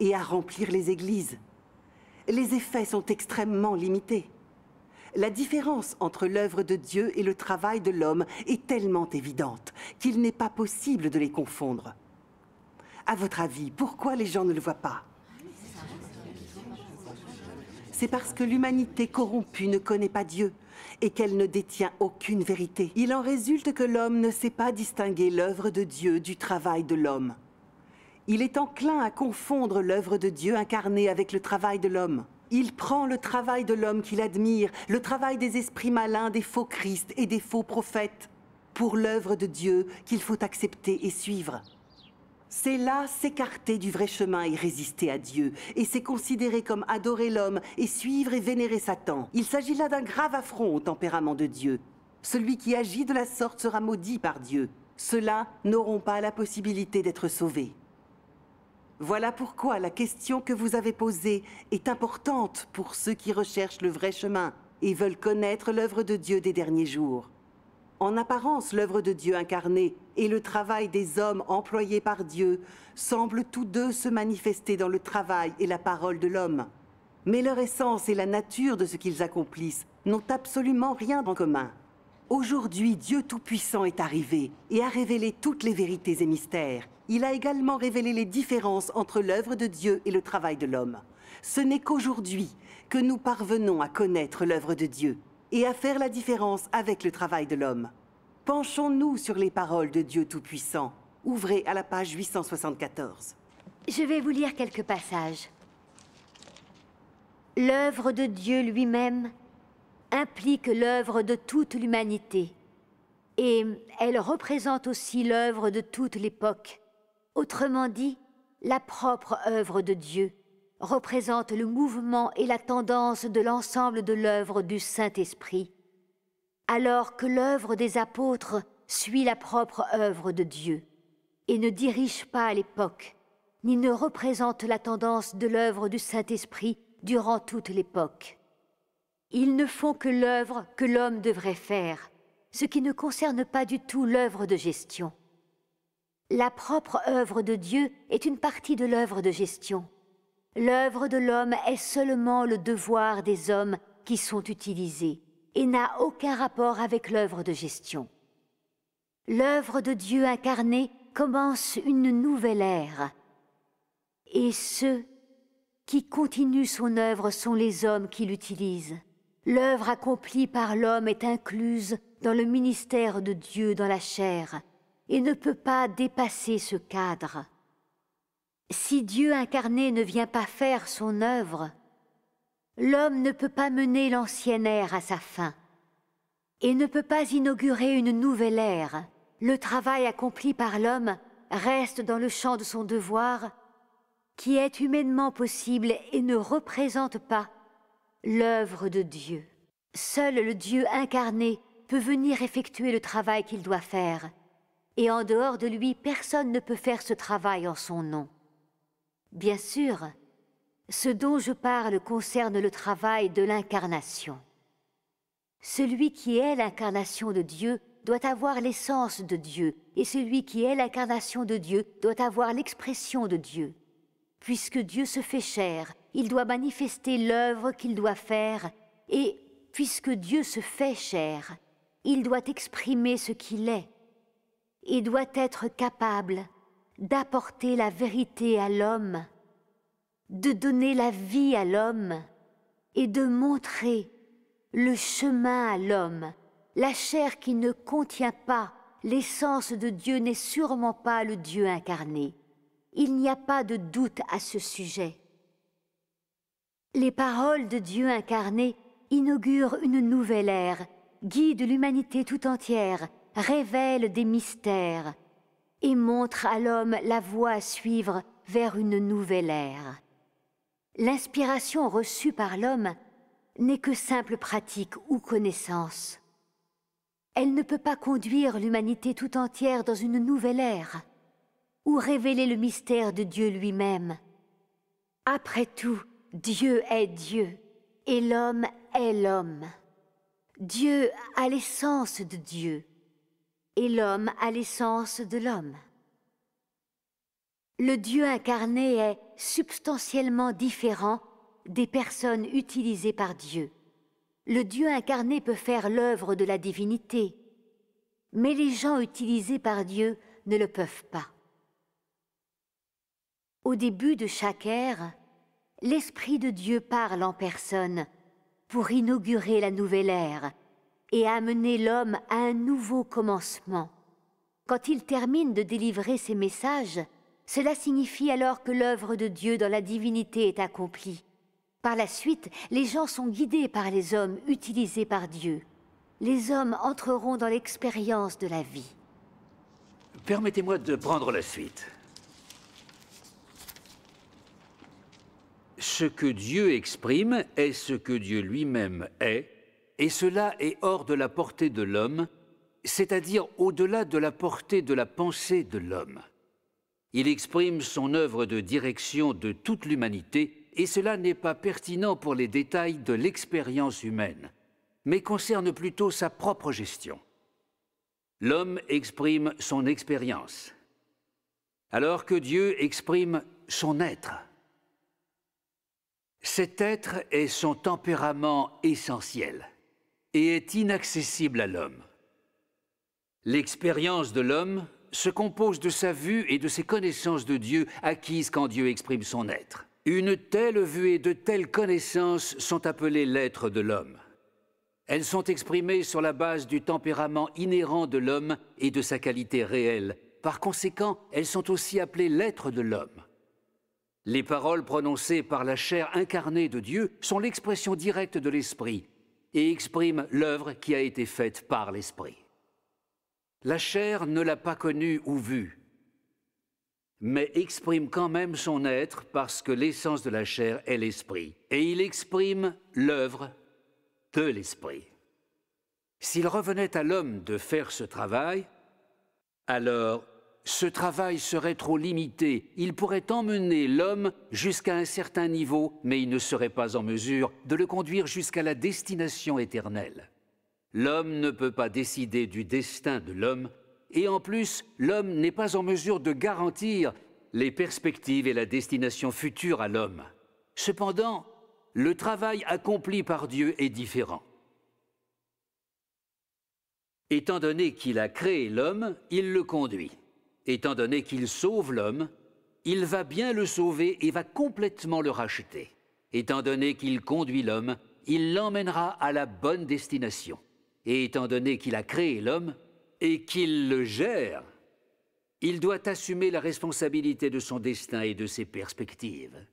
et à remplir les églises. Les effets sont extrêmement limités. La différence entre l'œuvre de Dieu et le travail de l'homme est tellement évidente qu'il n'est pas possible de les confondre. À votre avis, pourquoi les gens ne le voient pas C'est parce que l'humanité corrompue ne connaît pas Dieu et qu'elle ne détient aucune vérité. Il en résulte que l'homme ne sait pas distinguer l'œuvre de Dieu du travail de l'homme. Il est enclin à confondre l'œuvre de Dieu incarnée avec le travail de l'homme. Il prend le travail de l'homme qu'il admire, le travail des esprits malins, des faux Christs et des faux prophètes, pour l'œuvre de Dieu qu'il faut accepter et suivre. C'est là s'écarter du vrai chemin et résister à Dieu, et c'est considérer comme adorer l'homme et suivre et vénérer Satan. Il s'agit là d'un grave affront au tempérament de Dieu. Celui qui agit de la sorte sera maudit par Dieu. Ceux-là n'auront pas la possibilité d'être sauvés. Voilà pourquoi la question que vous avez posée est importante pour ceux qui recherchent le vrai chemin et veulent connaître l'œuvre de Dieu des derniers jours. En apparence, l'œuvre de Dieu incarnée et le travail des hommes employés par Dieu semblent tous deux se manifester dans le travail et la parole de l'homme. Mais leur essence et la nature de ce qu'ils accomplissent n'ont absolument rien en commun. Aujourd'hui, Dieu Tout-Puissant est arrivé et a révélé toutes les vérités et mystères. Il a également révélé les différences entre l'œuvre de Dieu et le travail de l'homme. Ce n'est qu'aujourd'hui que nous parvenons à connaître l'œuvre de Dieu et à faire la différence avec le travail de l'homme. Penchons-nous sur les paroles de Dieu Tout-Puissant. Ouvrez à la page 874. Je vais vous lire quelques passages. L'œuvre de Dieu lui-même implique l'œuvre de toute l'humanité. Et elle représente aussi l'œuvre de toute l'époque. Autrement dit, la propre œuvre de Dieu représente le mouvement et la tendance de l'ensemble de l'œuvre du Saint-Esprit, alors que l'œuvre des apôtres suit la propre œuvre de Dieu et ne dirige pas l'époque, ni ne représente la tendance de l'œuvre du Saint-Esprit durant toute l'époque. Ils ne font que l'œuvre que l'homme devrait faire, ce qui ne concerne pas du tout l'œuvre de gestion. La propre œuvre de Dieu est une partie de l'œuvre de gestion. L'œuvre de l'homme est seulement le devoir des hommes qui sont utilisés et n'a aucun rapport avec l'œuvre de gestion. L'œuvre de Dieu incarnée commence une nouvelle ère. Et ceux qui continuent son œuvre sont les hommes qui l'utilisent. L'œuvre accomplie par l'homme est incluse dans le ministère de Dieu dans la chair et ne peut pas dépasser ce cadre. Si Dieu incarné ne vient pas faire son œuvre, l'homme ne peut pas mener l'ancienne ère à sa fin et ne peut pas inaugurer une nouvelle ère. Le travail accompli par l'homme reste dans le champ de son devoir qui est humainement possible et ne représente pas l'œuvre de Dieu. Seul le Dieu incarné peut venir effectuer le travail qu'il doit faire, et en dehors de lui, personne ne peut faire ce travail en son nom. Bien sûr, ce dont je parle concerne le travail de l'incarnation. Celui qui est l'incarnation de Dieu doit avoir l'essence de Dieu, et celui qui est l'incarnation de Dieu doit avoir l'expression de Dieu. Puisque Dieu se fait chair, il doit manifester l'œuvre qu'il doit faire, et puisque Dieu se fait chair, il doit exprimer ce qu'il est, et doit être capable d'apporter la vérité à l'homme, de donner la vie à l'homme, et de montrer le chemin à l'homme. La chair qui ne contient pas l'essence de Dieu n'est sûrement pas le Dieu incarné. Il n'y a pas de doute à ce sujet. Les paroles de Dieu incarné inaugurent une nouvelle ère, guident l'humanité tout entière, révèlent des mystères et montrent à l'homme la voie à suivre vers une nouvelle ère. L'inspiration reçue par l'homme n'est que simple pratique ou connaissance. Elle ne peut pas conduire l'humanité tout entière dans une nouvelle ère ou révéler le mystère de Dieu lui-même. Après tout, Dieu est Dieu et l'homme est l'homme. Dieu a l'essence de Dieu et l'homme a l'essence de l'homme. Le Dieu incarné est substantiellement différent des personnes utilisées par Dieu. Le Dieu incarné peut faire l'œuvre de la divinité, mais les gens utilisés par Dieu ne le peuvent pas. Au début de chaque ère, l'Esprit de Dieu parle en personne pour inaugurer la nouvelle ère et amener l'homme à un nouveau commencement. Quand il termine de délivrer ses messages, cela signifie alors que l'œuvre de Dieu dans la divinité est accomplie. Par la suite, les gens sont guidés par les hommes utilisés par Dieu. Les hommes entreront dans l'expérience de la vie. Permettez-moi de prendre la suite. ce que Dieu exprime est ce que Dieu lui-même est, et cela est hors de la portée de l'homme, c'est-à-dire au-delà de la portée de la pensée de l'homme. Il exprime son œuvre de direction de toute l'humanité, et cela n'est pas pertinent pour les détails de l'expérience humaine, mais concerne plutôt sa propre gestion. L'homme exprime son expérience, alors que Dieu exprime son être. Cet être est son tempérament essentiel et est inaccessible à l'homme. L'expérience de l'homme se compose de sa vue et de ses connaissances de Dieu acquises quand Dieu exprime son être. Une telle vue et de telles connaissances sont appelées l'être de l'homme. Elles sont exprimées sur la base du tempérament inhérent de l'homme et de sa qualité réelle. Par conséquent, elles sont aussi appelées l'être de l'homme. Les paroles prononcées par la chair incarnée de Dieu sont l'expression directe de l'Esprit et expriment l'œuvre qui a été faite par l'Esprit. La chair ne l'a pas connue ou vue, mais exprime quand même son être parce que l'essence de la chair est l'Esprit, et il exprime l'œuvre de l'Esprit. S'il revenait à l'homme de faire ce travail, alors ce travail serait trop limité. Il pourrait emmener l'homme jusqu'à un certain niveau, mais il ne serait pas en mesure de le conduire jusqu'à la destination éternelle. L'homme ne peut pas décider du destin de l'homme, et en plus, l'homme n'est pas en mesure de garantir les perspectives et la destination future à l'homme. Cependant, le travail accompli par Dieu est différent. Étant donné qu'il a créé l'homme, il le conduit étant donné qu'il sauve l'homme, il va bien le sauver et va complètement le racheter. Étant donné qu'il conduit l'homme, il l'emmènera à la bonne destination. Et étant donné qu'il a créé l'homme et qu'il le gère, il doit assumer la responsabilité de son destin et de ses perspectives.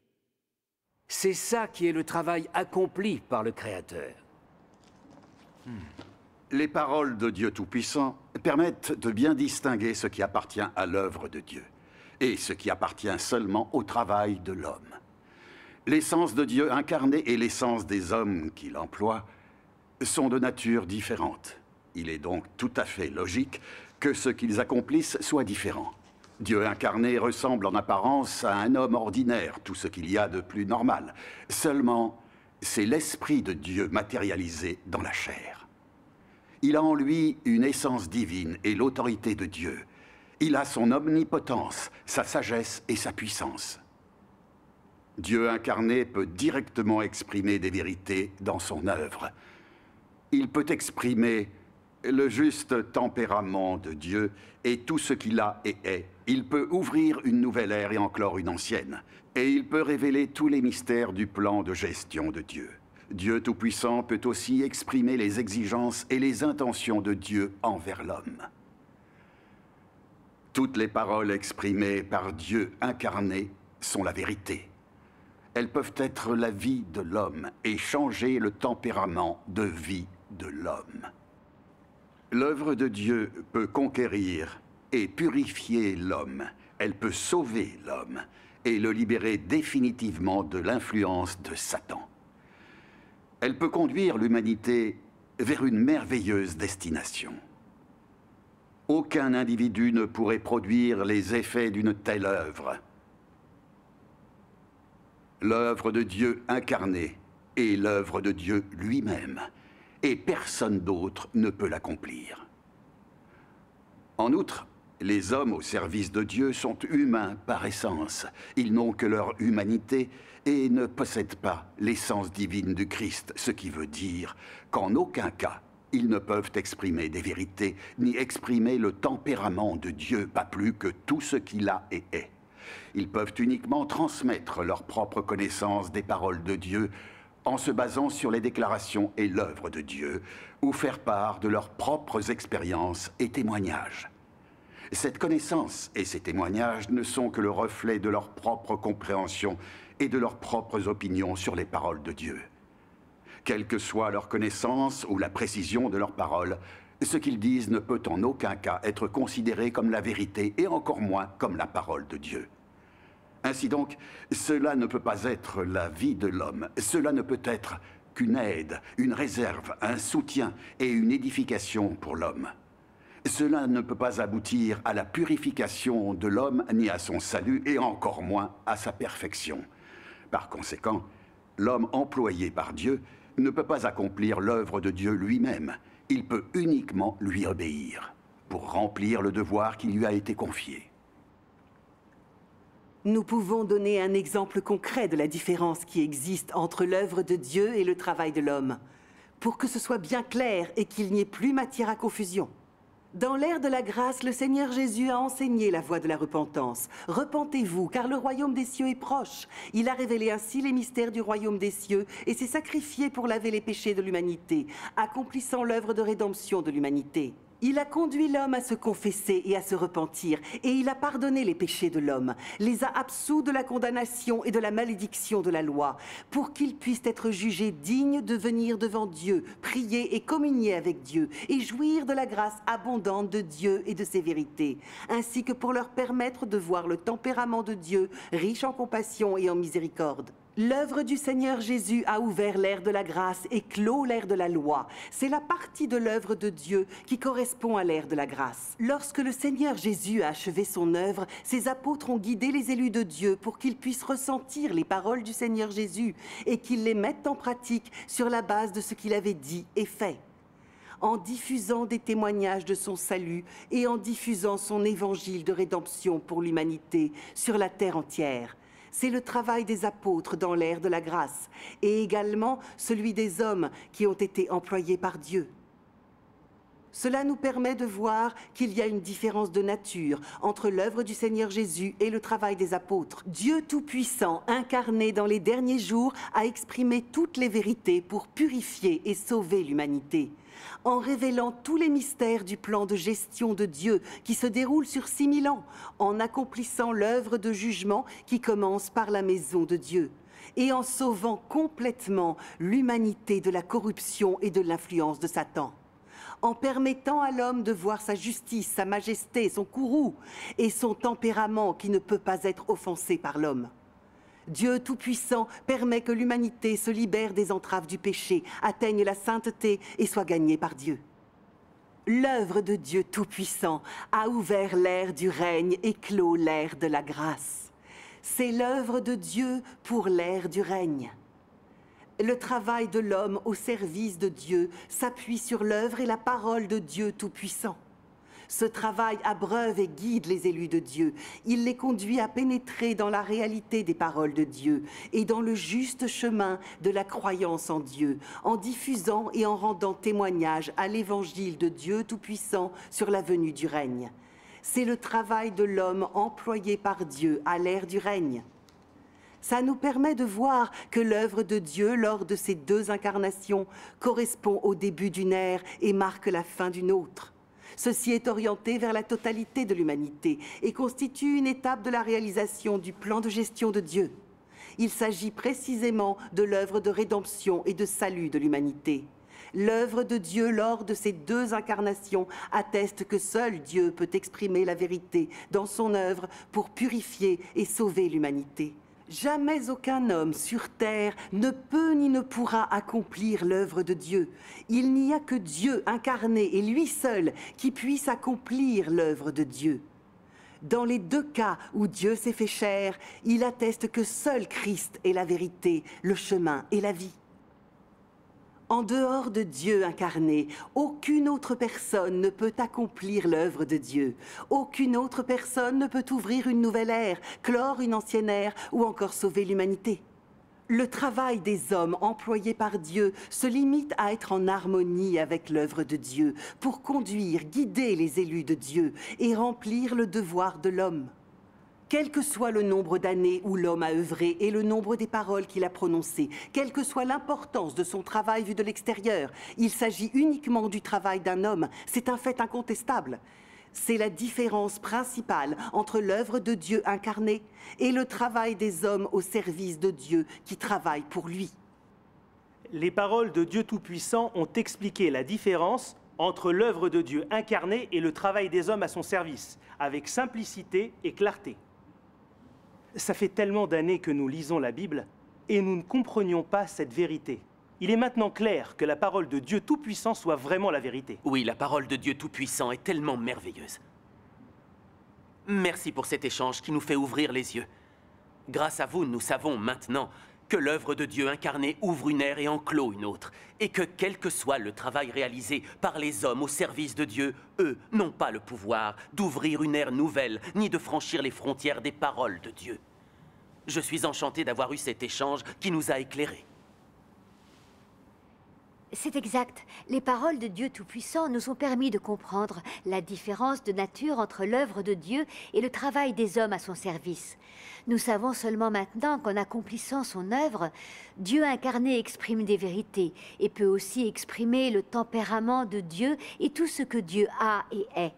C'est ça qui est le travail accompli par le Créateur. Hmm les paroles de Dieu Tout-Puissant permettent de bien distinguer ce qui appartient à l'œuvre de Dieu et ce qui appartient seulement au travail de l'homme. L'essence de Dieu incarné et l'essence des hommes qu'il emploie sont de nature différente. Il est donc tout à fait logique que ce qu'ils accomplissent soit différent. Dieu incarné ressemble en apparence à un homme ordinaire, tout ce qu'il y a de plus normal. Seulement, c'est l'esprit de Dieu matérialisé dans la chair. Il a en lui une essence divine et l'autorité de Dieu. Il a son omnipotence, sa sagesse et sa puissance. Dieu incarné peut directement exprimer des vérités dans son œuvre. Il peut exprimer le juste tempérament de Dieu et tout ce qu'il a et est. Il peut ouvrir une nouvelle ère et enclore une ancienne. Et il peut révéler tous les mystères du plan de gestion de Dieu. Dieu Tout-Puissant peut aussi exprimer les exigences et les intentions de Dieu envers l'homme. Toutes les paroles exprimées par Dieu incarné sont la vérité. Elles peuvent être la vie de l'homme et changer le tempérament de vie de l'homme. L'œuvre de Dieu peut conquérir et purifier l'homme. Elle peut sauver l'homme et le libérer définitivement de l'influence de Satan. Elle peut conduire l'humanité vers une merveilleuse destination. Aucun individu ne pourrait produire les effets d'une telle œuvre. L'œuvre de Dieu incarné est l'œuvre de Dieu lui-même, et personne d'autre ne peut l'accomplir. En outre, les hommes au service de Dieu sont humains par essence. Ils n'ont que leur humanité et ne possèdent pas l'essence divine du Christ, ce qui veut dire qu'en aucun cas ils ne peuvent exprimer des vérités, ni exprimer le tempérament de Dieu, pas plus que tout ce qu'il a et est. Ils peuvent uniquement transmettre leur propre connaissance des paroles de Dieu en se basant sur les déclarations et l'œuvre de Dieu, ou faire part de leurs propres expériences et témoignages. Cette connaissance et ces témoignages ne sont que le reflet de leur propre compréhension et de leurs propres opinions sur les paroles de Dieu. Quelle que soit leur connaissance ou la précision de leurs paroles, ce qu'ils disent ne peut en aucun cas être considéré comme la vérité et encore moins comme la parole de Dieu. Ainsi donc, cela ne peut pas être la vie de l'homme, cela ne peut être qu'une aide, une réserve, un soutien et une édification pour l'homme. Cela ne peut pas aboutir à la purification de l'homme ni à son salut et encore moins à sa perfection. Par conséquent, l'homme employé par Dieu ne peut pas accomplir l'œuvre de Dieu lui-même, il peut uniquement lui obéir pour remplir le devoir qui lui a été confié. Nous pouvons donner un exemple concret de la différence qui existe entre l'œuvre de Dieu et le travail de l'homme, pour que ce soit bien clair et qu'il n'y ait plus matière à confusion. Dans l'ère de la grâce, le Seigneur Jésus a enseigné la voie de la repentance. Repentez-vous, car le royaume des cieux est proche. Il a révélé ainsi les mystères du royaume des cieux et s'est sacrifié pour laver les péchés de l'humanité, accomplissant l'œuvre de rédemption de l'humanité. Il a conduit l'homme à se confesser et à se repentir, et il a pardonné les péchés de l'homme, les a absous de la condamnation et de la malédiction de la loi, pour qu'ils puissent être jugés dignes de venir devant Dieu, prier et communier avec Dieu, et jouir de la grâce abondante de Dieu et de ses vérités, ainsi que pour leur permettre de voir le tempérament de Dieu riche en compassion et en miséricorde. L'œuvre du Seigneur Jésus a ouvert l'ère de la grâce et clos l'ère de la loi. C'est la partie de l'œuvre de Dieu qui correspond à l'ère de la grâce. Lorsque le Seigneur Jésus a achevé son œuvre, ses apôtres ont guidé les élus de Dieu pour qu'ils puissent ressentir les paroles du Seigneur Jésus et qu'ils les mettent en pratique sur la base de ce qu'il avait dit et fait. En diffusant des témoignages de son salut et en diffusant son évangile de rédemption pour l'humanité sur la terre entière. C'est le travail des apôtres dans l'ère de la grâce, et également celui des hommes qui ont été employés par Dieu. Cela nous permet de voir qu'il y a une différence de nature entre l'œuvre du Seigneur Jésus et le travail des apôtres. Dieu Tout-Puissant, incarné dans les derniers jours, a exprimé toutes les vérités pour purifier et sauver l'humanité en révélant tous les mystères du plan de gestion de Dieu qui se déroule sur 6000 ans, en accomplissant l'œuvre de jugement qui commence par la maison de Dieu, et en sauvant complètement l'humanité de la corruption et de l'influence de Satan en permettant à l'homme de voir sa justice, sa majesté, son courroux et son tempérament qui ne peut pas être offensé par l'homme. Dieu Tout-Puissant permet que l'humanité se libère des entraves du péché, atteigne la sainteté et soit gagnée par Dieu. L'œuvre de Dieu Tout-Puissant a ouvert l'ère du règne et clos l'ère de la grâce. C'est l'œuvre de Dieu pour l'ère du règne. Le travail de l'homme au service de Dieu s'appuie sur l'œuvre et la parole de Dieu Tout-Puissant. Ce travail abreuve et guide les élus de Dieu. Il les conduit à pénétrer dans la réalité des paroles de Dieu et dans le juste chemin de la croyance en Dieu, en diffusant et en rendant témoignage à l'évangile de Dieu Tout-Puissant sur la venue du règne. C'est le travail de l'homme employé par Dieu à l'ère du règne. Ça nous permet de voir que l'œuvre de Dieu lors de ces deux incarnations correspond au début d'une ère et marque la fin d'une autre. Ceci est orienté vers la totalité de l'humanité et constitue une étape de la réalisation du plan de gestion de Dieu. Il s'agit précisément de l'œuvre de rédemption et de salut de l'humanité. L'œuvre de Dieu lors de ces deux incarnations atteste que seul Dieu peut exprimer la vérité dans son œuvre pour purifier et sauver l'humanité. Jamais aucun homme sur terre ne peut ni ne pourra accomplir l'œuvre de Dieu. Il n'y a que Dieu incarné et lui seul qui puisse accomplir l'œuvre de Dieu. Dans les deux cas où Dieu s'est fait chair, il atteste que seul Christ est la vérité, le chemin et la vie. En dehors de Dieu incarné, aucune autre personne ne peut accomplir l'œuvre de Dieu. Aucune autre personne ne peut ouvrir une nouvelle ère, clore une ancienne ère ou encore sauver l'humanité. Le travail des hommes employés par Dieu se limite à être en harmonie avec l'œuvre de Dieu pour conduire, guider les élus de Dieu et remplir le devoir de l'homme. Quel que soit le nombre d'années où l'homme a œuvré et le nombre des paroles qu'il a prononcées, quelle que soit l'importance de son travail vu de l'extérieur, il s'agit uniquement du travail d'un homme. C'est un fait incontestable. C'est la différence principale entre l'œuvre de Dieu incarné et le travail des hommes au service de Dieu qui travaille pour lui. Les paroles de Dieu Tout-Puissant ont expliqué la différence entre l'œuvre de Dieu incarné et le travail des hommes à son service, avec simplicité et clarté. Ça fait tellement d'années que nous lisons la Bible et nous ne comprenions pas cette vérité. Il est maintenant clair que la parole de Dieu Tout-Puissant soit vraiment la vérité. Oui, la parole de Dieu Tout-Puissant est tellement merveilleuse. Merci pour cet échange qui nous fait ouvrir les yeux. Grâce à vous, nous savons maintenant que l'œuvre de Dieu incarné ouvre une ère et en une autre, et que quel que soit le travail réalisé par les hommes au service de Dieu, eux n'ont pas le pouvoir d'ouvrir une ère nouvelle, ni de franchir les frontières des paroles de Dieu. Je suis enchanté d'avoir eu cet échange qui nous a éclairés. C'est exact. Les paroles de Dieu Tout-Puissant nous ont permis de comprendre la différence de nature entre l'œuvre de Dieu et le travail des hommes à son service. Nous savons seulement maintenant qu'en accomplissant son œuvre, Dieu incarné exprime des vérités et peut aussi exprimer le tempérament de Dieu et tout ce que Dieu a et est.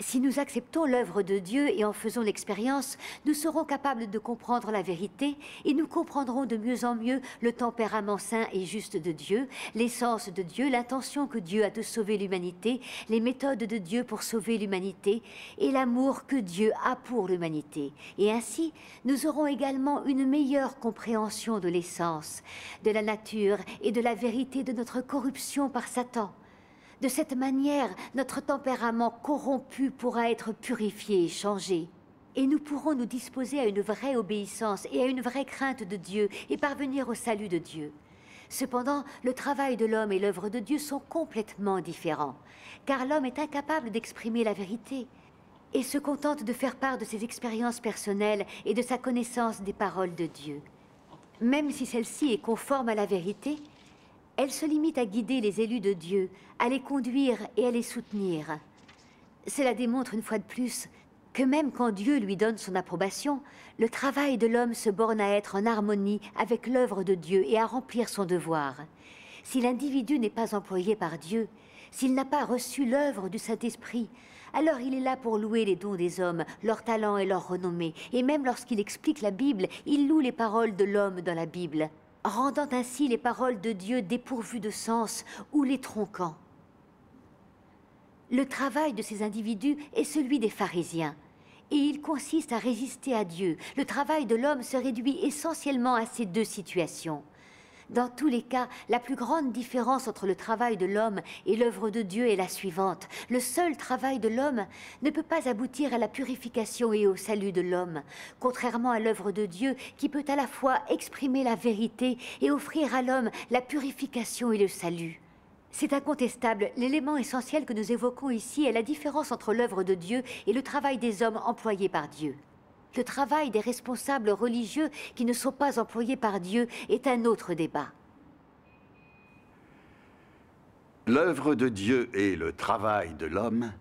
Si nous acceptons l'œuvre de Dieu et en faisons l'expérience, nous serons capables de comprendre la vérité et nous comprendrons de mieux en mieux le tempérament saint et juste de Dieu, l'essence de Dieu, l'intention que Dieu a de sauver l'humanité, les méthodes de Dieu pour sauver l'humanité et l'amour que Dieu a pour l'humanité. Et ainsi, nous aurons également une meilleure compréhension de l'essence, de la nature et de la vérité de notre corruption par Satan. De cette manière, notre tempérament corrompu pourra être purifié et changé. Et nous pourrons nous disposer à une vraie obéissance et à une vraie crainte de Dieu et parvenir au salut de Dieu. Cependant, le travail de l'homme et l'œuvre de Dieu sont complètement différents, car l'homme est incapable d'exprimer la vérité et se contente de faire part de ses expériences personnelles et de sa connaissance des paroles de Dieu. Même si celle-ci est conforme à la vérité, elle se limite à guider les élus de Dieu, à les conduire et à les soutenir. Cela démontre une fois de plus que même quand Dieu lui donne son approbation, le travail de l'homme se borne à être en harmonie avec l'œuvre de Dieu et à remplir son devoir. Si l'individu n'est pas employé par Dieu, s'il n'a pas reçu l'œuvre du Saint-Esprit, alors il est là pour louer les dons des hommes, leurs talents et leur renommée, et même lorsqu'il explique la Bible, il loue les paroles de l'homme dans la Bible rendant ainsi les paroles de Dieu dépourvues de sens ou les tronquant. Le travail de ces individus est celui des pharisiens, et il consiste à résister à Dieu. Le travail de l'homme se réduit essentiellement à ces deux situations. Dans tous les cas, la plus grande différence entre le travail de l'homme et l'œuvre de Dieu est la suivante. Le seul travail de l'homme ne peut pas aboutir à la purification et au salut de l'homme, contrairement à l'œuvre de Dieu qui peut à la fois exprimer la vérité et offrir à l'homme la purification et le salut. C'est incontestable. L'élément essentiel que nous évoquons ici est la différence entre l'œuvre de Dieu et le travail des hommes employés par Dieu. Le travail des responsables religieux qui ne sont pas employés par Dieu est un autre débat. L'œuvre de Dieu et le travail de l'homme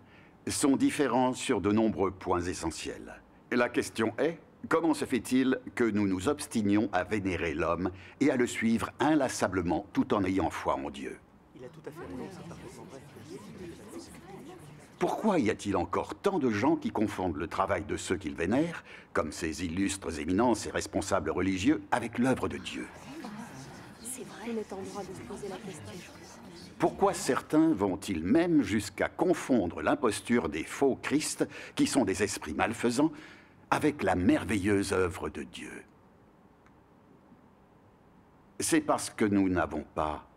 sont différents sur de nombreux points essentiels. La question est, comment se fait-il que nous nous obstinions à vénérer l'homme et à le suivre inlassablement tout en ayant foi en Dieu Il a tout à fait raison, pourquoi y a-t-il encore tant de gens qui confondent le travail de ceux qu'ils vénèrent, comme ces illustres éminents, et responsables religieux, avec l'œuvre de Dieu pourquoi certains vont-ils même jusqu'à confondre l'imposture des faux Christ, qui sont des esprits malfaisants, avec la merveilleuse œuvre de Dieu C'est parce que nous n'avons pas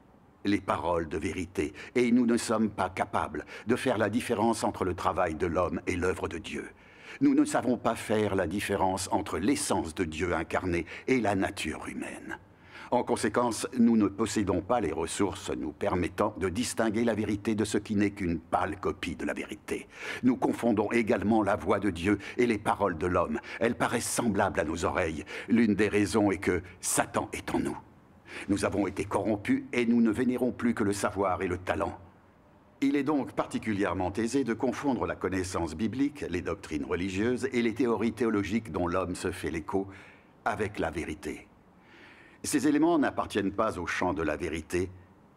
les paroles de vérité, et nous ne sommes pas capables de faire la différence entre le travail de l'homme et l'œuvre de Dieu. Nous ne savons pas faire la différence entre l'essence de Dieu incarné et la nature humaine. En conséquence, nous ne possédons pas les ressources nous permettant de distinguer la vérité de ce qui n'est qu'une pâle copie de la vérité. Nous confondons également la voix de Dieu et les paroles de l'homme. Elles paraissent semblables à nos oreilles. L'une des raisons est que Satan est en nous. Nous avons été corrompus et nous ne vénérons plus que le savoir et le talent. Il est donc particulièrement aisé de confondre la connaissance biblique, les doctrines religieuses et les théories théologiques dont l'homme se fait l'écho avec la vérité. Ces éléments n'appartiennent pas au champ de la vérité,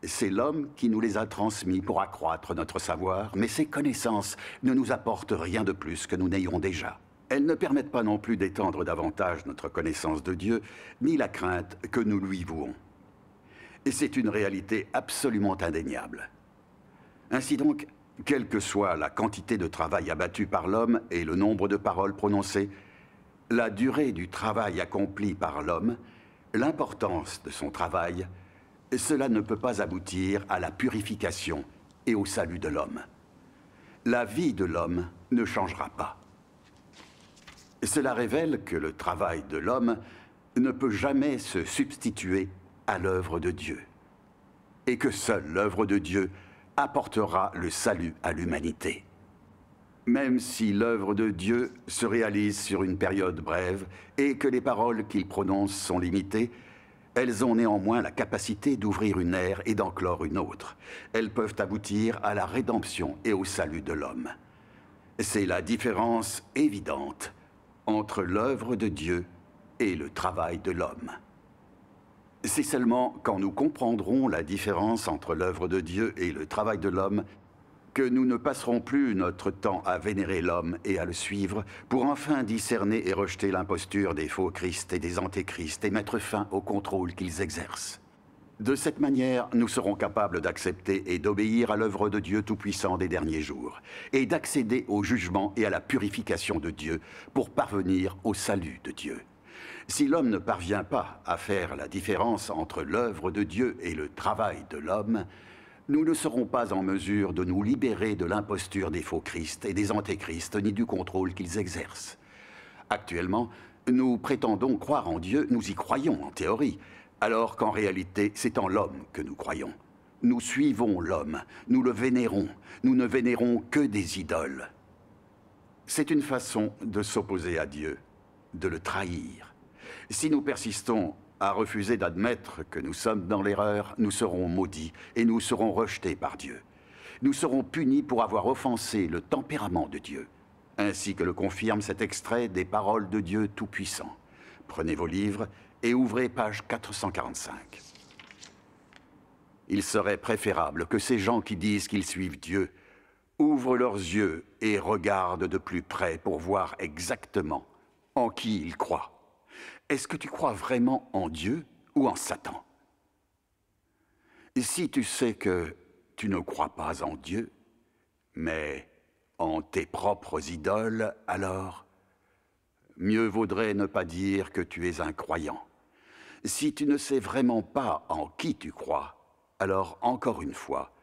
c'est l'homme qui nous les a transmis pour accroître notre savoir, mais ces connaissances ne nous apportent rien de plus que nous n'ayons déjà. Elles ne permettent pas non plus d'étendre davantage notre connaissance de Dieu, ni la crainte que nous lui vouons et c'est une réalité absolument indéniable. Ainsi donc, quelle que soit la quantité de travail abattu par l'homme et le nombre de paroles prononcées, la durée du travail accompli par l'homme, l'importance de son travail, cela ne peut pas aboutir à la purification et au salut de l'homme. La vie de l'homme ne changera pas. Cela révèle que le travail de l'homme ne peut jamais se substituer à l'œuvre de Dieu, et que seule l'œuvre de Dieu apportera le salut à l'humanité. Même si l'œuvre de Dieu se réalise sur une période brève et que les paroles qu'il prononce sont limitées, elles ont néanmoins la capacité d'ouvrir une ère et d'enclore une autre. Elles peuvent aboutir à la rédemption et au salut de l'homme. C'est la différence évidente entre l'œuvre de Dieu et le travail de l'homme. C'est seulement quand nous comprendrons la différence entre l'œuvre de Dieu et le travail de l'homme que nous ne passerons plus notre temps à vénérer l'homme et à le suivre pour enfin discerner et rejeter l'imposture des faux Christ et des antéchrists et mettre fin au contrôle qu'ils exercent. De cette manière, nous serons capables d'accepter et d'obéir à l'œuvre de Dieu Tout-Puissant des derniers jours, et d'accéder au jugement et à la purification de Dieu pour parvenir au salut de Dieu. Si l'homme ne parvient pas à faire la différence entre l'œuvre de Dieu et le travail de l'homme, nous ne serons pas en mesure de nous libérer de l'imposture des faux Christs et des antéchrists, ni du contrôle qu'ils exercent. Actuellement, nous prétendons croire en Dieu, nous y croyons en théorie, alors qu'en réalité, c'est en l'homme que nous croyons. Nous suivons l'homme, nous le vénérons, nous ne vénérons que des idoles. C'est une façon de s'opposer à Dieu, de le trahir, si nous persistons à refuser d'admettre que nous sommes dans l'erreur, nous serons maudits et nous serons rejetés par Dieu. Nous serons punis pour avoir offensé le tempérament de Dieu, ainsi que le confirme cet extrait des paroles de Dieu Tout-Puissant. Prenez vos livres et ouvrez page 445. Il serait préférable que ces gens qui disent qu'ils suivent Dieu ouvrent leurs yeux et regardent de plus près pour voir exactement en qui ils croient est-ce que tu crois vraiment en Dieu ou en Satan Si tu sais que tu ne crois pas en Dieu, mais en tes propres idoles, alors mieux vaudrait ne pas dire que tu es un croyant. Si tu ne sais vraiment pas en qui tu crois, alors encore une fois,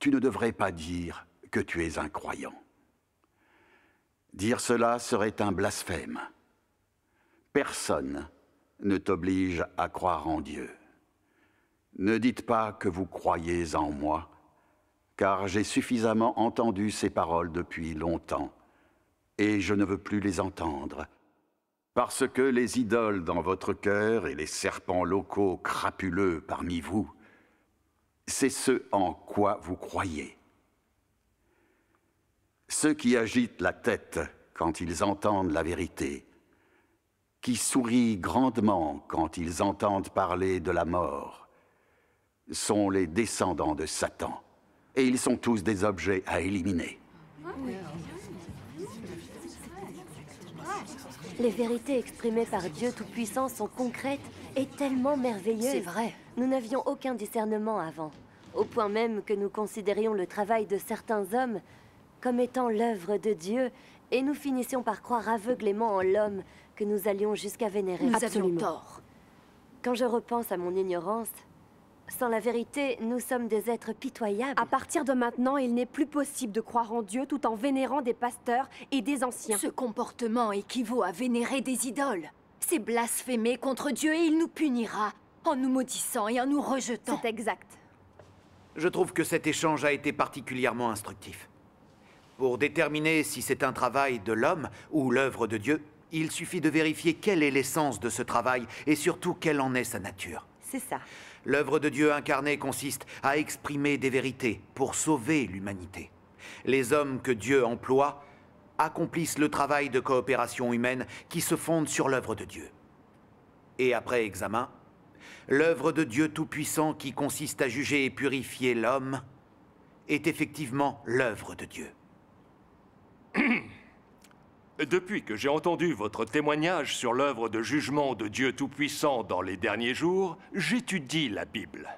tu ne devrais pas dire que tu es un croyant. Dire cela serait un blasphème. Personne ne t'oblige à croire en Dieu. Ne dites pas que vous croyez en moi, car j'ai suffisamment entendu ces paroles depuis longtemps, et je ne veux plus les entendre, parce que les idoles dans votre cœur et les serpents locaux crapuleux parmi vous, c'est ce en quoi vous croyez. Ceux qui agitent la tête quand ils entendent la vérité qui sourient grandement quand ils entendent parler de la mort, sont les descendants de Satan. Et ils sont tous des objets à éliminer. Les vérités exprimées par Dieu Tout-Puissant sont concrètes et tellement merveilleuses. C'est vrai. Nous n'avions aucun discernement avant, au point même que nous considérions le travail de certains hommes comme étant l'œuvre de Dieu, et nous finissions par croire aveuglément en l'homme que nous allions jusqu'à vénérer. Nous Absolument. tort. Quand je repense à mon ignorance, sans la vérité, nous sommes des êtres pitoyables. À partir de maintenant, il n'est plus possible de croire en Dieu tout en vénérant des pasteurs et des anciens. Ce comportement équivaut à vénérer des idoles. C'est blasphémer contre Dieu et il nous punira en nous maudissant et en nous rejetant. C'est exact. Je trouve que cet échange a été particulièrement instructif. Pour déterminer si c'est un travail de l'homme ou l'œuvre de Dieu, il suffit de vérifier quelle est l'essence de ce travail et surtout quelle en est sa nature. C'est ça. L'œuvre de Dieu incarnée consiste à exprimer des vérités pour sauver l'humanité. Les hommes que Dieu emploie accomplissent le travail de coopération humaine qui se fonde sur l'œuvre de Dieu. Et après examen, l'œuvre de Dieu Tout-Puissant qui consiste à juger et purifier l'homme est effectivement l'œuvre de Dieu. Depuis que j'ai entendu votre témoignage sur l'œuvre de jugement de Dieu Tout-Puissant dans les derniers jours, j'étudie la Bible.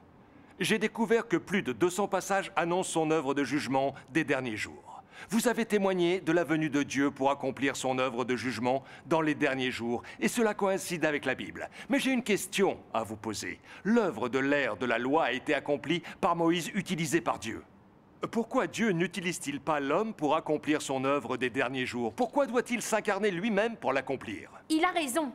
J'ai découvert que plus de 200 passages annoncent son œuvre de jugement des derniers jours. Vous avez témoigné de la venue de Dieu pour accomplir son œuvre de jugement dans les derniers jours, et cela coïncide avec la Bible. Mais j'ai une question à vous poser. L'œuvre de l'ère de la loi a été accomplie par Moïse utilisée par Dieu. Pourquoi Dieu n'utilise-t-il pas l'homme pour accomplir son œuvre des derniers jours Pourquoi doit-il s'incarner lui-même pour l'accomplir Il a raison.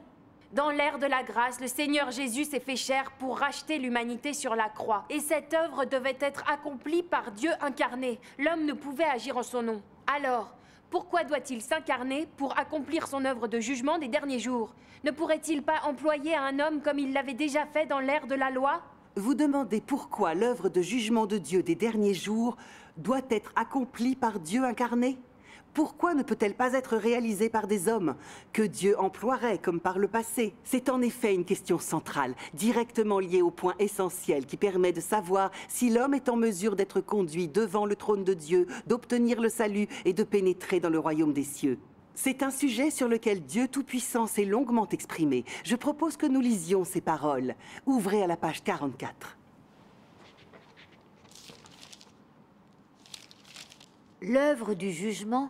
Dans l'ère de la grâce, le Seigneur Jésus s'est fait chair pour racheter l'humanité sur la croix. Et cette œuvre devait être accomplie par Dieu incarné. L'homme ne pouvait agir en son nom. Alors, pourquoi doit-il s'incarner pour accomplir son œuvre de jugement des derniers jours Ne pourrait-il pas employer un homme comme il l'avait déjà fait dans l'ère de la loi vous demandez pourquoi l'œuvre de jugement de Dieu des derniers jours doit être accomplie par Dieu incarné pourquoi ne peut-elle pas être réalisée par des hommes que Dieu emploierait comme par le passé C'est en effet une question centrale, directement liée au point essentiel qui permet de savoir si l'homme est en mesure d'être conduit devant le trône de Dieu, d'obtenir le salut et de pénétrer dans le royaume des cieux. C'est un sujet sur lequel Dieu Tout-Puissant s'est longuement exprimé. Je propose que nous lisions ces paroles. Ouvrez à la page 44. L'œuvre du jugement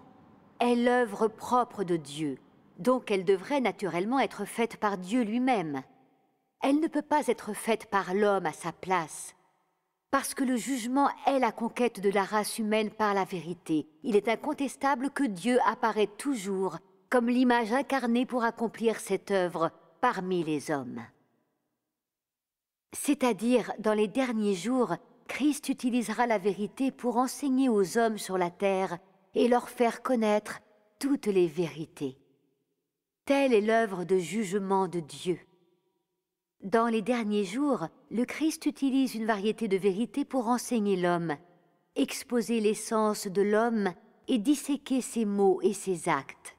est l'œuvre propre de Dieu, donc elle devrait naturellement être faite par Dieu lui-même. Elle ne peut pas être faite par l'homme à sa place parce que le jugement est la conquête de la race humaine par la vérité. Il est incontestable que Dieu apparaît toujours comme l'image incarnée pour accomplir cette œuvre parmi les hommes. C'est-à-dire, dans les derniers jours, Christ utilisera la vérité pour enseigner aux hommes sur la terre et leur faire connaître toutes les vérités. Telle est l'œuvre de jugement de Dieu. Dans les derniers jours, le Christ utilise une variété de vérités pour enseigner l'homme, exposer l'essence de l'homme et disséquer ses mots et ses actes.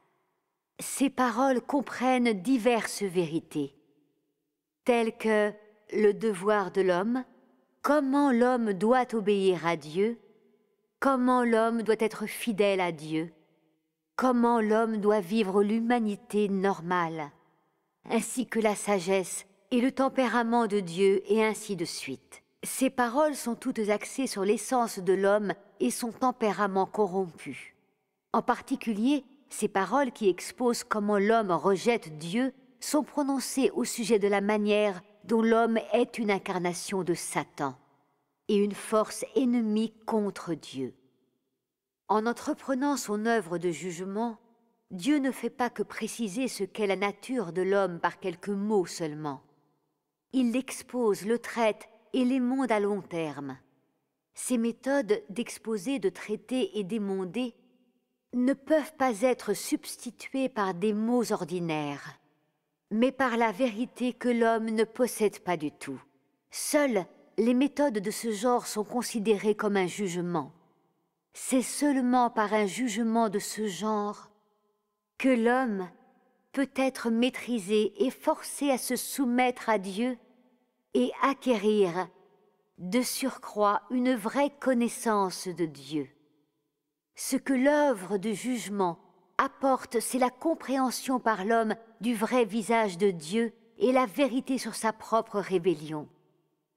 Ses paroles comprennent diverses vérités, telles que le devoir de l'homme, comment l'homme doit obéir à Dieu, comment l'homme doit être fidèle à Dieu, comment l'homme doit vivre l'humanité normale, ainsi que la sagesse et le tempérament de Dieu, et ainsi de suite. Ces paroles sont toutes axées sur l'essence de l'homme et son tempérament corrompu. En particulier, ces paroles qui exposent comment l'homme rejette Dieu sont prononcées au sujet de la manière dont l'homme est une incarnation de Satan et une force ennemie contre Dieu. En entreprenant son œuvre de jugement, Dieu ne fait pas que préciser ce qu'est la nature de l'homme par quelques mots seulement il l'expose, le traite et l'émonde à long terme. Ces méthodes d'exposer, de traiter et d'émonder ne peuvent pas être substituées par des mots ordinaires, mais par la vérité que l'homme ne possède pas du tout. Seules les méthodes de ce genre sont considérées comme un jugement. C'est seulement par un jugement de ce genre que l'homme peut être maîtrisé et forcé à se soumettre à Dieu et acquérir de surcroît une vraie connaissance de Dieu. Ce que l'œuvre de jugement apporte, c'est la compréhension par l'homme du vrai visage de Dieu et la vérité sur sa propre rébellion.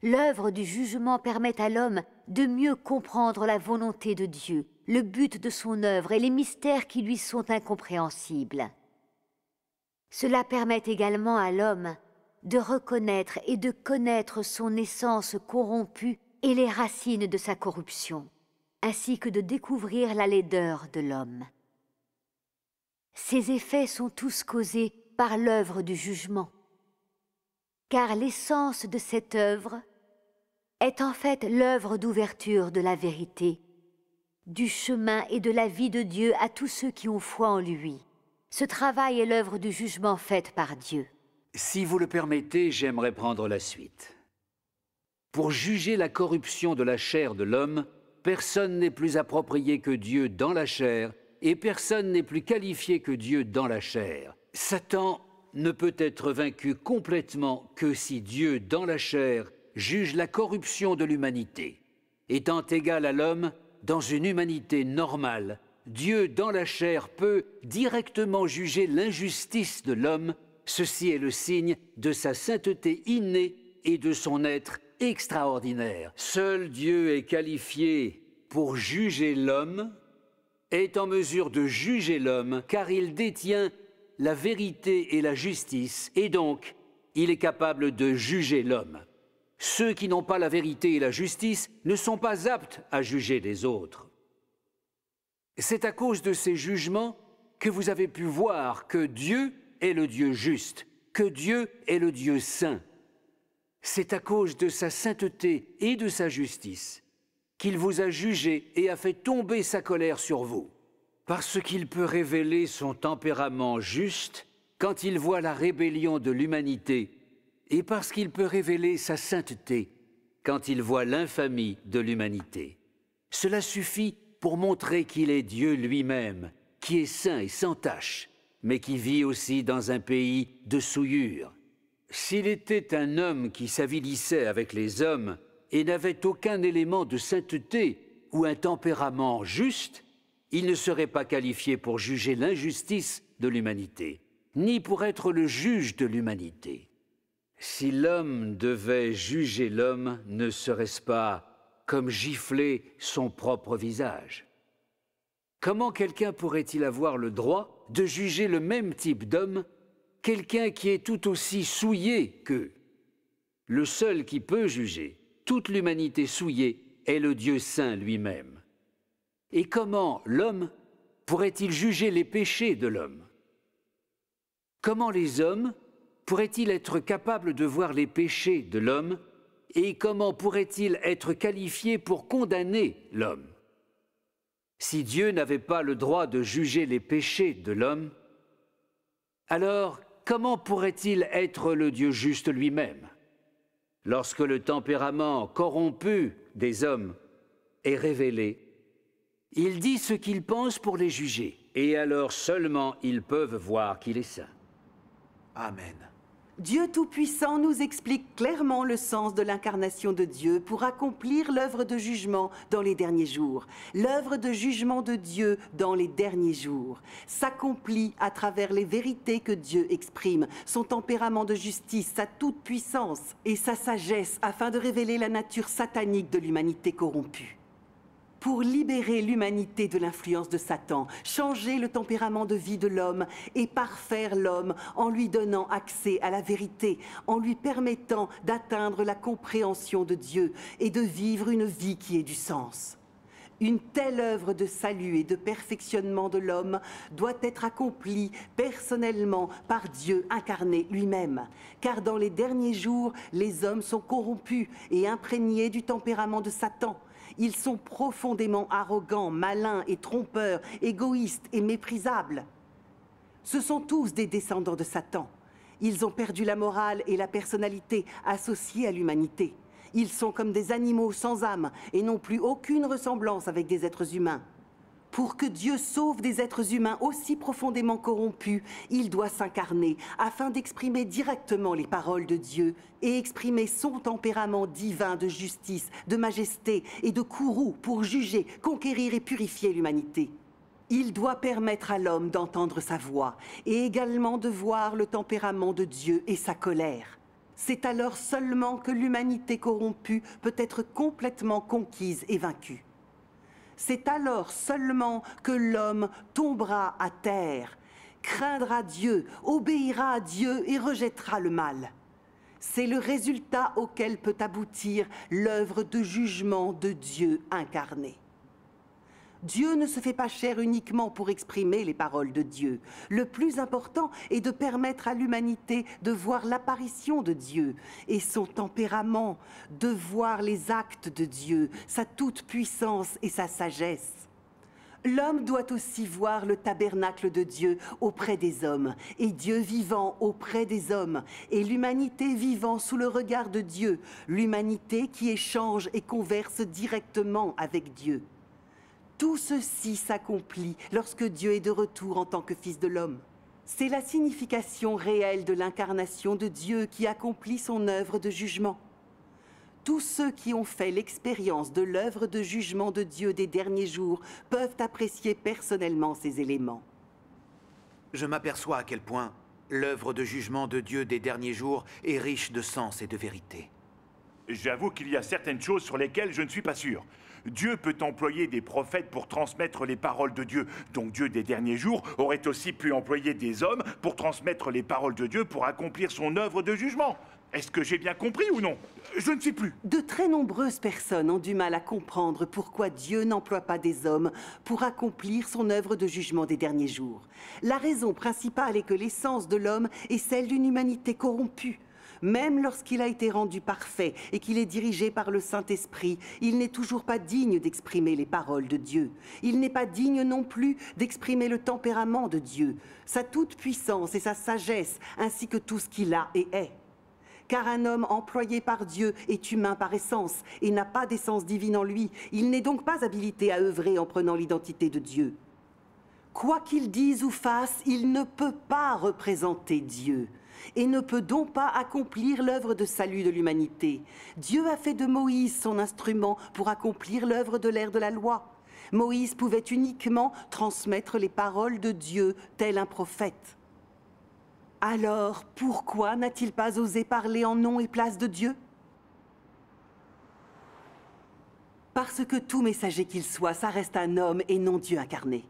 L'œuvre du jugement permet à l'homme de mieux comprendre la volonté de Dieu, le but de son œuvre et les mystères qui lui sont incompréhensibles. Cela permet également à l'homme de reconnaître et de connaître son essence corrompue et les racines de sa corruption, ainsi que de découvrir la laideur de l'homme. Ces effets sont tous causés par l'œuvre du jugement, car l'essence de cette œuvre est en fait l'œuvre d'ouverture de la vérité, du chemin et de la vie de Dieu à tous ceux qui ont foi en lui. Ce travail est l'œuvre du jugement faite par Dieu. Si vous le permettez, j'aimerais prendre la suite. Pour juger la corruption de la chair de l'homme, personne n'est plus approprié que Dieu dans la chair, et personne n'est plus qualifié que Dieu dans la chair. Satan ne peut être vaincu complètement que si Dieu dans la chair juge la corruption de l'humanité. Étant égal à l'homme, dans une humanité normale, Dieu dans la chair peut directement juger l'injustice de l'homme Ceci est le signe de sa sainteté innée et de son être extraordinaire. Seul Dieu est qualifié pour juger l'homme, est en mesure de juger l'homme, car il détient la vérité et la justice, et donc il est capable de juger l'homme. Ceux qui n'ont pas la vérité et la justice ne sont pas aptes à juger les autres. C'est à cause de ces jugements que vous avez pu voir que Dieu est le Dieu juste, que Dieu est le Dieu saint. C'est à cause de sa sainteté et de sa justice qu'il vous a jugé et a fait tomber sa colère sur vous, parce qu'il peut révéler son tempérament juste quand il voit la rébellion de l'humanité, et parce qu'il peut révéler sa sainteté quand il voit l'infamie de l'humanité. Cela suffit pour montrer qu'il est Dieu lui-même, qui est saint et sans tache, mais qui vit aussi dans un pays de souillure. S'il était un homme qui s'avilissait avec les hommes et n'avait aucun élément de sainteté ou un tempérament juste, il ne serait pas qualifié pour juger l'injustice de l'humanité, ni pour être le juge de l'humanité. Si l'homme devait juger l'homme, ne serait-ce pas comme gifler son propre visage Comment quelqu'un pourrait-il avoir le droit de juger le même type d'homme, quelqu'un qui est tout aussi souillé qu'eux. Le seul qui peut juger toute l'humanité souillée est le Dieu saint lui-même. Et comment l'homme pourrait-il juger les péchés de l'homme Comment les hommes pourraient-ils être capables de voir les péchés de l'homme et comment pourraient-ils être qualifiés pour condamner l'homme si Dieu n'avait pas le droit de juger les péchés de l'homme, alors comment pourrait-il être le Dieu juste lui-même Lorsque le tempérament corrompu des hommes est révélé, il dit ce qu'il pense pour les juger, et alors seulement ils peuvent voir qu'il est saint. Amen. Dieu Tout-Puissant nous explique clairement le sens de l'incarnation de Dieu pour accomplir l'œuvre de jugement dans les derniers jours. L'œuvre de jugement de Dieu dans les derniers jours s'accomplit à travers les vérités que Dieu exprime, son tempérament de justice, sa toute-puissance et sa sagesse afin de révéler la nature satanique de l'humanité corrompue pour libérer l'humanité de l'influence de Satan, changer le tempérament de vie de l'homme et parfaire l'homme en lui donnant accès à la vérité, en lui permettant d'atteindre la compréhension de Dieu et de vivre une vie qui ait du sens. Une telle œuvre de salut et de perfectionnement de l'homme doit être accomplie personnellement par Dieu incarné lui-même, car dans les derniers jours, les hommes sont corrompus et imprégnés du tempérament de Satan. Ils sont profondément arrogants, malins et trompeurs, égoïstes et méprisables. Ce sont tous des descendants de Satan. Ils ont perdu la morale et la personnalité associées à l'humanité. Ils sont comme des animaux sans âme et n'ont plus aucune ressemblance avec des êtres humains. Pour que Dieu sauve des êtres humains aussi profondément corrompus, il doit s'incarner afin d'exprimer directement les paroles de Dieu et exprimer son tempérament divin de justice, de majesté et de courroux pour juger, conquérir et purifier l'humanité. Il doit permettre à l'homme d'entendre sa voix et également de voir le tempérament de Dieu et sa colère. C'est alors seulement que l'humanité corrompue peut être complètement conquise et vaincue. C'est alors seulement que l'homme tombera à terre, craindra Dieu, obéira à Dieu et rejettera le mal. C'est le résultat auquel peut aboutir l'œuvre de jugement de Dieu incarné. Dieu ne se fait pas cher uniquement pour exprimer les paroles de Dieu. Le plus important est de permettre à l'humanité de voir l'apparition de Dieu et son tempérament, de voir les actes de Dieu, sa toute-puissance et sa sagesse. L'homme doit aussi voir le tabernacle de Dieu auprès des hommes, et Dieu vivant auprès des hommes, et l'humanité vivant sous le regard de Dieu, l'humanité qui échange et converse directement avec Dieu. Tout ceci s'accomplit lorsque Dieu est de retour en tant que Fils de l'homme. C'est la signification réelle de l'incarnation de Dieu qui accomplit son œuvre de jugement. Tous ceux qui ont fait l'expérience de l'œuvre de jugement de Dieu des derniers jours peuvent apprécier personnellement ces éléments. Je m'aperçois à quel point l'œuvre de jugement de Dieu des derniers jours est riche de sens et de vérité. J'avoue qu'il y a certaines choses sur lesquelles je ne suis pas sûr. Dieu peut employer des prophètes pour transmettre les paroles de Dieu. Donc Dieu des derniers jours aurait aussi pu employer des hommes pour transmettre les paroles de Dieu pour accomplir son œuvre de jugement. Est-ce que j'ai bien compris ou non Je ne sais plus. De très nombreuses personnes ont du mal à comprendre pourquoi Dieu n'emploie pas des hommes pour accomplir son œuvre de jugement des derniers jours. La raison principale est que l'essence de l'homme est celle d'une humanité corrompue même lorsqu'il a été rendu parfait et qu'il est dirigé par le Saint-Esprit, il n'est toujours pas digne d'exprimer les paroles de Dieu. Il n'est pas digne non plus d'exprimer le tempérament de Dieu, sa toute-puissance et sa sagesse, ainsi que tout ce qu'il a et est car un homme employé par Dieu est humain par essence et n'a pas d'essence divine en lui. Il n'est donc pas habilité à œuvrer en prenant l'identité de Dieu. Quoi qu'il dise ou fasse, il ne peut pas représenter Dieu et ne peut donc pas accomplir l'œuvre de salut de l'humanité. Dieu a fait de Moïse son instrument pour accomplir l'œuvre de l'ère de la loi. Moïse pouvait uniquement transmettre les paroles de Dieu tel un prophète. Alors pourquoi n'a-t-il pas osé parler en nom et place de Dieu Parce que tout messager qu'il soit, ça reste un homme et non Dieu incarné.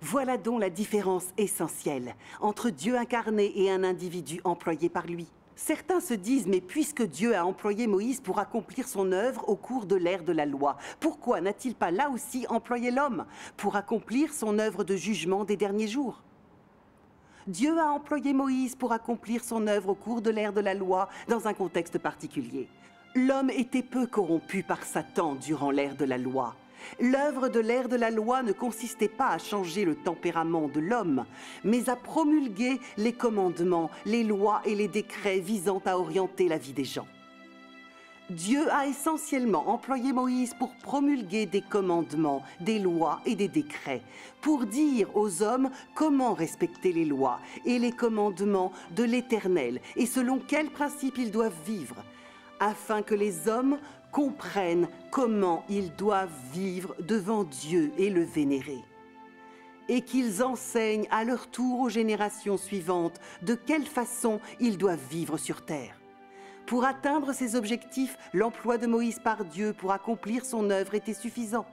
Voilà donc la différence essentielle entre Dieu incarné et un individu employé par lui. Certains se disent, mais puisque Dieu a employé Moïse pour accomplir son œuvre au cours de l'ère de la loi, pourquoi n'a-t-il pas là aussi employé l'homme pour accomplir son œuvre de jugement des derniers jours Dieu a employé Moïse pour accomplir son œuvre au cours de l'ère de la loi dans un contexte particulier. L'homme était peu corrompu par Satan durant l'ère de la loi. L'œuvre de l'ère de la loi ne consistait pas à changer le tempérament de l'homme, mais à promulguer les commandements, les lois et les décrets visant à orienter la vie des gens. Dieu a essentiellement employé Moïse pour promulguer des commandements, des lois et des décrets, pour dire aux hommes comment respecter les lois et les commandements de l'Éternel et selon quels principes ils doivent vivre, afin que les hommes comprennent comment ils doivent vivre devant Dieu et le vénérer, et qu'ils enseignent à leur tour aux générations suivantes de quelle façon ils doivent vivre sur terre. Pour atteindre ces objectifs, l'emploi de Moïse par Dieu pour accomplir son œuvre était suffisant.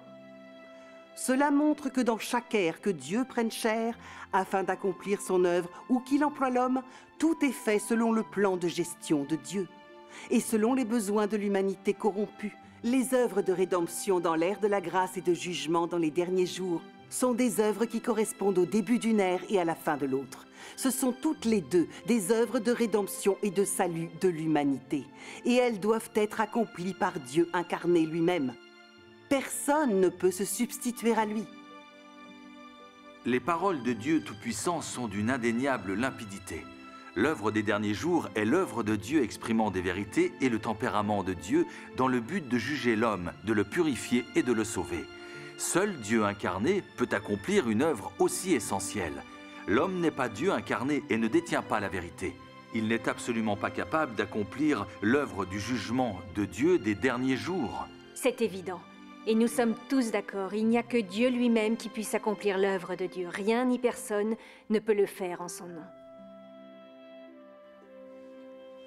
Cela montre que dans chaque ère que Dieu prenne chair, afin d'accomplir son œuvre, ou qu'il emploie l'homme, tout est fait selon le plan de gestion de Dieu et selon les besoins de l'humanité corrompue. Les œuvres de rédemption dans l'ère de la grâce et de jugement dans les derniers jours sont des œuvres qui correspondent au début d'une ère et à la fin de l'autre. Ce sont toutes les deux des œuvres de rédemption et de salut de l'humanité, et elles doivent être accomplies par Dieu incarné lui-même. Personne ne peut se substituer à lui. Les paroles de Dieu Tout-Puissant sont d'une indéniable limpidité. L'œuvre des derniers jours est l'œuvre de Dieu exprimant des vérités et le tempérament de Dieu dans le but de juger l'homme, de le purifier et de le sauver. Seul Dieu incarné peut accomplir une œuvre aussi essentielle. L'homme n'est pas Dieu incarné et ne détient pas la vérité. Il n'est absolument pas capable d'accomplir l'œuvre du jugement de Dieu des derniers jours. C'est évident. Et nous sommes tous d'accord, il n'y a que Dieu lui-même qui puisse accomplir l'œuvre de Dieu. Rien ni personne ne peut le faire en son nom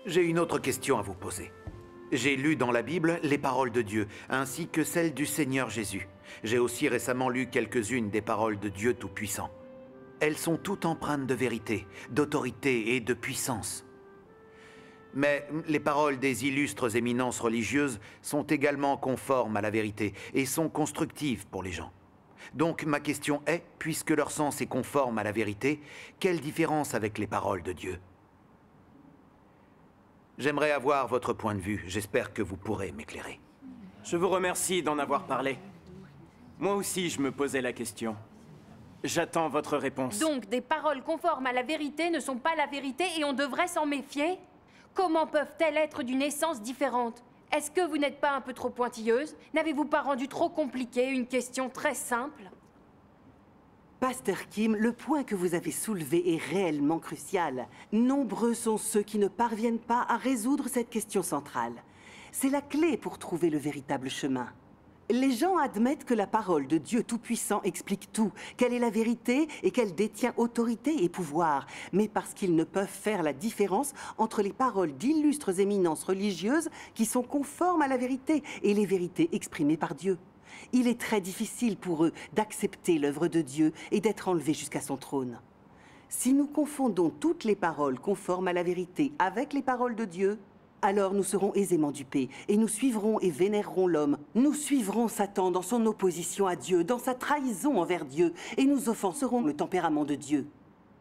j'ai une autre question à vous poser. J'ai lu dans la Bible les paroles de Dieu, ainsi que celles du Seigneur Jésus. J'ai aussi récemment lu quelques-unes des paroles de Dieu Tout-Puissant. Elles sont toutes empreintes de vérité, d'autorité et de puissance. Mais les paroles des illustres éminences religieuses sont également conformes à la vérité et sont constructives pour les gens. Donc ma question est, puisque leur sens est conforme à la vérité, quelle différence avec les paroles de Dieu J'aimerais avoir votre point de vue. J'espère que vous pourrez m'éclairer. Je vous remercie d'en avoir parlé. Moi aussi, je me posais la question. J'attends votre réponse. Donc, des paroles conformes à la vérité ne sont pas la vérité et on devrait s'en méfier Comment peuvent-elles être d'une essence différente Est-ce que vous n'êtes pas un peu trop pointilleuse N'avez-vous pas rendu trop compliqué une question très simple Pasteur Kim, le point que vous avez soulevé est réellement crucial. Nombreux sont ceux qui ne parviennent pas à résoudre cette question centrale. C'est la clé pour trouver le véritable chemin. Les gens admettent que la parole de Dieu Tout-Puissant explique tout, qu'elle est la vérité et qu'elle détient autorité et pouvoir, mais parce qu'ils ne peuvent faire la différence entre les paroles d'illustres éminences religieuses qui sont conformes à la vérité et les vérités exprimées par Dieu il est très difficile pour eux d'accepter l'œuvre de Dieu et d'être enlevés jusqu'à son trône. Si nous confondons toutes les paroles conformes à la vérité avec les paroles de Dieu, alors nous serons aisément dupés et nous suivrons et vénérerons l'homme. Nous suivrons Satan dans son opposition à Dieu, dans sa trahison envers Dieu et nous offenserons le tempérament de Dieu.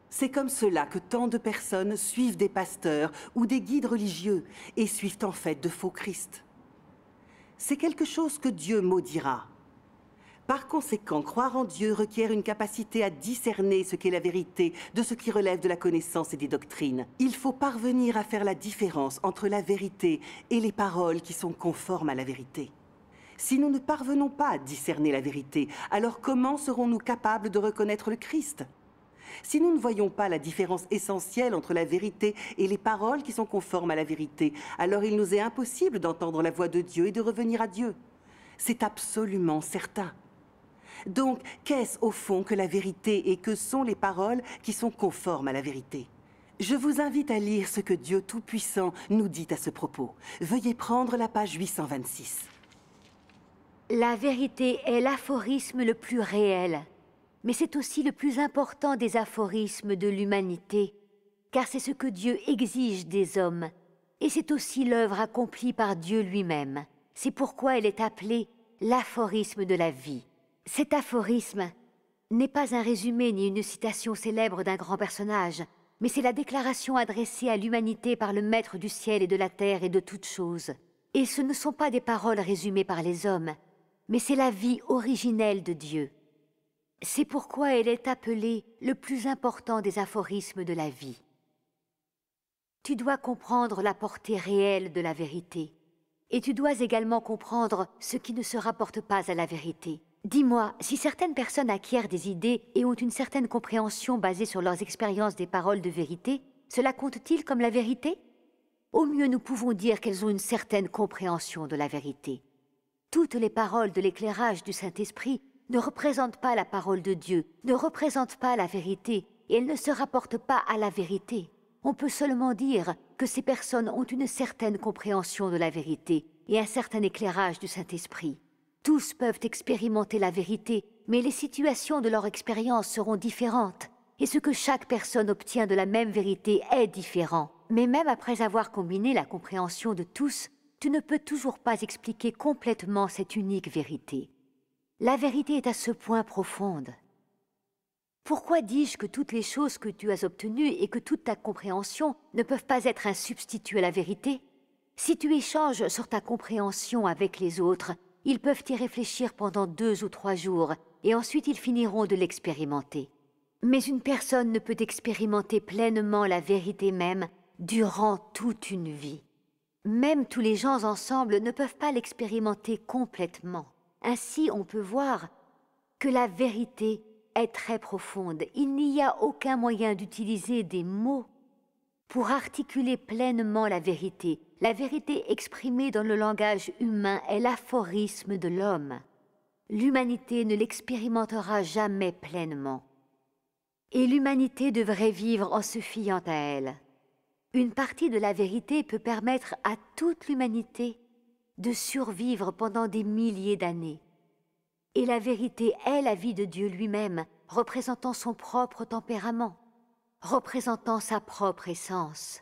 C'est comme cela que tant de personnes suivent des pasteurs ou des guides religieux et suivent en fait de faux Christ c'est quelque chose que Dieu maudira. Par conséquent, croire en Dieu requiert une capacité à discerner ce qu'est la vérité de ce qui relève de la connaissance et des doctrines. Il faut parvenir à faire la différence entre la vérité et les paroles qui sont conformes à la vérité. Si nous ne parvenons pas à discerner la vérité, alors comment serons-nous capables de reconnaître le Christ si nous ne voyons pas la différence essentielle entre la vérité et les paroles qui sont conformes à la vérité, alors il nous est impossible d'entendre la voix de Dieu et de revenir à Dieu. C'est absolument certain. Donc, qu'est-ce au fond que la vérité et que sont les paroles qui sont conformes à la vérité je vous invite à lire ce que Dieu Tout-Puissant nous dit à ce propos. Veuillez prendre la page 826. La vérité est l'aphorisme le plus réel, mais c'est aussi le plus important des aphorismes de l'humanité, car c'est ce que Dieu exige des hommes, et c'est aussi l'œuvre accomplie par Dieu lui-même. C'est pourquoi elle est appelée l'aphorisme de la vie. Cet aphorisme n'est pas un résumé ni une citation célèbre d'un grand personnage, mais c'est la déclaration adressée à l'humanité par le Maître du ciel et de la terre et de toutes choses. Et ce ne sont pas des paroles résumées par les hommes, mais c'est la vie originelle de Dieu. C'est pourquoi elle est appelée le plus important des aphorismes de la vie. Tu dois comprendre la portée réelle de la vérité, et tu dois également comprendre ce qui ne se rapporte pas à la vérité. Dis-moi, si certaines personnes acquièrent des idées et ont une certaine compréhension basée sur leurs expériences des paroles de vérité, cela compte-t-il comme la vérité Au mieux, nous pouvons dire qu'elles ont une certaine compréhension de la vérité. Toutes les paroles de l'éclairage du Saint-Esprit ne représente pas la parole de Dieu, ne représente pas la vérité, et elle ne se rapporte pas à la vérité. On peut seulement dire que ces personnes ont une certaine compréhension de la vérité et un certain éclairage du Saint-Esprit. Tous peuvent expérimenter la vérité, mais les situations de leur expérience seront différentes, et ce que chaque personne obtient de la même vérité est différent. Mais même après avoir combiné la compréhension de tous, tu ne peux toujours pas expliquer complètement cette unique vérité. La vérité est à ce point profonde. Pourquoi dis-je que toutes les choses que tu as obtenues et que toute ta compréhension ne peuvent pas être un substitut à la vérité Si tu échanges sur ta compréhension avec les autres, ils peuvent y réfléchir pendant deux ou trois jours, et ensuite ils finiront de l'expérimenter. Mais une personne ne peut expérimenter pleinement la vérité même durant toute une vie. Même tous les gens ensemble ne peuvent pas l'expérimenter complètement. Ainsi, on peut voir que la vérité est très profonde. Il n'y a aucun moyen d'utiliser des mots pour articuler pleinement la vérité. La vérité exprimée dans le langage humain est l'aphorisme de l'homme. L'humanité ne l'expérimentera jamais pleinement. Et l'humanité devrait vivre en se fiant à elle. Une partie de la vérité peut permettre à toute l'humanité de survivre pendant des milliers d'années. Et la vérité est la vie de Dieu lui-même, représentant son propre tempérament, représentant sa propre essence,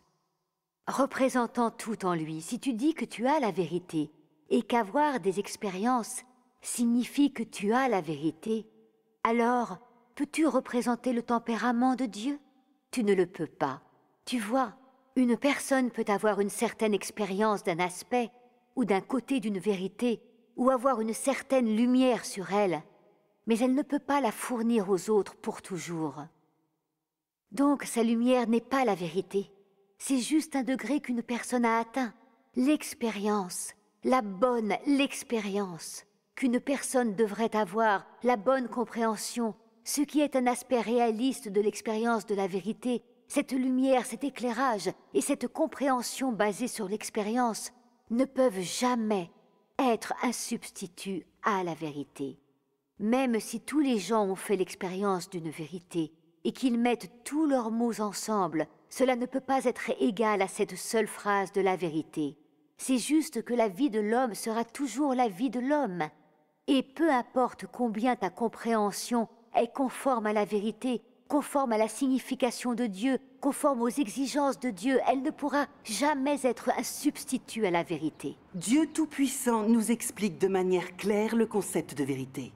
représentant tout en lui. Si tu dis que tu as la vérité et qu'avoir des expériences signifie que tu as la vérité, alors peux-tu représenter le tempérament de Dieu Tu ne le peux pas. Tu vois, une personne peut avoir une certaine expérience d'un aspect ou d'un côté d'une vérité, ou avoir une certaine lumière sur elle, mais elle ne peut pas la fournir aux autres pour toujours. Donc sa lumière n'est pas la vérité, c'est juste un degré qu'une personne a atteint, l'expérience, la bonne l'expérience qu'une personne devrait avoir, la bonne compréhension, ce qui est un aspect réaliste de l'expérience de la vérité, cette lumière, cet éclairage et cette compréhension basée sur l'expérience ne peuvent jamais être un substitut à la vérité. Même si tous les gens ont fait l'expérience d'une vérité et qu'ils mettent tous leurs mots ensemble, cela ne peut pas être égal à cette seule phrase de la vérité. C'est juste que la vie de l'homme sera toujours la vie de l'homme. Et peu importe combien ta compréhension est conforme à la vérité, conforme à la signification de Dieu, conforme aux exigences de Dieu. Elle ne pourra jamais être un substitut à la vérité. Dieu Tout-Puissant nous explique de manière claire le concept de vérité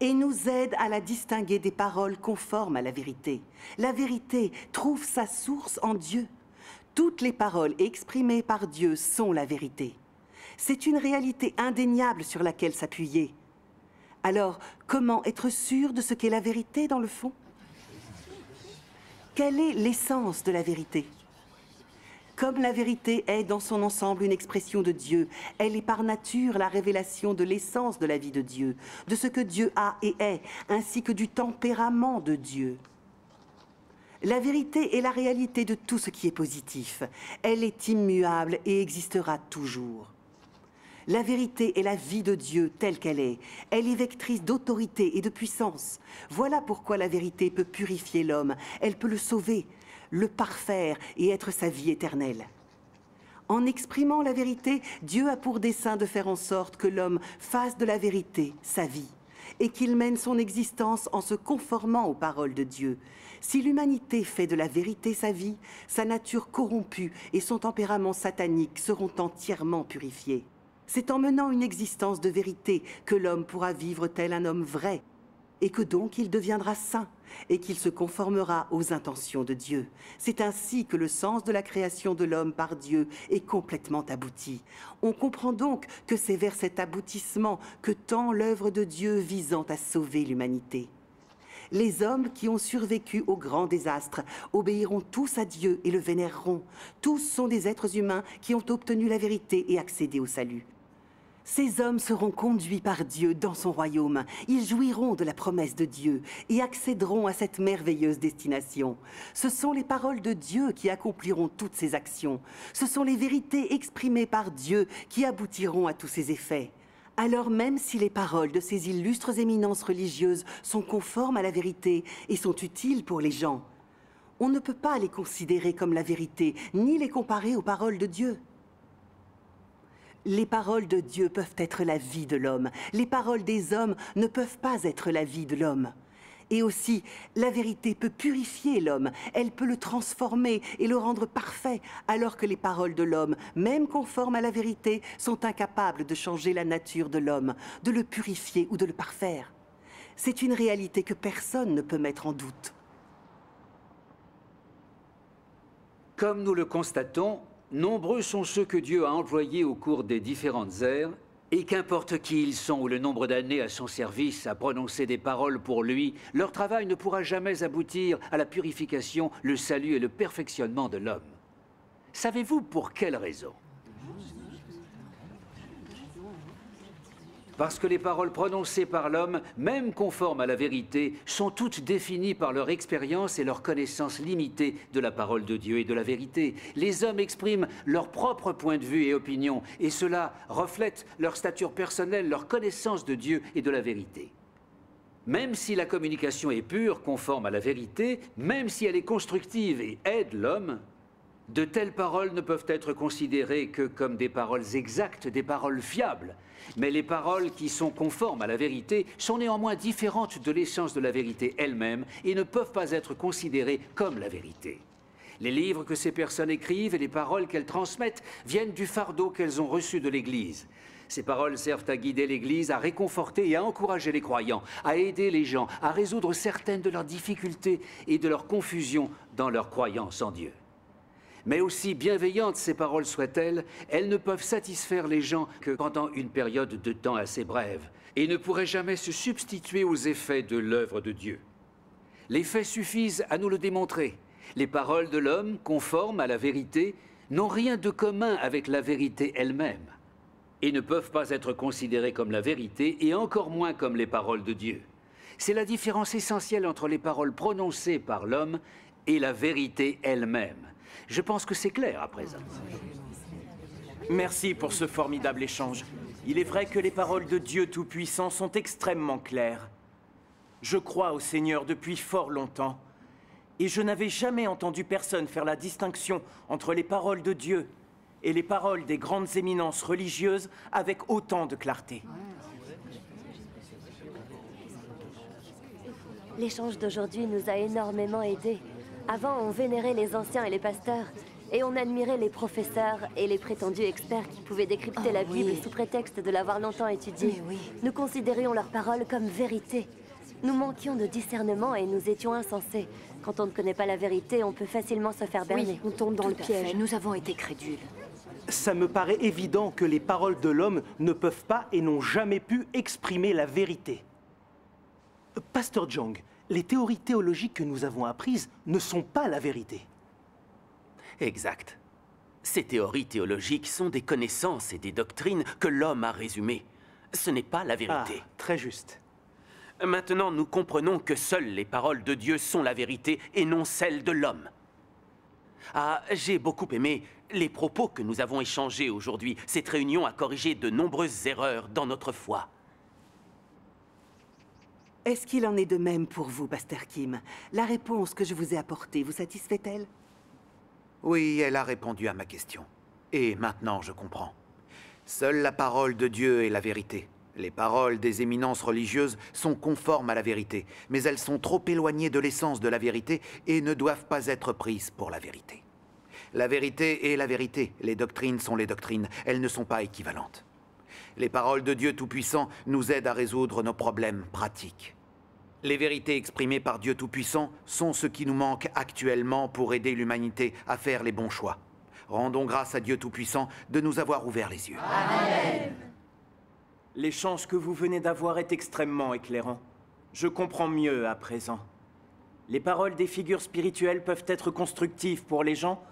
et nous aide à la distinguer des paroles conformes à la vérité. La vérité trouve sa source en Dieu. Toutes les paroles exprimées par Dieu sont la vérité. C'est une réalité indéniable sur laquelle s'appuyer. Alors, comment être sûr de ce qu'est la vérité dans le fond quelle est l'essence de la vérité Comme la vérité est dans son ensemble une expression de Dieu, elle est par nature la révélation de l'essence de la vie de Dieu, de ce que Dieu a et est, ainsi que du tempérament de Dieu. La vérité est la réalité de tout ce qui est positif. Elle est immuable et existera toujours. La vérité est la vie de Dieu telle qu'elle est. Elle est vectrice d'autorité et de puissance. Voilà pourquoi la vérité peut purifier l'homme, elle peut le sauver, le parfaire et être sa vie éternelle. En exprimant la vérité, Dieu a pour dessein de faire en sorte que l'homme fasse de la vérité sa vie et qu'il mène son existence en se conformant aux paroles de Dieu. Si l'humanité fait de la vérité sa vie, sa nature corrompue et son tempérament satanique seront entièrement purifiés. C'est en menant une existence de vérité que l'homme pourra vivre tel un homme vrai, et que donc il deviendra saint, et qu'il se conformera aux intentions de Dieu. C'est ainsi que le sens de la création de l'homme par Dieu est complètement abouti. On comprend donc que c'est vers cet aboutissement que tend l'œuvre de Dieu visant à sauver l'humanité. Les hommes qui ont survécu au grand désastre obéiront tous à Dieu et le vénéreront. Tous sont des êtres humains qui ont obtenu la vérité et accédé au salut. Ces hommes seront conduits par Dieu dans son royaume. Ils jouiront de la promesse de Dieu et accéderont à cette merveilleuse destination. Ce sont les paroles de Dieu qui accompliront toutes ces actions. Ce sont les vérités exprimées par Dieu qui aboutiront à tous ces effets. Alors même si les paroles de ces illustres éminences religieuses sont conformes à la vérité et sont utiles pour les gens, on ne peut pas les considérer comme la vérité, ni les comparer aux paroles de Dieu. Les paroles de Dieu peuvent être la vie de l'homme. Les paroles des hommes ne peuvent pas être la vie de l'homme. Et aussi, la vérité peut purifier l'homme, elle peut le transformer et le rendre parfait, alors que les paroles de l'homme, même conformes à la vérité, sont incapables de changer la nature de l'homme, de le purifier ou de le parfaire. C'est une réalité que personne ne peut mettre en doute. Comme nous le constatons, Nombreux sont ceux que Dieu a employés au cours des différentes ères, et qu'importe qui ils sont ou le nombre d'années à son service, à prononcer des paroles pour lui, leur travail ne pourra jamais aboutir à la purification, le salut et le perfectionnement de l'homme. Savez-vous pour quelle raison parce que les paroles prononcées par l'homme, même conformes à la vérité, sont toutes définies par leur expérience et leur connaissance limitée de la parole de Dieu et de la vérité. Les hommes expriment leur propre point de vue et opinion, et cela reflète leur stature personnelle, leur connaissance de Dieu et de la vérité. Même si la communication est pure, conforme à la vérité, même si elle est constructive et aide l'homme, de telles paroles ne peuvent être considérées que comme des paroles exactes, des paroles fiables. Mais les paroles qui sont conformes à la vérité sont néanmoins différentes de l'essence de la vérité elle-même et ne peuvent pas être considérées comme la vérité. Les livres que ces personnes écrivent et les paroles qu'elles transmettent viennent du fardeau qu'elles ont reçu de l'Église. Ces paroles servent à guider l'Église, à réconforter et à encourager les croyants, à aider les gens, à résoudre certaines de leurs difficultés et de leurs confusions dans leur croyance en Dieu mais aussi bienveillantes ces paroles soient-elles, elles ne peuvent satisfaire les gens que pendant une période de temps assez brève, et ne pourraient jamais se substituer aux effets de l'œuvre de Dieu. Les faits suffisent à nous le démontrer. Les paroles de l'homme, conformes à la vérité, n'ont rien de commun avec la vérité elle-même, et ne peuvent pas être considérées comme la vérité, et encore moins comme les paroles de Dieu. C'est la différence essentielle entre les paroles prononcées par l'homme et la vérité elle-même. Je pense que c'est clair à présent. Merci pour ce formidable échange. Il est vrai que les paroles de Dieu Tout-Puissant sont extrêmement claires. Je crois au Seigneur depuis fort longtemps, et je n'avais jamais entendu personne faire la distinction entre les paroles de Dieu et les paroles des grandes éminences religieuses avec autant de clarté. L'échange d'aujourd'hui nous a énormément aidés. Avant, on vénérait les anciens et les pasteurs, et on admirait les professeurs et les prétendus experts qui pouvaient décrypter ah la Bible sous prétexte de l'avoir longtemps étudiée. Nous considérions leurs paroles comme vérité. Nous manquions de discernement et nous étions insensés. Quand on ne connaît pas la vérité, on peut facilement se faire berner. Oui, on tombe dans le piège. Nous avons été crédules. Ça me paraît évident que les paroles de l'homme ne peuvent pas et n'ont jamais pu exprimer la vérité. Euh, Pasteur Jong, les théories théologiques que nous avons apprises ne sont pas la vérité. Exact. Ces théories théologiques sont des connaissances et des doctrines que l'homme a résumées. Ce n'est pas la vérité. Ah, très juste. Maintenant, nous comprenons que seules les paroles de Dieu sont la vérité et non celles de l'homme. Ah, j'ai beaucoup aimé les propos que nous avons échangés aujourd'hui. Cette réunion a corrigé de nombreuses erreurs dans notre foi. Est-ce qu'il en est de même pour vous, Pasteur Kim La réponse que je vous ai apportée vous satisfait-elle Oui, elle a répondu à ma question. Et maintenant, je comprends. Seule la parole de Dieu est la vérité. Les paroles des éminences religieuses sont conformes à la vérité, mais elles sont trop éloignées de l'essence de la vérité et ne doivent pas être prises pour la vérité. La vérité est la vérité, les doctrines sont les doctrines, elles ne sont pas équivalentes. Les paroles de Dieu Tout-Puissant nous aident à résoudre nos problèmes pratiques. Les vérités exprimées par Dieu Tout-Puissant sont ce qui nous manque actuellement pour aider l'humanité à faire les bons choix. Rendons grâce à Dieu Tout-Puissant de nous avoir ouvert les yeux. Amen. L'échange que vous venez d'avoir est extrêmement éclairant. Je comprends mieux à présent. Les paroles des figures spirituelles peuvent être constructives pour les gens,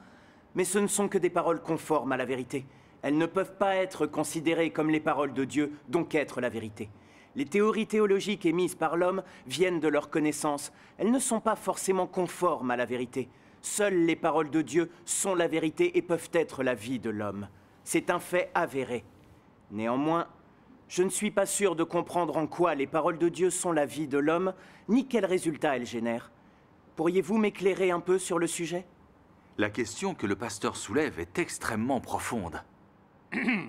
mais ce ne sont que des paroles conformes à la vérité. Elles ne peuvent pas être considérées comme les paroles de Dieu, donc être la vérité. Les théories théologiques émises par l'homme viennent de leur connaissance. Elles ne sont pas forcément conformes à la vérité. Seules les paroles de Dieu sont la vérité et peuvent être la vie de l'homme. C'est un fait avéré. Néanmoins, je ne suis pas sûr de comprendre en quoi les paroles de Dieu sont la vie de l'homme, ni quels résultats elles génèrent. Pourriez-vous m'éclairer un peu sur le sujet La question que le pasteur soulève est extrêmement profonde.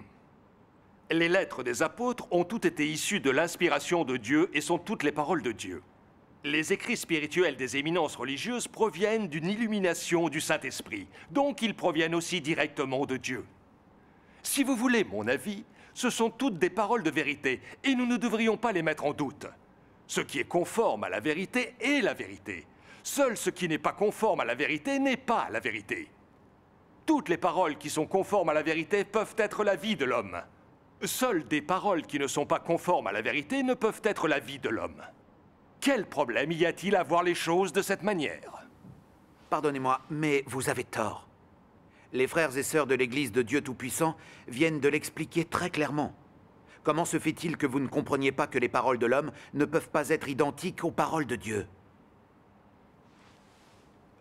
les lettres des apôtres ont toutes été issues de l'inspiration de Dieu et sont toutes les paroles de Dieu. Les écrits spirituels des éminences religieuses proviennent d'une illumination du Saint-Esprit, donc ils proviennent aussi directement de Dieu. Si vous voulez mon avis, ce sont toutes des paroles de vérité, et nous ne devrions pas les mettre en doute. Ce qui est conforme à la vérité est la vérité. Seul ce qui n'est pas conforme à la vérité n'est pas la vérité. Toutes les paroles qui sont conformes à la vérité peuvent être la vie de l'homme. Seules des paroles qui ne sont pas conformes à la vérité ne peuvent être la vie de l'homme. Quel problème y a-t-il à voir les choses de cette manière Pardonnez-moi, mais vous avez tort. Les frères et sœurs de l'Église de Dieu Tout-Puissant viennent de l'expliquer très clairement. Comment se fait-il que vous ne compreniez pas que les paroles de l'homme ne peuvent pas être identiques aux paroles de Dieu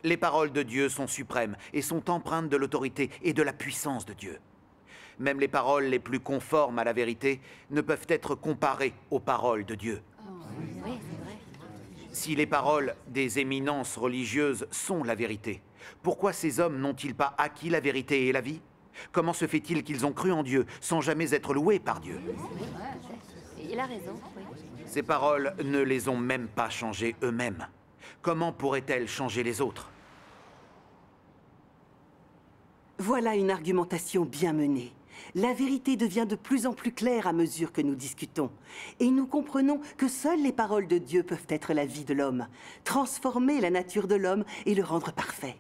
les paroles de Dieu sont suprêmes et sont empreintes de l'autorité et de la puissance de Dieu. Même les paroles les plus conformes à la vérité ne peuvent être comparées aux paroles de Dieu. Si les paroles des éminences religieuses sont la vérité, pourquoi ces hommes n'ont-ils pas acquis la vérité et la vie Comment se fait-il qu'ils ont cru en Dieu sans jamais être loués par Dieu Il a raison. Ces paroles ne les ont même pas changées eux-mêmes. Comment pourrait-elle changer les autres Voilà une argumentation bien menée. La vérité devient de plus en plus claire à mesure que nous discutons. Et nous comprenons que seules les paroles de Dieu peuvent être la vie de l'homme, transformer la nature de l'homme et le rendre parfait.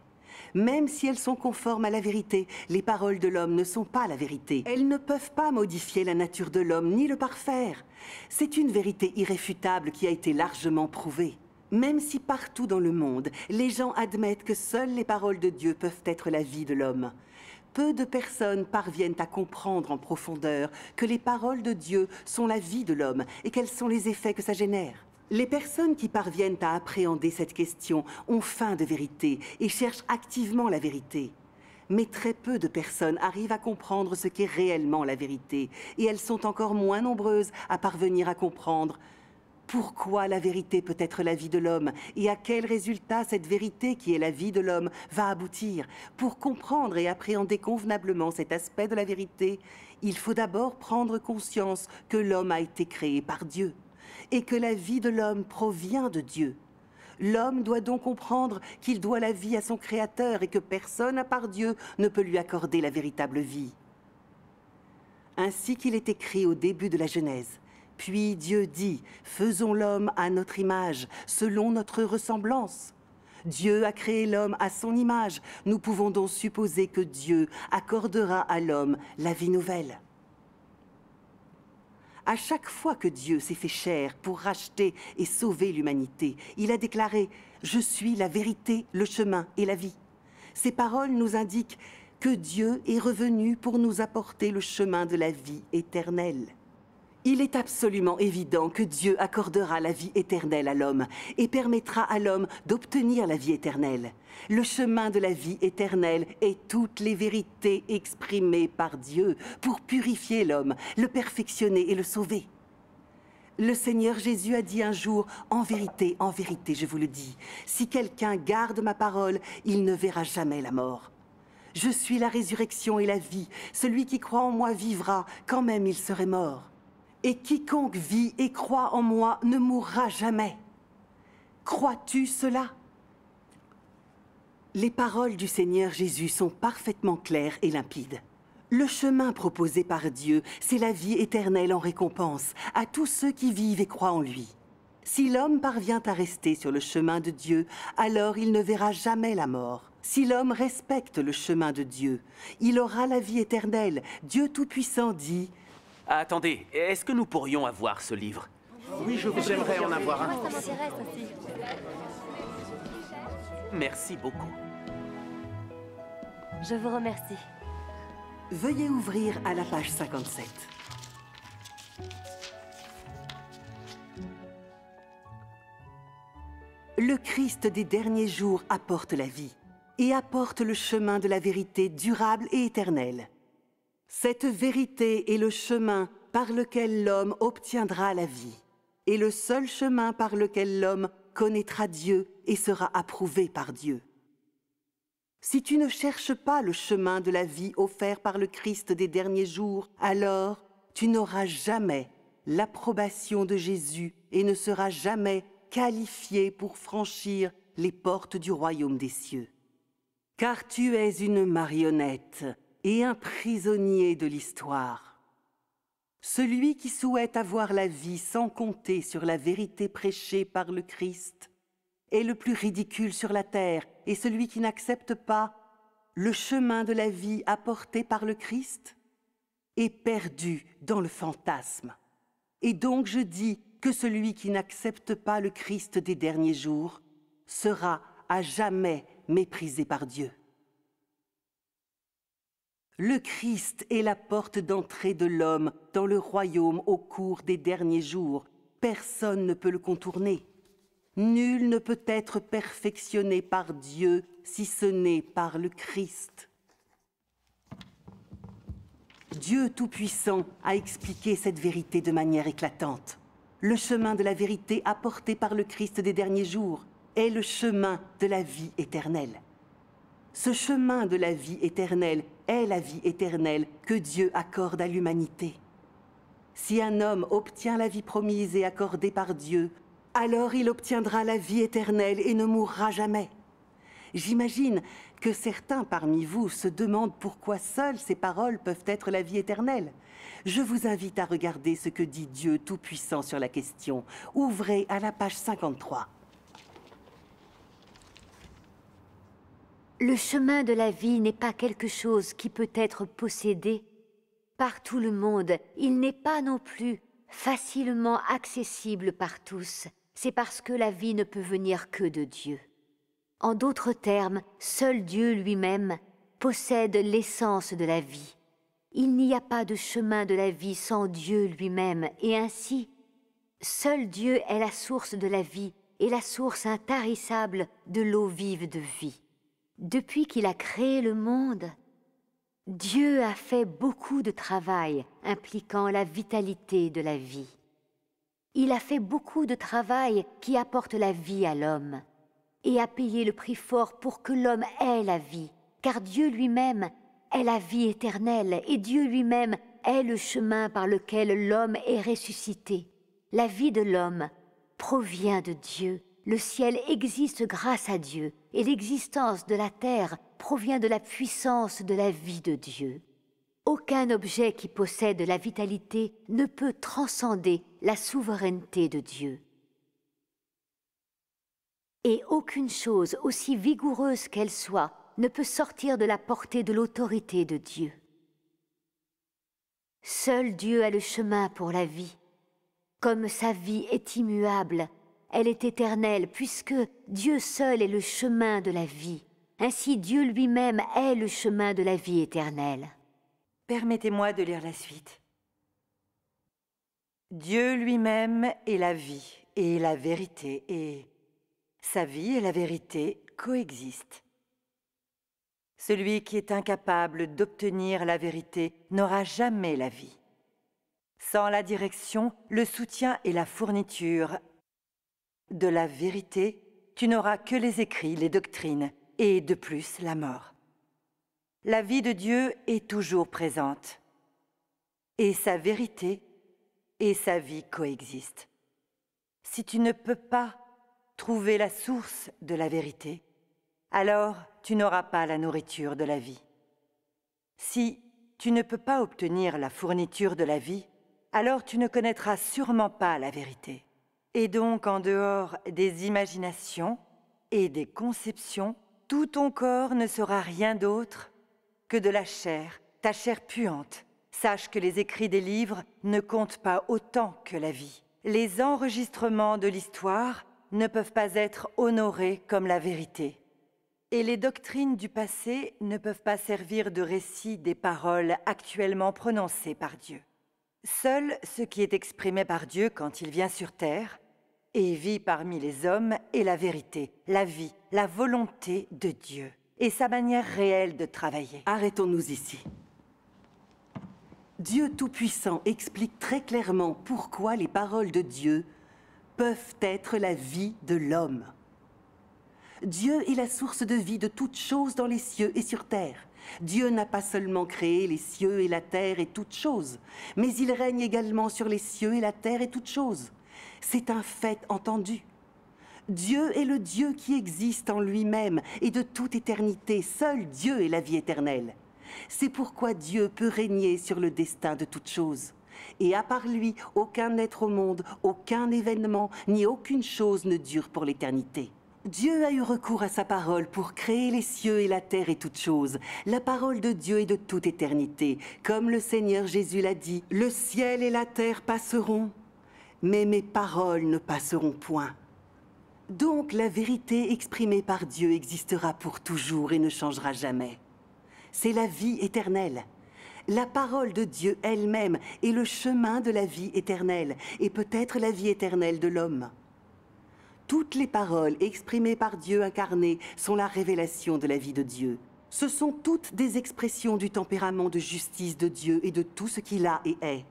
Même si elles sont conformes à la vérité, les paroles de l'homme ne sont pas la vérité. Elles ne peuvent pas modifier la nature de l'homme ni le parfaire. C'est une vérité irréfutable qui a été largement prouvée. Même si partout dans le monde, les gens admettent que seules les paroles de Dieu peuvent être la vie de l'homme, peu de personnes parviennent à comprendre en profondeur que les paroles de Dieu sont la vie de l'homme et quels sont les effets que ça génère. Les personnes qui parviennent à appréhender cette question ont faim de vérité et cherchent activement la vérité. Mais très peu de personnes arrivent à comprendre ce qu'est réellement la vérité, et elles sont encore moins nombreuses à parvenir à comprendre pourquoi la vérité peut être la vie de l'homme et à quel résultat cette vérité qui est la vie de l'homme va aboutir. Pour comprendre et appréhender convenablement cet aspect de la vérité, il faut d'abord prendre conscience que l'homme a été créé par Dieu et que la vie de l'homme provient de Dieu. L'homme doit donc comprendre qu'il doit la vie à son Créateur et que personne à part Dieu ne peut lui accorder la véritable vie. Ainsi qu'il est écrit au début de la Genèse, puis Dieu dit, faisons l'homme à notre image, selon notre ressemblance. Dieu a créé l'homme à son image. Nous pouvons donc supposer que Dieu accordera à l'homme la vie nouvelle. À chaque fois que Dieu s'est fait cher pour racheter et sauver l'humanité, il a déclaré ⁇ Je suis la vérité, le chemin et la vie ⁇ Ces paroles nous indiquent que Dieu est revenu pour nous apporter le chemin de la vie éternelle. Il est absolument évident que Dieu accordera la vie éternelle à l'homme et permettra à l'homme d'obtenir la vie éternelle. Le chemin de la vie éternelle est toutes les vérités exprimées par Dieu pour purifier l'homme, le perfectionner et le sauver. Le Seigneur Jésus a dit un jour, en vérité, en vérité, je vous le dis, si quelqu'un garde ma parole, il ne verra jamais la mort. Je suis la résurrection et la vie. Celui qui croit en moi vivra, quand même il serait mort. Et quiconque vit et croit en moi ne mourra jamais. Crois-tu cela Les paroles du Seigneur Jésus sont parfaitement claires et limpides. Le chemin proposé par Dieu, c'est la vie éternelle en récompense à tous ceux qui vivent et croient en lui. Si l'homme parvient à rester sur le chemin de Dieu, alors il ne verra jamais la mort. Si l'homme respecte le chemin de Dieu, il aura la vie éternelle. Dieu Tout-Puissant dit Attendez, est-ce que nous pourrions avoir ce livre Oui, je vous aimerais en avoir un. Merci beaucoup. Je vous remercie. Veuillez ouvrir à la page 57. Le Christ des derniers jours apporte la vie et apporte le chemin de la vérité durable et éternelle. Cette vérité est le chemin par lequel l'homme obtiendra la vie, et le seul chemin par lequel l'homme connaîtra Dieu et sera approuvé par Dieu. Si tu ne cherches pas le chemin de la vie offert par le Christ des derniers jours, alors tu n'auras jamais l'approbation de Jésus et ne seras jamais qualifié pour franchir les portes du royaume des cieux. Car tu es une marionnette et un prisonnier de l'histoire. Celui qui souhaite avoir la vie sans compter sur la vérité prêchée par le Christ est le plus ridicule sur la terre, et celui qui n'accepte pas le chemin de la vie apporté par le Christ est perdu dans le fantasme. Et donc je dis que celui qui n'accepte pas le Christ des derniers jours sera à jamais méprisé par Dieu. Le Christ est la porte d'entrée de l'homme dans le royaume au cours des derniers jours. Personne ne peut le contourner. Nul ne peut être perfectionné par Dieu si ce n'est par le Christ. Dieu Tout-Puissant a expliqué cette vérité de manière éclatante. Le chemin de la vérité apporté par le Christ des derniers jours est le chemin de la vie éternelle. Ce chemin de la vie éternelle est la vie éternelle que Dieu accorde à l'humanité. Si un homme obtient la vie promise et accordée par Dieu, alors il obtiendra la vie éternelle et ne mourra jamais. J'imagine que certains parmi vous se demandent pourquoi seules ces paroles peuvent être la vie éternelle. Je vous invite à regarder ce que dit Dieu Tout-Puissant sur la question. Ouvrez à la page 53. Le chemin de la vie n'est pas quelque chose qui peut être possédé par tout le monde. Il n'est pas non plus facilement accessible par tous. C'est parce que la vie ne peut venir que de Dieu. En d'autres termes, seul Dieu lui-même possède l'essence de la vie. Il n'y a pas de chemin de la vie sans Dieu lui-même, et ainsi, seul Dieu est la source de la vie et la source intarissable de l'eau vive de vie. Depuis qu'il a créé le monde, Dieu a fait beaucoup de travail impliquant la vitalité de la vie. Il a fait beaucoup de travail qui apporte la vie à l'homme et a payé le prix fort pour que l'homme ait la vie, car Dieu lui-même est la vie éternelle et Dieu lui-même est le chemin par lequel l'homme est ressuscité. La vie de l'homme provient de Dieu le ciel existe grâce à Dieu, et l'existence de la terre provient de la puissance de la vie de Dieu. Aucun objet qui possède la vitalité ne peut transcender la souveraineté de Dieu. Et aucune chose, aussi vigoureuse qu'elle soit, ne peut sortir de la portée de l'autorité de Dieu. Seul Dieu a le chemin pour la vie. Comme sa vie est immuable, elle est éternelle, puisque Dieu seul est le chemin de la vie. Ainsi Dieu lui-même est le chemin de la vie éternelle. Permettez-moi de lire la suite. Dieu lui-même est la vie et la vérité, et sa vie et la vérité coexistent. Celui qui est incapable d'obtenir la vérité n'aura jamais la vie. Sans la direction, le soutien et la fourniture de la vérité, tu n'auras que les écrits, les doctrines, et de plus la mort. La vie de Dieu est toujours présente, et sa vérité et sa vie coexistent. Si tu ne peux pas trouver la source de la vérité, alors tu n'auras pas la nourriture de la vie. Si tu ne peux pas obtenir la fourniture de la vie, alors tu ne connaîtras sûrement pas la vérité et donc en dehors des imaginations et des conceptions, tout ton corps ne sera rien d'autre que de la chair, ta chair puante. Sache que les écrits des livres ne comptent pas autant que la vie. Les enregistrements de l'histoire ne peuvent pas être honorés comme la vérité. Et les doctrines du passé ne peuvent pas servir de récit des paroles actuellement prononcées par Dieu. Seul ce qui est exprimé par Dieu quand il vient sur terre et vit parmi les hommes et la vérité, la vie, la volonté de Dieu et sa manière réelle de travailler. Arrêtons-nous ici. Dieu Tout-Puissant explique très clairement pourquoi les paroles de Dieu peuvent être la vie de l'homme. Dieu est la source de vie de toutes choses dans les cieux et sur terre. Dieu n'a pas seulement créé les cieux et la terre et toutes choses, mais il règne également sur les cieux et la terre et toutes choses. C'est un fait entendu. Dieu est le Dieu qui existe en lui-même et de toute éternité. Seul Dieu est la vie éternelle. C'est pourquoi Dieu peut régner sur le destin de toutes choses. Et à part lui, aucun être au monde, aucun événement, ni aucune chose ne dure pour l'éternité. Dieu a eu recours à sa parole pour créer les cieux et la terre et toutes choses. La parole de Dieu est de toute éternité. Comme le Seigneur Jésus l'a dit, le ciel et la terre passeront, mais mes paroles ne passeront point. Donc la vérité exprimée par Dieu existera pour toujours et ne changera jamais. C'est la vie éternelle. La parole de Dieu elle-même est le chemin de la vie éternelle et peut-être la vie éternelle de l'homme. Toutes les paroles exprimées par Dieu incarné sont la révélation de la vie de Dieu. Ce sont toutes des expressions du tempérament de justice de Dieu et de tout ce qu'il a et est.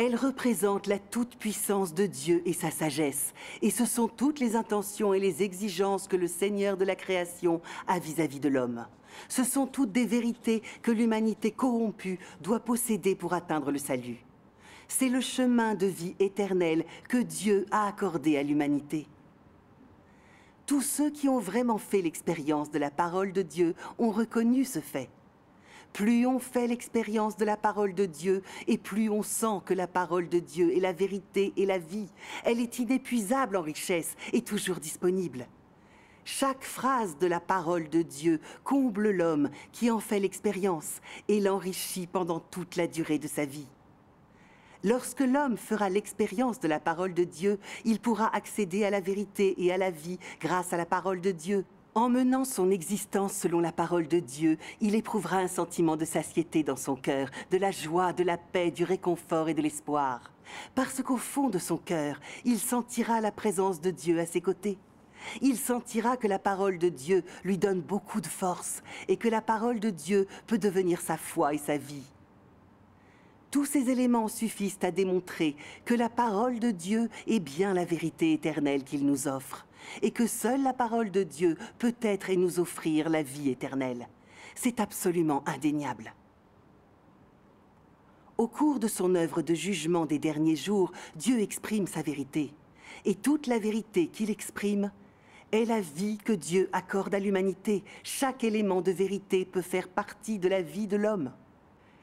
Elle représente la toute-puissance de Dieu et sa sagesse, et ce sont toutes les intentions et les exigences que le Seigneur de la création a vis-à-vis de l'homme. Ce sont toutes des vérités que l'humanité corrompue doit posséder pour atteindre le salut. C'est le chemin de vie éternelle que Dieu a accordé à l'humanité. Tous ceux qui ont vraiment fait l'expérience de la parole de Dieu ont reconnu ce fait. Plus on fait l'expérience de la parole de Dieu et plus on sent que la parole de Dieu est la vérité et la vie. Elle est inépuisable en richesse et toujours disponible. Chaque phrase de la parole de Dieu comble l'homme qui en fait l'expérience et l'enrichit pendant toute la durée de sa vie. Lorsque l'homme fera l'expérience de la parole de Dieu, il pourra accéder à la vérité et à la vie grâce à la parole de Dieu. En menant son existence selon la parole de Dieu, il éprouvera un sentiment de satiété dans son cœur, de la joie, de la paix, du réconfort et de l'espoir. Parce qu'au fond de son cœur, il sentira la présence de Dieu à ses côtés. Il sentira que la parole de Dieu lui donne beaucoup de force et que la parole de Dieu peut devenir sa foi et sa vie. Tous ces éléments suffisent à démontrer que la parole de Dieu est bien la vérité éternelle qu'il nous offre et que seule la parole de Dieu peut être et nous offrir la vie éternelle. C'est absolument indéniable. Au cours de son œuvre de jugement des derniers jours, Dieu exprime sa vérité. Et toute la vérité qu'il exprime est la vie que Dieu accorde à l'humanité. Chaque élément de vérité peut faire partie de la vie de l'homme.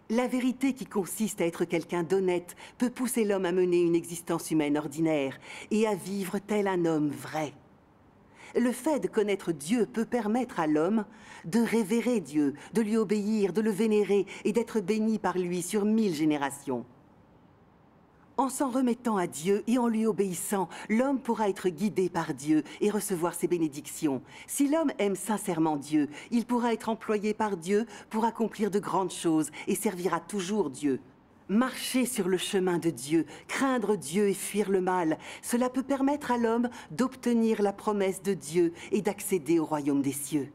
La vérité qui consiste à être quelqu'un d'honnête peut pousser l'homme à mener une existence humaine ordinaire et à vivre tel un homme vrai. Le fait de connaître Dieu peut permettre à l'homme de révérer Dieu, de lui obéir, de le vénérer et d'être béni par lui sur mille générations. En s'en remettant à Dieu et en lui obéissant, l'homme pourra être guidé par Dieu et recevoir ses bénédictions. Si l'homme aime sincèrement Dieu, il pourra être employé par Dieu pour accomplir de grandes choses et servira toujours Dieu. Marcher sur le chemin de Dieu, craindre Dieu et fuir le mal, cela peut permettre à l'homme d'obtenir la promesse de Dieu et d'accéder au royaume des cieux.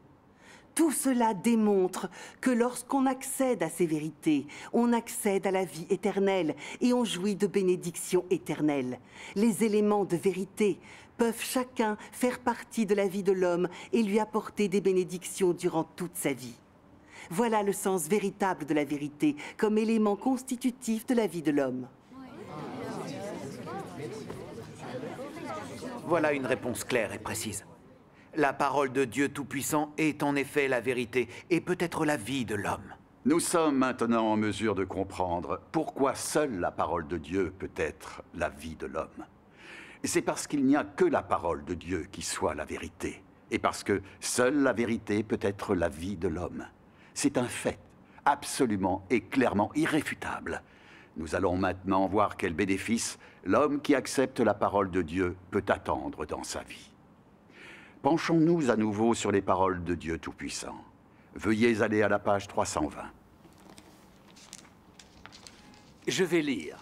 Tout cela démontre que lorsqu'on accède à ces vérités, on accède à la vie éternelle et on jouit de bénédictions éternelles. Les éléments de vérité peuvent chacun faire partie de la vie de l'homme et lui apporter des bénédictions durant toute sa vie. Voilà le sens véritable de la vérité comme élément constitutif de la vie de l'homme. Voilà une réponse claire et précise. La parole de Dieu Tout-Puissant est en effet la vérité et peut-être la vie de l'homme. Nous sommes maintenant en mesure de comprendre pourquoi seule la parole de Dieu peut être la vie de l'homme. C'est parce qu'il n'y a que la parole de Dieu qui soit la vérité, et parce que seule la vérité peut être la vie de l'homme. C'est un fait absolument et clairement irréfutable. Nous allons maintenant voir quel bénéfice l'homme qui accepte la parole de Dieu peut attendre dans sa vie. Penchons-nous à nouveau sur les paroles de Dieu Tout-Puissant. Veuillez aller à la page 320. Je vais lire.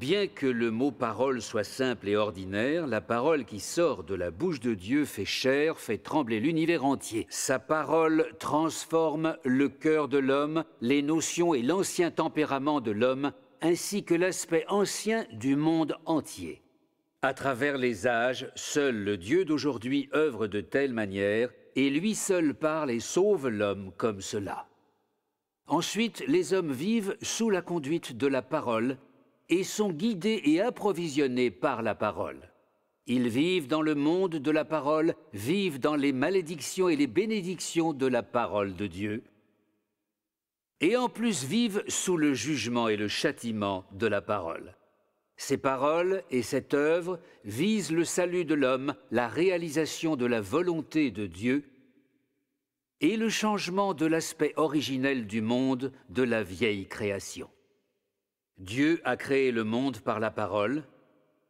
Bien que le mot parole soit simple et ordinaire, la parole qui sort de la bouche de Dieu fait chair, fait trembler l'univers entier. Sa parole transforme le cœur de l'homme, les notions et l'ancien tempérament de l'homme, ainsi que l'aspect ancien du monde entier. À travers les âges, seul le Dieu d'aujourd'hui œuvre de telle manière, et lui seul parle et sauve l'homme comme cela. Ensuite, les hommes vivent sous la conduite de la parole et sont guidés et approvisionnés par la parole. Ils vivent dans le monde de la parole, vivent dans les malédictions et les bénédictions de la parole de Dieu, et en plus vivent sous le jugement et le châtiment de la parole. Ces paroles et cette œuvre visent le salut de l'homme, la réalisation de la volonté de Dieu et le changement de l'aspect originel du monde de la vieille création. Dieu a créé le monde par la parole,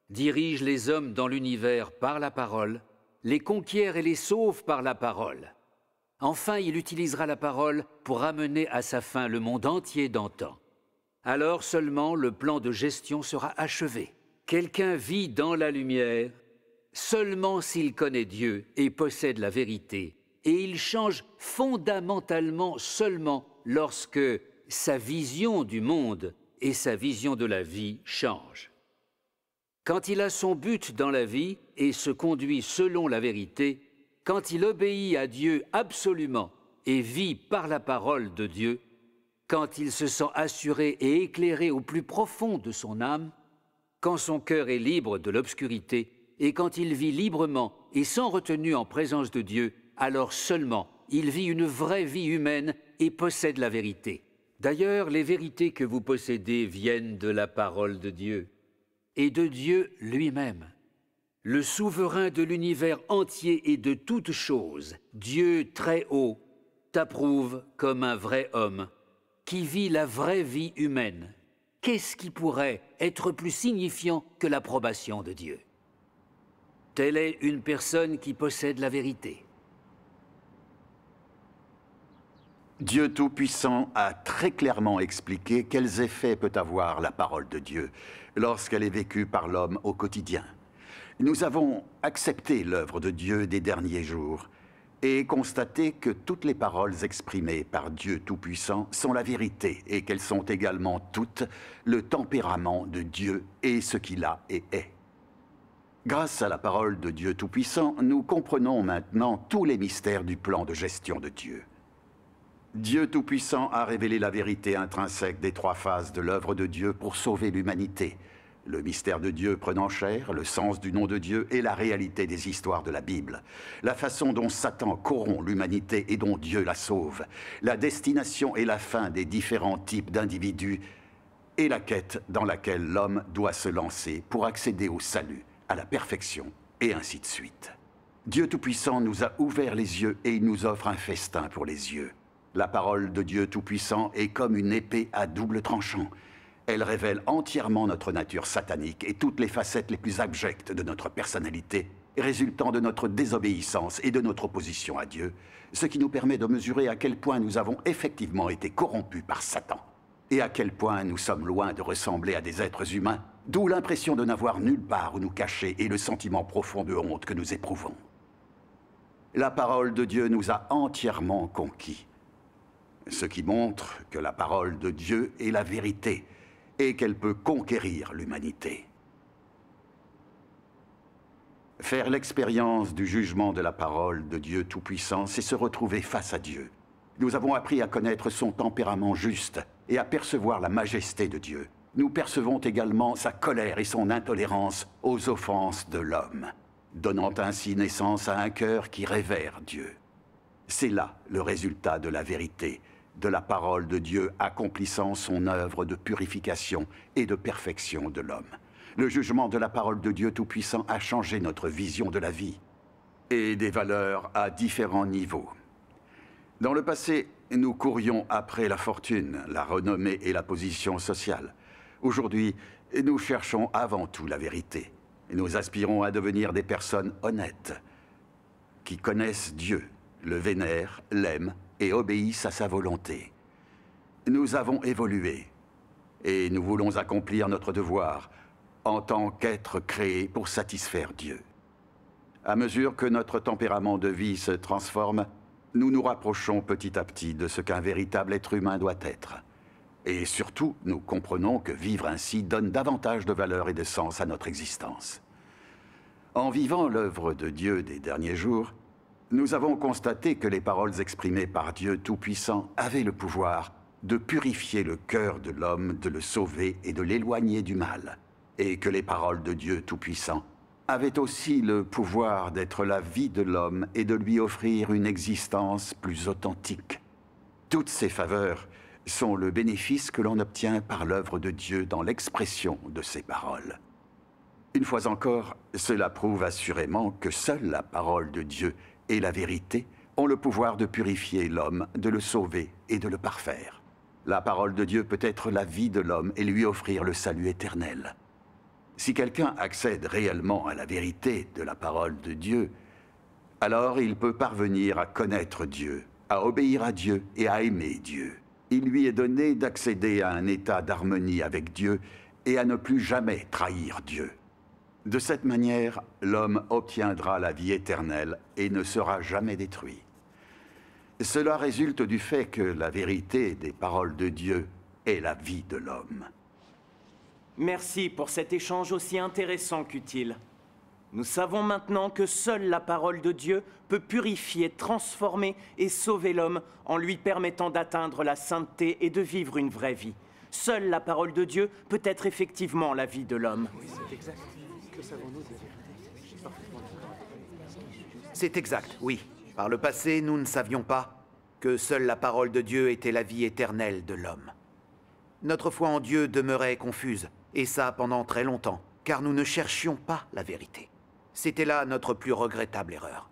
dirige les hommes dans l'univers par la parole, les conquiert et les sauve par la parole. Enfin, il utilisera la parole pour amener à sa fin le monde entier d'antan. Alors seulement le plan de gestion sera achevé. Quelqu'un vit dans la lumière seulement s'il connaît Dieu et possède la vérité, et il change fondamentalement seulement lorsque sa vision du monde et sa vision de la vie change. Quand il a son but dans la vie et se conduit selon la vérité, quand il obéit à Dieu absolument et vit par la parole de Dieu, quand il se sent assuré et éclairé au plus profond de son âme, quand son cœur est libre de l'obscurité, et quand il vit librement et sans retenue en présence de Dieu, alors seulement il vit une vraie vie humaine et possède la vérité. D'ailleurs, les vérités que vous possédez viennent de la parole de Dieu et de Dieu lui-même. Le souverain de l'univers entier et de toutes choses, Dieu très haut, t'approuve comme un vrai homme qui vit la vraie vie humaine. Qu'est-ce qui pourrait être plus signifiant que l'approbation de Dieu Telle est une personne qui possède la vérité. Dieu Tout-Puissant a très clairement expliqué quels effets peut avoir la parole de Dieu lorsqu'elle est vécue par l'homme au quotidien. Nous avons accepté l'œuvre de Dieu des derniers jours et constaté que toutes les paroles exprimées par Dieu Tout-Puissant sont la vérité et qu'elles sont également toutes le tempérament de Dieu et ce qu'il a et est. Grâce à la parole de Dieu Tout-Puissant, nous comprenons maintenant tous les mystères du plan de gestion de Dieu. Dieu Tout-Puissant a révélé la vérité intrinsèque des trois phases de l'œuvre de Dieu pour sauver l'humanité, le mystère de Dieu prenant chair, le sens du nom de Dieu et la réalité des histoires de la Bible, la façon dont Satan corrompt l'humanité et dont Dieu la sauve, la destination et la fin des différents types d'individus et la quête dans laquelle l'homme doit se lancer pour accéder au salut, à la perfection et ainsi de suite. Dieu Tout-Puissant nous a ouvert les yeux et il nous offre un festin pour les yeux. La parole de Dieu Tout-Puissant est comme une épée à double tranchant. Elle révèle entièrement notre nature satanique et toutes les facettes les plus abjectes de notre personnalité, résultant de notre désobéissance et de notre opposition à Dieu, ce qui nous permet de mesurer à quel point nous avons effectivement été corrompus par Satan, et à quel point nous sommes loin de ressembler à des êtres humains, d'où l'impression de n'avoir nulle part où nous cacher et le sentiment profond de honte que nous éprouvons. La parole de Dieu nous a entièrement conquis ce qui montre que la parole de Dieu est la vérité et qu'elle peut conquérir l'humanité. Faire l'expérience du jugement de la parole de Dieu Tout-Puissant, c'est se retrouver face à Dieu. Nous avons appris à connaître son tempérament juste et à percevoir la majesté de Dieu. Nous percevons également sa colère et son intolérance aux offenses de l'homme, donnant ainsi naissance à un cœur qui révère Dieu. C'est là le résultat de la vérité, de la parole de Dieu accomplissant son œuvre de purification et de perfection de l'homme. Le jugement de la parole de Dieu Tout-Puissant a changé notre vision de la vie et des valeurs à différents niveaux. Dans le passé, nous courions après la fortune, la renommée et la position sociale. Aujourd'hui, nous cherchons avant tout la vérité. Nous aspirons à devenir des personnes honnêtes, qui connaissent Dieu, le vénèrent, l'aiment et obéissent à sa volonté. Nous avons évolué et nous voulons accomplir notre devoir en tant qu'êtres créés pour satisfaire Dieu. À mesure que notre tempérament de vie se transforme, nous nous rapprochons petit à petit de ce qu'un véritable être humain doit être. Et surtout, nous comprenons que vivre ainsi donne davantage de valeur et de sens à notre existence. En vivant l'œuvre de Dieu des derniers jours, nous avons constaté que les paroles exprimées par Dieu Tout-Puissant avaient le pouvoir de purifier le cœur de l'homme, de le sauver et de l'éloigner du mal, et que les paroles de Dieu Tout-Puissant avaient aussi le pouvoir d'être la vie de l'homme et de lui offrir une existence plus authentique. Toutes ces faveurs sont le bénéfice que l'on obtient par l'œuvre de Dieu dans l'expression de ses paroles. Une fois encore, cela prouve assurément que seule la parole de Dieu et la vérité ont le pouvoir de purifier l'homme, de le sauver et de le parfaire. La parole de Dieu peut être la vie de l'homme et lui offrir le salut éternel. Si quelqu'un accède réellement à la vérité de la parole de Dieu, alors il peut parvenir à connaître Dieu, à obéir à Dieu et à aimer Dieu. Il lui est donné d'accéder à un état d'harmonie avec Dieu et à ne plus jamais trahir Dieu. De cette manière, l'homme obtiendra la vie éternelle et ne sera jamais détruit. Cela résulte du fait que la vérité des paroles de Dieu est la vie de l'homme. Merci pour cet échange aussi intéressant qu'utile. Nous savons maintenant que seule la parole de Dieu peut purifier, transformer et sauver l'homme en lui permettant d'atteindre la sainteté et de vivre une vraie vie. Seule la parole de Dieu peut être effectivement la vie de l'homme. Oui, c'est exact, oui. Par le passé, nous ne savions pas que seule la parole de Dieu était la vie éternelle de l'homme. Notre foi en Dieu demeurait confuse, et ça pendant très longtemps, car nous ne cherchions pas la vérité. C'était là notre plus regrettable erreur.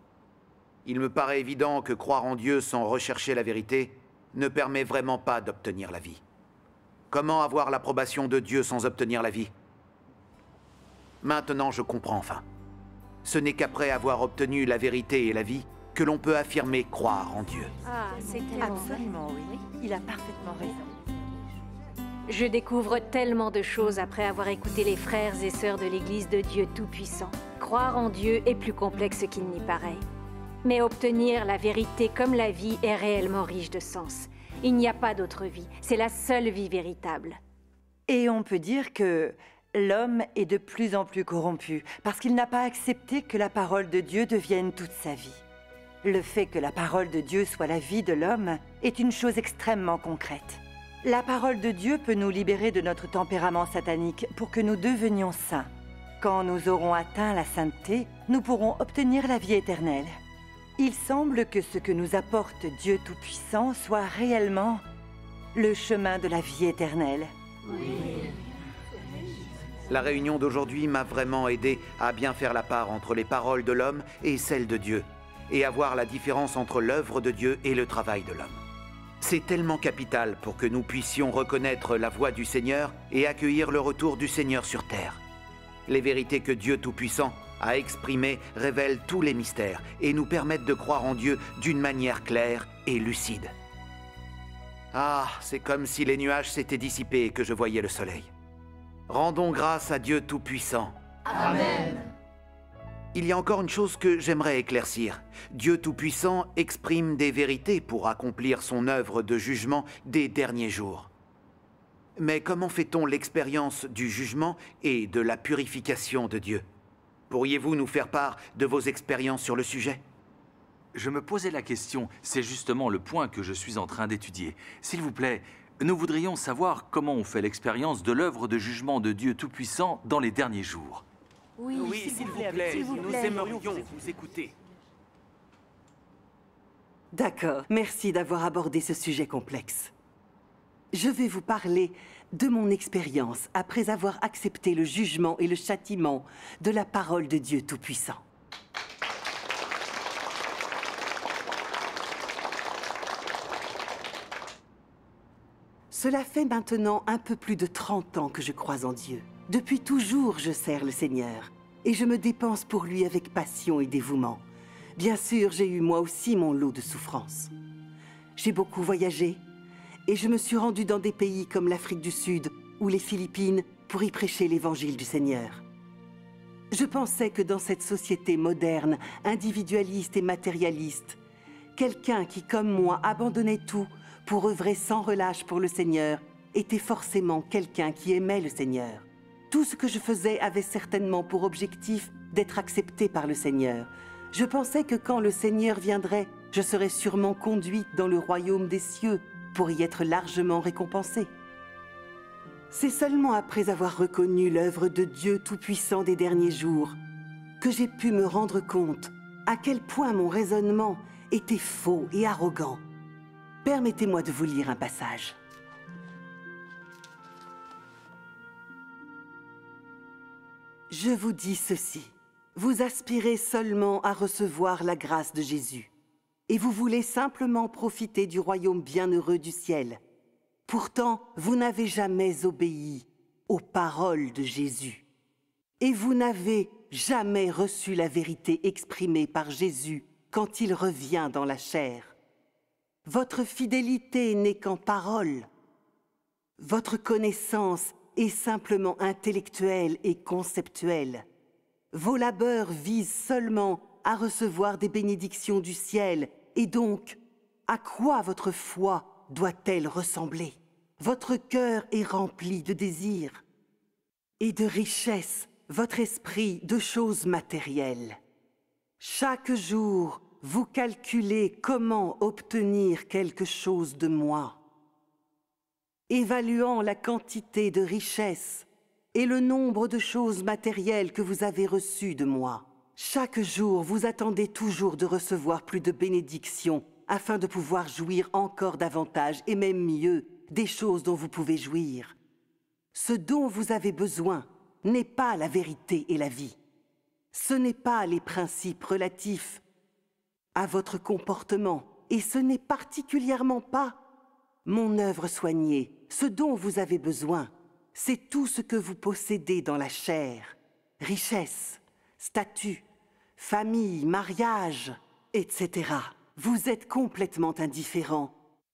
Il me paraît évident que croire en Dieu sans rechercher la vérité ne permet vraiment pas d'obtenir la vie. Comment avoir l'approbation de Dieu sans obtenir la vie Maintenant je comprends enfin. Ce n'est qu'après avoir obtenu la vérité et la vie que l'on peut affirmer croire en Dieu. Ah, c'est Absolument, oui. Il a parfaitement raison. Je découvre tellement de choses après avoir écouté les frères et sœurs de l'Église de Dieu Tout-Puissant. Croire en Dieu est plus complexe qu'il n'y paraît. Mais obtenir la vérité comme la vie est réellement riche de sens. Il n'y a pas d'autre vie, c'est la seule vie véritable. Et on peut dire que l'homme est de plus en plus corrompu parce qu'il n'a pas accepté que la parole de Dieu devienne toute sa vie. Le fait que la parole de Dieu soit la vie de l'homme est une chose extrêmement concrète. La parole de Dieu peut nous libérer de notre tempérament satanique pour que nous devenions saints. Quand nous aurons atteint la sainteté, nous pourrons obtenir la vie éternelle. Il semble que ce que nous apporte Dieu Tout-Puissant soit réellement le chemin de la vie éternelle. La réunion d'aujourd'hui m'a vraiment aidé à bien faire la part entre les paroles de l'homme et celles de Dieu, et à voir la différence entre l'œuvre de Dieu et le travail de l'homme. C'est tellement capital pour que nous puissions reconnaître la voix du Seigneur et accueillir le retour du Seigneur sur terre. Les vérités que Dieu Tout-Puissant a exprimées révèlent tous les mystères et nous permettent de croire en Dieu d'une manière claire et lucide. Ah, c'est comme si les nuages s'étaient dissipés et que je voyais le soleil. Rendons grâce à Dieu Tout-Puissant. Amen. Il y a encore une chose que j'aimerais éclaircir. Dieu Tout-Puissant exprime des vérités pour accomplir son œuvre de jugement des derniers jours. Mais comment fait-on l'expérience du jugement et de la purification de Dieu Pourriez-vous nous faire part de vos expériences sur le sujet Je me posais la question, c'est justement le point que je suis en train d'étudier. S'il vous plaît, nous voudrions savoir comment on fait l'expérience de l'œuvre de jugement de Dieu Tout-Puissant dans les derniers jours. Oui, s'il vous, plaît, nous aimerions vous écouter. D'accord, merci d'avoir abordé ce sujet complexe. Je vais vous parler de mon expérience après avoir accepté le jugement et le châtiment de la parole de Dieu Tout-Puissant. Cela fait maintenant un peu plus de 30 ans que je crois en Dieu. Depuis toujours, je sers le Seigneur, et je me dépense pour lui avec passion et dévouement. Bien sûr, j'ai eu moi aussi mon lot de souffrances. J'ai beaucoup voyagé, et je me suis rendu dans des pays comme l'Afrique du Sud ou les Philippines pour y prêcher l'évangile du Seigneur. Je pensais que dans cette société moderne, individualiste et matérialiste, quelqu'un qui, comme moi, abandonnait tout pour œuvrer sans relâche pour le Seigneur était forcément quelqu'un qui aimait le Seigneur. Tout ce que je faisais avait certainement pour objectif d'être accepté par le Seigneur. Je pensais que quand le Seigneur viendrait, je serais sûrement conduit dans le royaume des cieux pour y être largement récompensée. C'est seulement après avoir reconnu l'œuvre de Dieu Tout-Puissant des derniers jours que j'ai pu me rendre compte à quel point mon raisonnement était faux et arrogant. Permettez-moi de vous lire un passage. Je vous dis ceci. Vous aspirez seulement à recevoir la grâce de Jésus, et vous voulez simplement profiter du royaume bienheureux du ciel. Pourtant, vous n'avez jamais obéi aux paroles de Jésus, et vous n'avez jamais reçu la vérité exprimée par Jésus quand il revient dans la chair. Votre fidélité n'est qu'en parole. Votre connaissance est simplement intellectuelle et conceptuelle. Vos labeurs visent seulement à recevoir des bénédictions du ciel, et donc, à quoi votre foi doit-elle ressembler Votre cœur est rempli de désirs et de richesses, votre esprit de choses matérielles. Chaque jour, vous calculez comment obtenir quelque chose de moi. Évaluant la quantité de richesses et le nombre de choses matérielles que vous avez reçues de moi, chaque jour vous attendez toujours de recevoir plus de bénédictions afin de pouvoir jouir encore davantage et même mieux des choses dont vous pouvez jouir. Ce dont vous avez besoin n'est pas la vérité et la vie. Ce n'est pas les principes relatifs à votre comportement, et ce n'est particulièrement pas mon œuvre soignée, ce dont vous avez besoin. C'est tout ce que vous possédez dans la chair, richesse, statut, famille, mariage, etc. Vous êtes complètement indifférent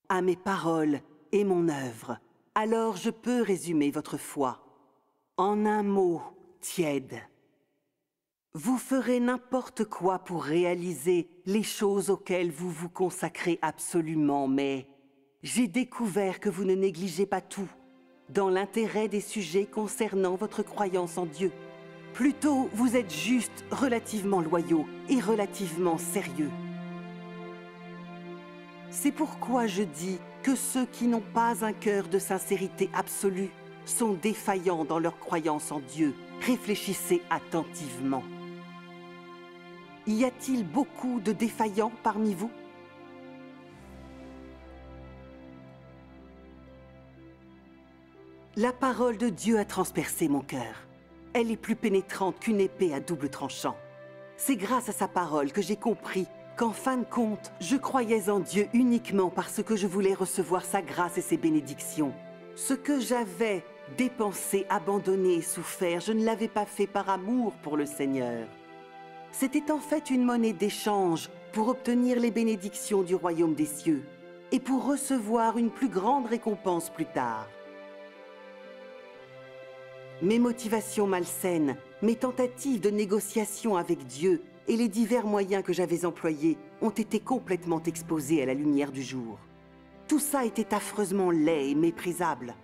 à mes paroles et mon œuvre. Alors je peux résumer votre foi. En un mot, tiède vous ferez n'importe quoi pour réaliser les choses auxquelles vous vous consacrez absolument, mais j'ai découvert que vous ne négligez pas tout, dans l'intérêt des sujets concernant votre croyance en Dieu. Plutôt, vous êtes juste, relativement loyaux et relativement sérieux. C'est pourquoi je dis que ceux qui n'ont pas un cœur de sincérité absolue sont défaillants dans leur croyance en Dieu. Réfléchissez attentivement. Y a-t-il beaucoup de défaillants parmi vous La parole de Dieu a transpercé mon cœur. Elle est plus pénétrante qu'une épée à double tranchant. C'est grâce à sa parole que j'ai compris qu'en fin de compte, je croyais en Dieu uniquement parce que je voulais recevoir sa grâce et ses bénédictions. Ce que j'avais dépensé, abandonné et souffert, je ne l'avais pas fait par amour pour le Seigneur. C'était en fait une monnaie d'échange pour obtenir les bénédictions du royaume des cieux et pour recevoir une plus grande récompense plus tard. Mes motivations malsaines, mes tentatives de négociation avec Dieu et les divers moyens que j'avais employés ont été complètement exposés à la lumière du jour. Tout ça était affreusement laid et méprisable.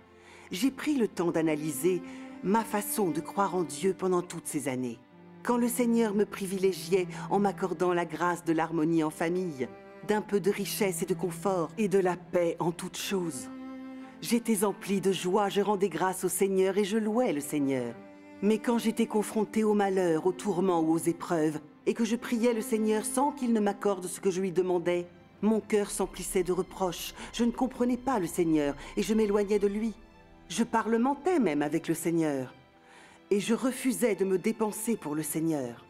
J'ai pris le temps d'analyser ma façon de croire en Dieu pendant toutes ces années quand le Seigneur me privilégiait en m'accordant la grâce de l'harmonie en famille, d'un peu de richesse et de confort, et de la paix en toutes choses. J'étais empli de joie, je rendais grâce au Seigneur et je louais le Seigneur. Mais quand j'étais confronté au malheur, aux tourments ou aux épreuves, et que je priais le Seigneur sans qu'il ne m'accorde ce que je lui demandais, mon cœur s'emplissait de reproches, je ne comprenais pas le Seigneur et je m'éloignais de lui. Je parlementais même avec le Seigneur et je refusais de me dépenser pour le Seigneur.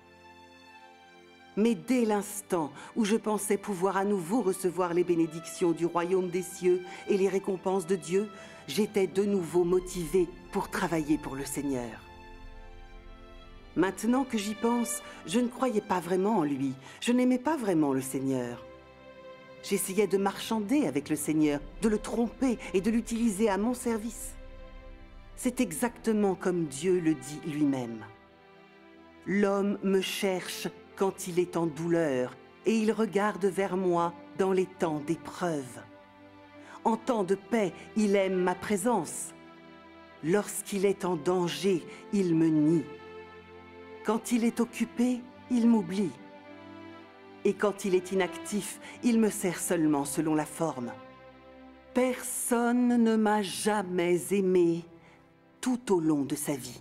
Mais dès l'instant où je pensais pouvoir à nouveau recevoir les bénédictions du royaume des cieux et les récompenses de Dieu, j'étais de nouveau motivée pour travailler pour le Seigneur. Maintenant que j'y pense, je ne croyais pas vraiment en lui, je n'aimais pas vraiment le Seigneur. J'essayais de marchander avec le Seigneur, de le tromper et de l'utiliser à mon service. C'est exactement comme Dieu le dit lui-même. L'homme me cherche quand il est en douleur, et il regarde vers moi dans les temps d'épreuve. En temps de paix, il aime ma présence. Lorsqu'il est en danger, il me nie. Quand il est occupé, il m'oublie. Et quand il est inactif, il me sert seulement selon la forme. Personne ne m'a jamais aimé tout au long de sa vie.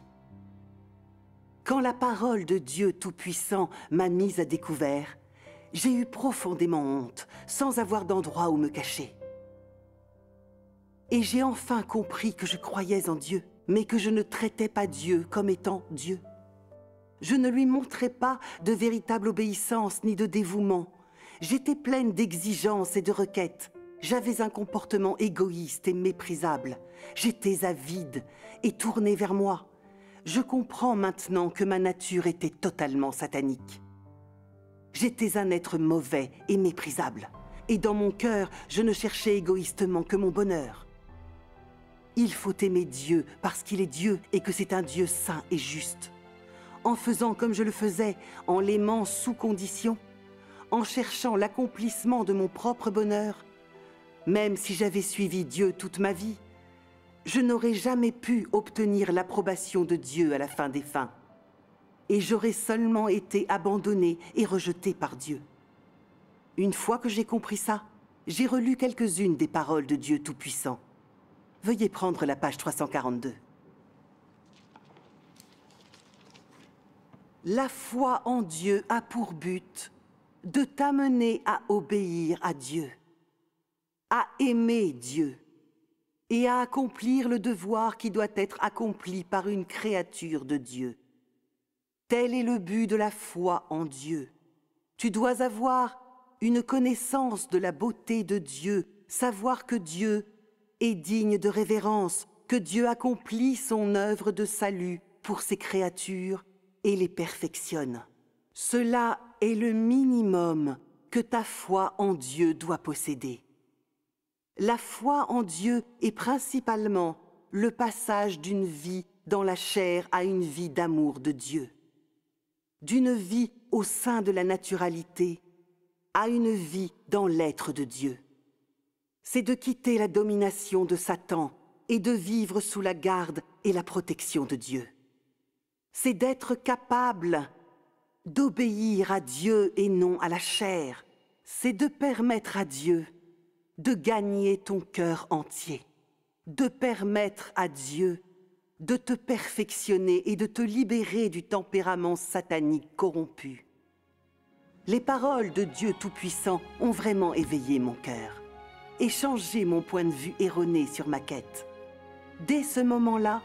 Quand la parole de Dieu Tout-Puissant m'a mise à découvert, j'ai eu profondément honte, sans avoir d'endroit où me cacher. Et j'ai enfin compris que je croyais en Dieu, mais que je ne traitais pas Dieu comme étant Dieu. Je ne lui montrais pas de véritable obéissance ni de dévouement. J'étais pleine d'exigences et de requêtes, j'avais un comportement égoïste et méprisable. J'étais avide et tourné vers moi. Je comprends maintenant que ma nature était totalement satanique. J'étais un être mauvais et méprisable. Et dans mon cœur, je ne cherchais égoïstement que mon bonheur. Il faut aimer Dieu parce qu'il est Dieu et que c'est un Dieu saint et juste. En faisant comme je le faisais, en l'aimant sous condition, en cherchant l'accomplissement de mon propre bonheur, même si j'avais suivi Dieu toute ma vie, je n'aurais jamais pu obtenir l'approbation de Dieu à la fin des fins, et j'aurais seulement été abandonné et rejeté par Dieu. Une fois que j'ai compris ça, j'ai relu quelques-unes des paroles de Dieu Tout-Puissant. Veuillez prendre la page 342. La foi en Dieu a pour but de t'amener à obéir à Dieu aimer Dieu et à accomplir le devoir qui doit être accompli par une créature de Dieu. Tel est le but de la foi en Dieu. Tu dois avoir une connaissance de la beauté de Dieu, savoir que Dieu est digne de révérence, que Dieu accomplit son œuvre de salut pour ses créatures et les perfectionne. Cela est le minimum que ta foi en Dieu doit posséder. La foi en Dieu est principalement le passage d'une vie dans la chair à une vie d'amour de Dieu, d'une vie au sein de la naturalité à une vie dans l'être de Dieu. C'est de quitter la domination de Satan et de vivre sous la garde et la protection de Dieu. C'est d'être capable d'obéir à Dieu et non à la chair. C'est de permettre à Dieu de gagner ton cœur entier, de permettre à Dieu de te perfectionner et de te libérer du tempérament satanique corrompu. Les paroles de Dieu Tout-Puissant ont vraiment éveillé mon cœur et changé mon point de vue erroné sur ma quête. Dès ce moment-là,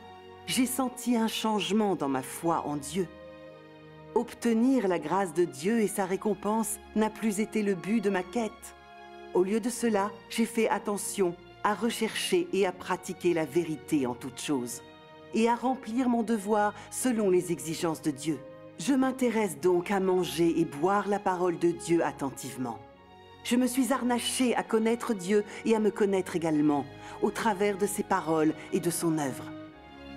j'ai senti un changement dans ma foi en Dieu. Obtenir la grâce de Dieu et sa récompense n'a plus été le but de ma quête. Au lieu de cela, j'ai fait attention à rechercher et à pratiquer la vérité en toutes choses, et à remplir mon devoir selon les exigences de Dieu. Je m'intéresse donc à manger et boire la parole de Dieu attentivement. Je me suis harnaché à connaître Dieu et à me connaître également, au travers de ses paroles et de son œuvre.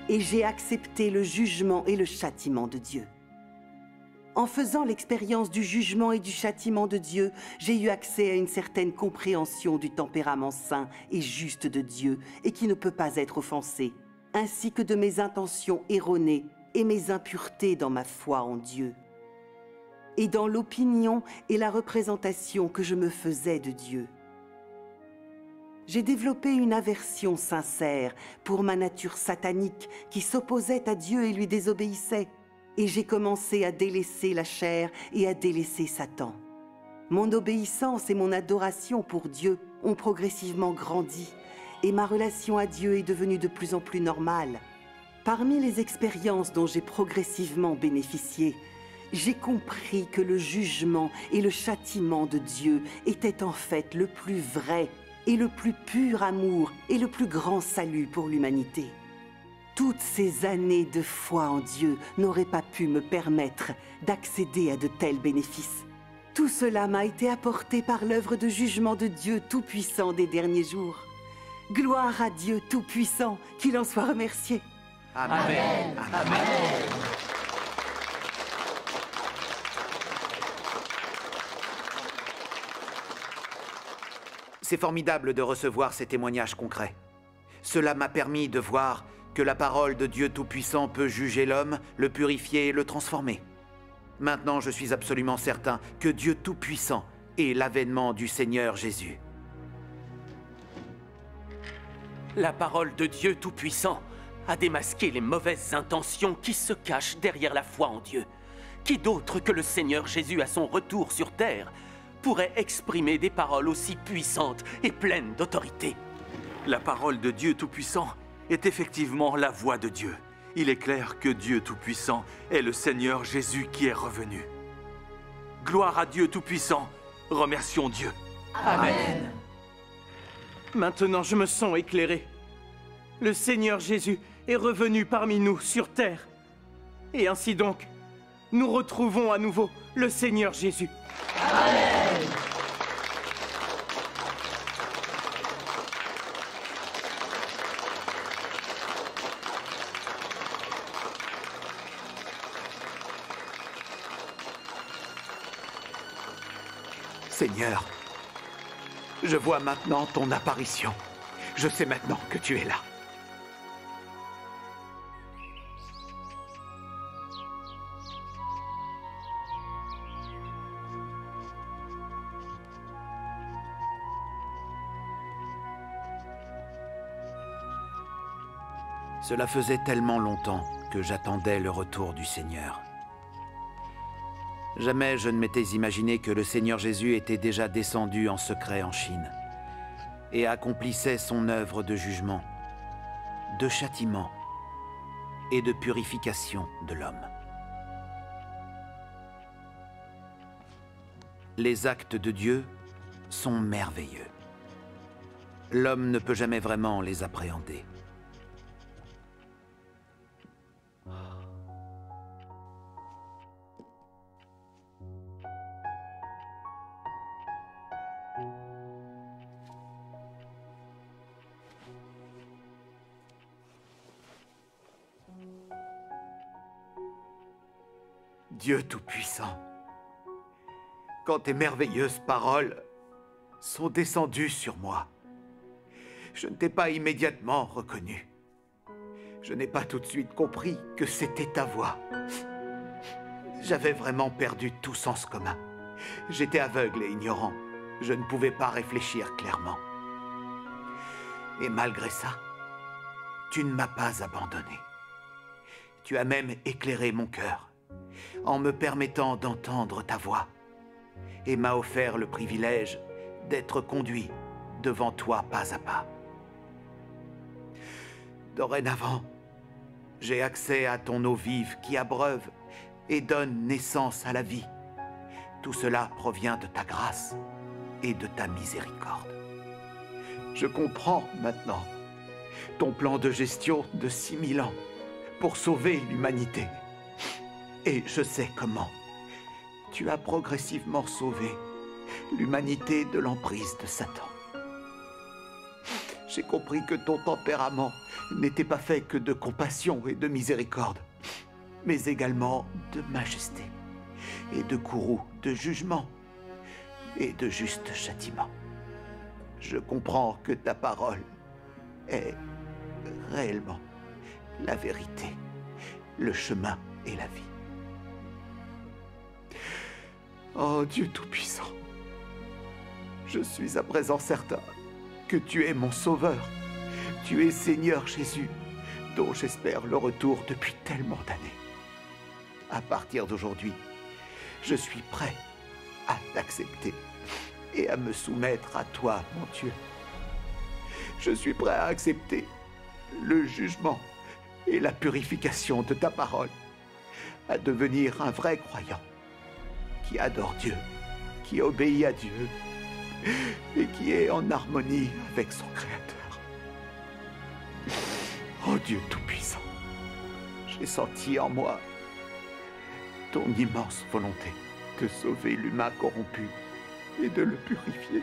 Et j'ai accepté le jugement et le châtiment de Dieu. En faisant l'expérience du jugement et du châtiment de Dieu, j'ai eu accès à une certaine compréhension du tempérament saint et juste de Dieu et qui ne peut pas être offensé, ainsi que de mes intentions erronées et mes impuretés dans ma foi en Dieu, et dans l'opinion et la représentation que je me faisais de Dieu. J'ai développé une aversion sincère pour ma nature satanique qui s'opposait à Dieu et lui désobéissait et j'ai commencé à délaisser la chair et à délaisser Satan. Mon obéissance et mon adoration pour Dieu ont progressivement grandi et ma relation à Dieu est devenue de plus en plus normale. Parmi les expériences dont j'ai progressivement bénéficié, j'ai compris que le jugement et le châtiment de Dieu étaient en fait le plus vrai et le plus pur amour et le plus grand salut pour l'humanité. Toutes ces années de foi en Dieu n'auraient pas pu me permettre d'accéder à de tels bénéfices. Tout cela m'a été apporté par l'œuvre de jugement de Dieu Tout-Puissant des derniers jours. Gloire à Dieu Tout-Puissant, qu'il en soit remercié. Amen. C'est formidable de recevoir ces témoignages concrets. Cela m'a permis de voir que la parole de Dieu Tout-Puissant peut juger l'homme, le purifier et le transformer. Maintenant, je suis absolument certain que Dieu Tout-Puissant est l'avènement du Seigneur Jésus. La parole de Dieu Tout-Puissant a démasqué les mauvaises intentions qui se cachent derrière la foi en Dieu. Qui d'autre que le Seigneur Jésus à son retour sur terre pourrait exprimer des paroles aussi puissantes et pleines d'autorité La parole de Dieu Tout-Puissant est effectivement la voix de Dieu. Il est clair que Dieu Tout-Puissant est le Seigneur Jésus qui est revenu. Gloire à Dieu Tout-Puissant. Remercions Dieu. Amen. Maintenant, je me sens éclairé. Le Seigneur Jésus est revenu parmi nous sur terre. Et ainsi donc, nous retrouvons à nouveau le Seigneur Jésus. Amen. je vois maintenant ton apparition. Je sais maintenant que tu es là. Cela faisait tellement longtemps que j'attendais le retour du Seigneur. Jamais je ne m'étais imaginé que le Seigneur Jésus était déjà descendu en secret en Chine et accomplissait son œuvre de jugement, de châtiment et de purification de l'homme. Les actes de Dieu sont merveilleux. L'homme ne peut jamais vraiment les appréhender. Dieu Tout-Puissant, quand tes merveilleuses paroles sont descendues sur moi, je ne t'ai pas immédiatement reconnu. Je n'ai pas tout de suite compris que c'était ta voix. J'avais vraiment perdu tout sens commun. J'étais aveugle et ignorant. Je ne pouvais pas réfléchir clairement. Et malgré ça, tu ne m'as pas abandonné. Tu as même éclairé mon cœur en me permettant d'entendre ta voix, et m'a offert le privilège d'être conduit devant toi pas à pas. Dorénavant, j'ai accès à ton eau vive qui abreuve et donne naissance à la vie. Tout cela provient de ta grâce et de ta miséricorde. Je comprends maintenant ton plan de gestion de 6000 ans pour sauver l'humanité. Et je sais comment. Tu as progressivement sauvé l'humanité de l'emprise de Satan. J'ai compris que ton tempérament n'était pas fait que de compassion et de miséricorde, mais également de majesté et de courroux, de jugement et de juste châtiment. Je comprends que ta parole est réellement la vérité, le chemin et la vie. Oh Dieu Tout-Puissant, je suis à présent certain que tu es mon Sauveur. Tu es Seigneur Jésus, dont j'espère le retour depuis tellement d'années. À partir d'aujourd'hui, je suis prêt à t'accepter et à me soumettre à toi, mon Dieu. Je suis prêt à accepter le jugement et la purification de ta parole, à devenir un vrai croyant qui adore Dieu, qui obéit à Dieu et qui est en harmonie avec son Créateur. Oh Dieu Tout-Puissant, j'ai senti en moi ton immense volonté de sauver l'humain corrompu et de le purifier.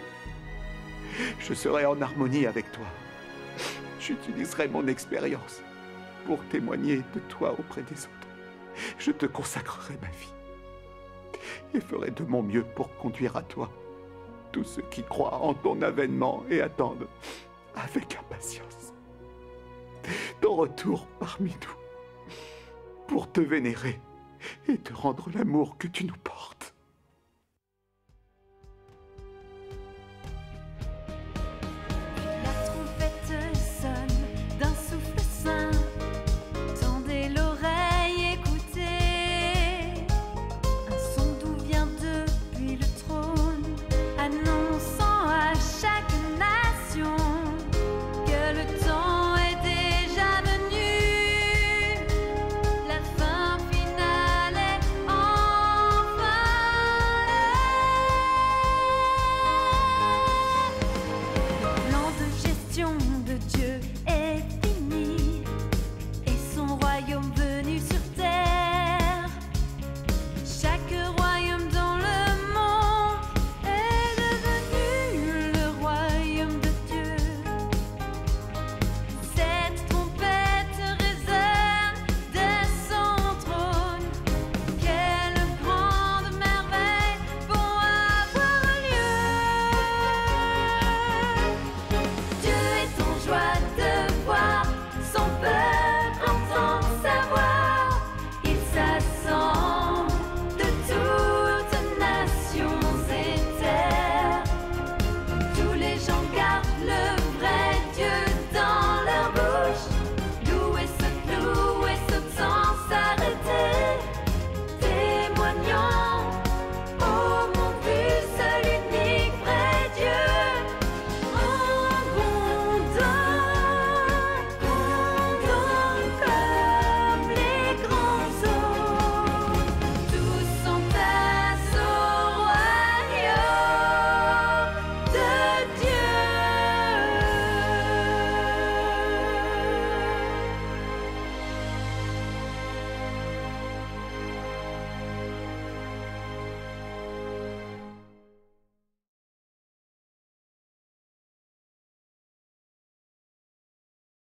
Je serai en harmonie avec toi. J'utiliserai mon expérience pour témoigner de toi auprès des autres. Je te consacrerai ma vie et ferai de mon mieux pour conduire à toi tous ceux qui croient en ton avènement et attendent avec impatience ton retour parmi nous pour te vénérer et te rendre l'amour que tu nous portes.